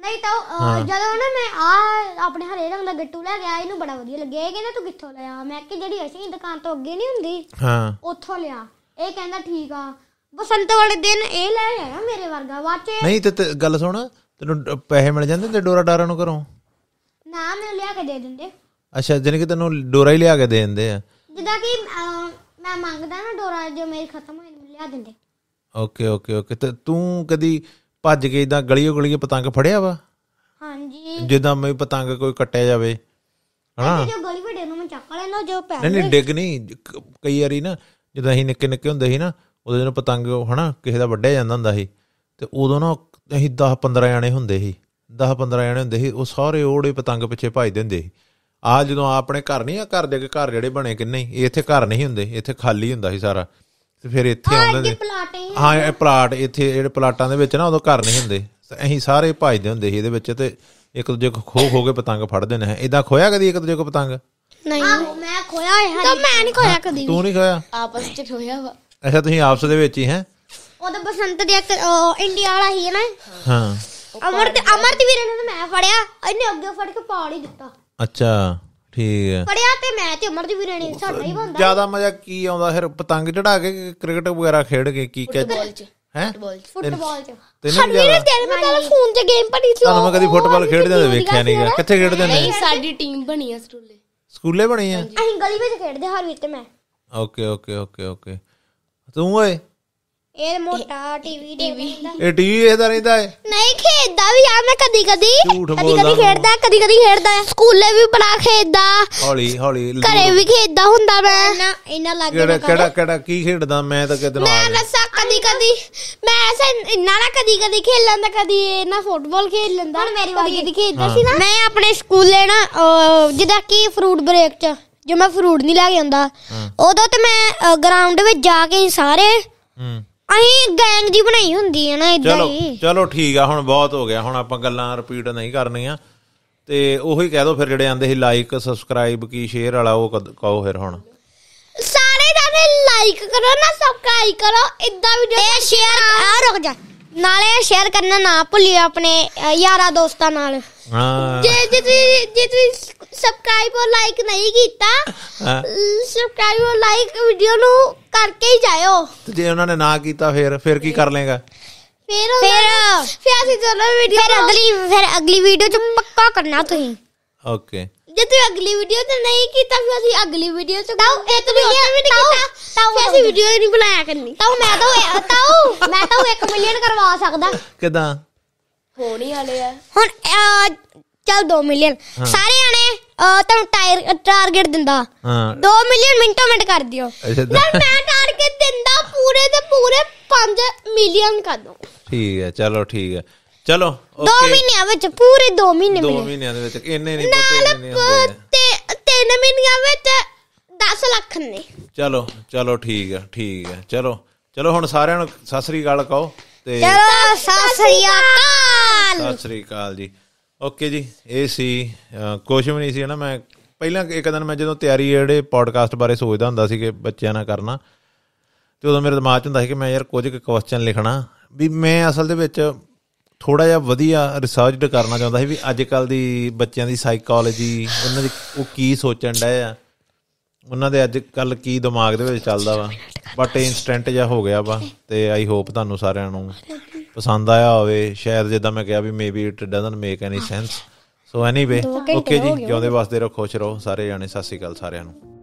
ਨਹੀਂ ਤਾਂ ਜਦੋਂ ਨਾ ਮੈਂ ਆ ਆਪਣੇ ਹਰੇ ਰੰਗ ਦਾ ਗੱਟੂ ਲੈ ਕੇ ਆਇਆ ਇਹਨੂੰ ਬੜਾ ਵਧੀਆ ਲੱਗਿਆ ਇਹ ਕਹਿੰਦਾ ਤੂੰ ਕਿੱਥੋਂ ਲਿਆ ਮੈਂ ਕਿ ਜਿਹੜੀ ਅਸੀਂ ਦੁਕਾਨ ਤੋਂ ਅੱਗੇ ਨਹੀਂ ਹੁੰਦੀ ਹਾਂ ਉੱਥੋਂ ਲਿਆ ਇਹ ਕਹਿੰਦਾ ਠੀਕ ਆ ਬਸੰਤ ਵਾਲੇ ਦਿਨ ਇਹ ਲੈ ਆਇਆ ਮੇਰੇ ਵਰਗਾ ਵਾਚੇ ਨਹੀਂ ਤੇ ਗੱਲ ਸੁਣ ਤੈਨੂੰ ਪੈਸੇ ਮਿਲ ਜਾਂਦੇ ਤੇ ਡੋਰਾ ਡਾਰਾ ਨੂੰ ਕਰੋ ਨਾ ਮੈਨੂੰ ਲਿਆ ਕੇ ਦੇ ਦਿੰਦੇ ਅੱਛਾ ਜਿਹਨੇ ਕਿ ਤੈਨੂੰ ਡੋਰਾ ਹੀ ਲਿਆ ਕੇ ਦੇ ਦਿੰਦੇ ਆ ਜਿੱਦਾਂ ਕਿ ਮੈਂ ਮੰਗਦਾ ਨਾ ਡੋਰਾ ਜੋ ਮੇਰੀ ਖਤਮ ਹੋਈ ਮੈਨੂੰ ਲਿਆ ਦਿੰਦੇ ਓਕੇ ਓਕੇ ਓਕੇ ਤੇ ਤੂੰ ਕਦੀ ਭੱਜ ਕੇ ਇਦਾਂ ਗਲੀਓ ਗਲੀਓ ਪਤੰਗ ਫੜਿਆ ਵਾ ਹਾਂਜੀ ਜਿੱਦਾਂ ਮੈਂ ਪਤੰਗ ਕੋਈ ਕੱਟਿਆ ਜਾਵੇ ਹਾਂ ਜੋ ਗਲੀ ਵੱਡੇ ਨੂੰ ਮੈਂ ਚੱਕ ਲੈਣਾ ਜੋ ਪੈਰ ਨਹੀਂ ਡਿੱਗ ਨਹੀਂ ਕਈ ਵਾਰੀ ਨਾ ਜਦੋਂ ਅਸੀਂ ਨਿੱਕੇ ਨਿੱਕੇ ਹੁੰਦੇ ਸੀ ਨਾ ਉਹਦੇ ਜਦੋਂ ਪਤੰਗ ਹਨਾ ਕਿਸੇ ਦਾ ਵੱਡਿਆ ਜਾਂਦਾ ਹੁੰਦਾ ਸੀ ਤੇ ਉਦੋਂ ਨਾ ਅਸੀਂ 10 15 ਜਾਣੇ ਹੁੰਦੇ ਸੀ 10 15 ਜਾਣੇ ਹੁੰਦੇ ਸੀ ਉਹ ਸਾਰੇ ਓੜੇ ਪਤੰਗ ਪਿੱਛੇ ਭਾਈ ਦਿੰਦੇ ਸੀ ਆ ਜਦੋਂ ਆਪਣੇ ਘਰ ਨਹੀਂ ਆ ਘਰ ਦੇ ਘਰ ਜਿਹੜੇ ਬਣੇ ਕਿੰਨੇ ਹੀ ਇੱਥੇ ਘਰ ਨਹੀਂ ਹੁੰਦੇ ਇੱਥੇ ਖਾਲੀ ਹੁੰਦਾ ਸੀ ਸਾਰਾ ਤੇ ਫਿਰ ਇੱਥੇ ਆਉਂਦੇ ਨੇ ਹਾਂ ਇਹ ਪਲਾਟ ਇੱਥੇ ਜਿਹੜੇ ਪਲਾਟਾਂ ਦੇ ਵਿੱਚ ਨਾ ਉਦੋਂ ਘਰ ਨਹੀਂ ਹੁੰਦੇ ਅਸੀਂ ਸਾਰੇ ਭਜਦੇ ਹੁੰਦੇ ਸੀ ਇਹਦੇ ਵਿੱਚ ਤੇ ਇੱਕ ਦੂਜੇ ਕੋ ਖੋ ਖੋ ਕੇ ਪਤੰਗ ਫੜਦੇ ਨੇ ਇਦਾਂ ਖੋਇਆ ਕਦੀ ਇੱਕ ਦੂਜੇ ਕੋ ਪਤੰਗ ਨਹੀਂ ਆਹੋ ਮੈਂ ਖੋਇਆ ਹੈ ਤਾਂ ਮੈਂ ਨਹੀਂ ਖੋਇਆ ਕਦੀ ਤੂੰ ਨਹੀਂ ਖੋਇਆ ਆਪਸ ਵਿੱਚ ਖੋਇਆ ਵਾ ਅੱਛਾ ਤੁਸੀਂ ਆਪਸ ਦੇ ਵਿੱਚ ਹੀ ਹੈ ਉਹ ਤਾਂ ਬਸੰਤ ਦੇ ਇੰਡੀਆ ਵਾਲਾ ਹੀ ਹੈ ਨਾ ਹਾਂ ਅਮਰ ਤੇ ਅਮਰ ਤੇ ਵੀਰੇ ਨੇ ਮੈਂ ਫੜਿਆ ਇਹਨੇ ਅੱਗੇ ਫੜ ਕੇ ਪਾ ਲਈ ਦਿੱਤਾ ਅੱਛਾ ਠੀਕ ਹੈ ਫੜਿਆ ਤੇ ਮੈਂ ਤੇ ਅਮਰ ਦੀ ਵੀਰੇ ਨੇ ਸਾਡਾ ਹੀ ਬੰਦਾ ਜਿਆਦਾ ਮਜ਼ਾ ਕੀ ਆਉਂਦਾ ਫਿਰ ਪਤੰਗ ਚੜਾ ਕੇ ਕ੍ਰਿਕਟ ਵਗੈਰਾ ਖੇਡ ਕੇ ਕੀ ਕਹਿ ਫੁੱਟਬਾਲ ਚ ਹੈ ਫੁੱਟਬਾਲ ਚ ਤੈਨੂੰ ਨਹੀਂ ਤੇਰੇ ਮੈਂ ਪਹਿਲਾਂ ਫੋਨ ਤੇ ਗੇਮ ਪੜੀ ਸੀ ਤੁਹਾਨੂੰ ਮੈਂ ਕਦੀ ਫੁੱਟਬਾਲ ਖੇਡਦੇ ਹੋਏ ਵੇਖਿਆ ਨਹੀਂਗਾ ਕਿੱਥੇ ਖੇਡਦੇ ਨੇ ਸਾਡੀ ਟੀਮ ਬਣੀ ਆ ਸਕੂਲੇ ਸਕੂਲੇ ਬਣੀ ਆ ਅਸੀਂ ਗਲੀ ਵਿੱਚ ਖੇਡਦੇ ਹਰ ਵੀਰ ਤੇ ਮੈਂ ਓਕੇ ਓਕੇ ਓਕੇ ਓਕੇ ਤੂੰ ਓਏ ਇਹ ਮੋਟਾ ਟੀਵੀ ਦੇਖਦਾ ਇਹ ਟੀਵੀ ਇਹਦਾ ਰਹਿੰਦਾ ਏ ਨਹੀਂ ਖੇਡਦਾ ਵੀ ਆ ਮੈਂ ਕਦੀ ਕਦੀ ਕਦੀ ਕਦੀ ਖੇਡਦਾ ਕਦੀ ਕਦੀ ਖੇਡਦਾ ਸਕੂਲੇ ਵੀ ਬਣਾ ਖੇਡਦਾ ਹੌਲੀ ਹੌਲੀ ਘਰੇ ਵੀ ਖੇਡਦਾ ਹੁੰਦਾ ਮੈਂ ਇੰਨਾ ਲੱਗ ਕਿਹੜਾ ਕਿਹੜਾ ਕਿਹੜਾ ਕੀ ਖੇਡਦਾ ਮੈਂ ਤਾਂ ਕਿਤੇ ਮੈਂ ਨਸਾ ਕਦੀ ਕਦੀ ਮੈਂ ਐਸਾ ਇੰਨਾ ਨਾ ਕਦੀ ਕਦੀ ਖੇਡ ਲੈਂਦਾ ਕਦੀ ਇਹਨਾਂ ਫੁੱਟਬਾਲ ਖੇਡ ਲੈਂਦਾ ਮੇਰੀ ਕਦੀ ਖੇਡਦਾ ਸੀ ਨਾ ਮੈਂ ਆਪਣੇ ਸਕੂਲੇ ਨਾ ਜਿੱਦਾਂ ਕੀ ਫਰੂਟ ਬ੍ਰੇਕ ਚ ਜੋ ਮੈਂ ਫਰੂਟ ਨਹੀਂ ਲੈ ਕੇ ਆਉਂਦਾ ਉਦੋਂ ਤੇ ਮੈਂ ਗਰਾਊਂਡ ਵਿੱਚ ਜਾ ਕੇ ਸਾਰੇ ਅਹੀਂ ਗੈਂਗ ਦੀ ਬਣਾਈ ਹੁੰਦੀ ਹੈ ਨਾ ਇਦਾਂ ਹੀ ਚਲੋ ਚਲੋ ਠੀਕ ਆ ਹੁਣ ਬਹੁਤ ਹੋ ਗਿਆ ਹੁਣ ਆਪਾਂ ਗੱਲਾਂ ਰਿਪੀਟ ਨਹੀਂ ਕਰਨੀਆਂ ਤੇ ਉਹੀ ਕਹਿ ਦੋ ਫਿਰ ਜਿਹੜੇ ਆਂਦੇ ਸੀ ਲਾਈਕ ਸਬਸਕ੍ਰਾਈਬ ਕੀ ਸ਼ੇਅਰ ਵਾਲਾ ਉਹ ਕਹੋ ਫਿਰ ਹੁਣ ਸਾਰੇ ਜਾਨੇ ਲਾਈਕ ਕਰੋ ਨਾ ਸਬਸਕ੍ਰਾਈਬ ਕਰੋ ਇਦਾਂ ਵੀਡੀਓ ਇਹ ਸ਼ੇਅਰ ਆ ਰੁਕ ਜਾ ਨਾਲੇ ਸ਼ੇਅਰ ਕਰਨਾ ਨਾ ਭੁੱਲਿਓ ਆਪਣੇ ਯਾਰਾ ਦੋਸਤਾਂ ਨਾਲ ਜੇ ਜੇ ਤੁਸੀਂ ਜੇ ਤੁਸੀਂ ਸਬਸਕ੍ਰਾਈਬ ਔਰ ਲਾਈਕ ਨਹੀਂ ਕੀਤਾ ਸਬਸਕ੍ਰਾਈਬ ਔਰ ਲਾਈਕ ਵੀਡੀਓ ਨੂੰ ਕਰਕੇ ਹੀ ਜਾਇਓ ਤੇ ਜੇ ਉਹਨਾਂ ਨੇ ਨਾ ਕੀਤਾ ਫਿਰ ਫਿਰ ਕੀ ਕਰ ਲੇਗਾ ਫਿਰ ਫਿਰ ਫਿਰ ਅਸੀਂ ਚਲੋ ਵੀਡੀਓ ਫਿਰ ਅਗਲੀ ਫਿਰ ਅਗਲੀ ਵੀਡੀਓ ਚ ਪੱਕਾ ਕਰਨਾ ਤੁਸੀਂ ਓਕੇ ਜੇ ਤੁਸੀਂ ਅਗਲੀ ਵੀਡੀਓ ਤੇ ਨਹੀਂ ਕੀਤਾ ਫਿਰ ਅਸੀਂ ਅਗਲੀ ਵੀਡੀਓ ਚ ਤਾਉ ਇੱਕ ਵੀਡੀਓ ਵੀ ਨਹੀਂ ਕੀਤਾ ਤਾਂ ਫਿਰ ਅਸੀਂ ਵੀਡੀਓ ਨਹੀਂ ਬਣਾਇਆ ਕਰਨੀ ਤਾਂ ਮੈਂ ਤਾਂ ਤਾਉ ਮੈਂ ਤਾਂ 1 ਮਿਲੀਅਨ ਕਰਵਾ ਸਕਦਾ ਕਿਦਾਂ ਹੋਣੀ ਵਾਲੇ ਆ ਹੁਣ ਚਲ 2 ਮਿਲੀਅਨ ਸਾਰੇ ਆਣੇ ਤੁਹਾਨੂੰ ਟਾਇਰ ਟਾਰਗੇਟ ਦਿੰਦਾ ਹਾਂ 2 ਮਿਲੀਅਨ ਮਿੰਟੋ ਮਿੰਟ ਕਰ ਦਿਓ ਜਦ ਮੈਂ ਟਾਰਗੇਟ ਦਿੰਦਾ ਪੂਰੇ ਦੇ ਪੂਰੇ 5 ਮਿਲੀਅਨ ਕਰ ਦੋ ਠੀਕ ਹੈ ਚਲੋ ਠੀਕ ਹੈ ਚਲੋ ਓਕੇ 2 ਮਹੀਨਿਆਂ ਵਿੱਚ ਪੂਰੇ 2 ਮਹੀਨੇ ਮਿਲੇ 2 ਮਹੀਨਿਆਂ ਦੇ ਵਿੱਚ ਇੰਨੇ ਨਹੀਂ ਪੁੱਤੇ ਤੇ 3 ਮਹੀਨਿਆਂ ਵਿੱਚ 10 ਲੱਖ ਨੇ ਚਲੋ ਚਲੋ ਠੀਕ ਹੈ ਠੀਕ ਹੈ ਚਲੋ ਚਲੋ ਹੁਣ ਸਾਰਿਆਂ ਨੂੰ ਸਸਰੀ ਗੱਲ ਕਹੋ ਤੇ ਚਲੋ ਸਤਿ ਸ੍ਰੀ ਅਕਾਲ ਸਤਿ ਸ੍ਰੀ ਅਕਾਲ ਜੀ ਓਕੇ ਜੀ ਇਹ ਸੀ ਕੁਝ ਵੀ ਨਹੀਂ ਸੀ ਨਾ ਮੈਂ ਪਹਿਲਾਂ ਇੱਕ ਦਿਨ ਮੈਂ ਜਦੋਂ ਤਿਆਰੀ ਜਿਹੜੇ ਪੋਡਕਾਸਟ ਬਾਰੇ ਸੋਚਦਾ ਹੁੰਦਾ ਸੀ ਕਿ ਬੱਚਿਆਂ ਨਾਲ ਕਰਨਾ ਤੇ ਉਦੋਂ ਮੇਰੇ ਦਿਮਾਗ 'ਚ ਹੁੰਦਾ ਸੀ ਕਿ ਮੈਂ ਯਾਰ ਕੁਝ ਕੁ ਕੁਐਸਚਨ ਲਿਖਣਾ ਵੀ ਮੈਂ ਅਸਲ ਦੇ ਵਿੱਚ ਥੋੜਾ ਜਿਹਾ ਵਧੀਆ ਰਿਸਰਚਡ ਕਰਨਾ ਚਾਹੁੰਦਾ ਸੀ ਵੀ ਅੱਜ ਕੱਲ ਦੀ ਬੱਚਿਆਂ ਦੀ ਸਾਈਕੋਲੋਜੀ ਉਹਨਾਂ ਦੀ ਉਹ ਕੀ ਸੋਚਣ ਡਏ ਆ ਉਹਨਾਂ ਦੇ ਅੱਜ ਕੱਲ ਕੀ ਦਿਮਾਗ ਦੇ ਵਿੱਚ ਚੱਲਦਾ ਵਾ ਬਟ ਇਨਸਟੈਂਟ ਜਿਹਾ ਹੋ ਗਿਆ ਵਾ ਤੇ ਆਈ ਹੋਪ ਤੁਹਾਨੂੰ ਸਾਰਿਆਂ ਨੂੰ ਪਸੰਦ ਆਇਆ ਹੋਵੇ ਸ਼ਾਇਦ ਜਿੱਦਾਂ ਮੈਂ ਕਿਹਾ ਵੀ maybe it doesn't make any sense so anyway okay ਜੀ ਜਿਉਂਦੇ ਵਸਦੇ ਰਹੋ ਖੁਸ਼ ਰਹੋ ਸਾਰੇ ਜਾਣੇ ਸਤਿ ਸ੍ਰੀ ਅਕਾਲ ਸਾਰਿਆਂ ਨੂੰ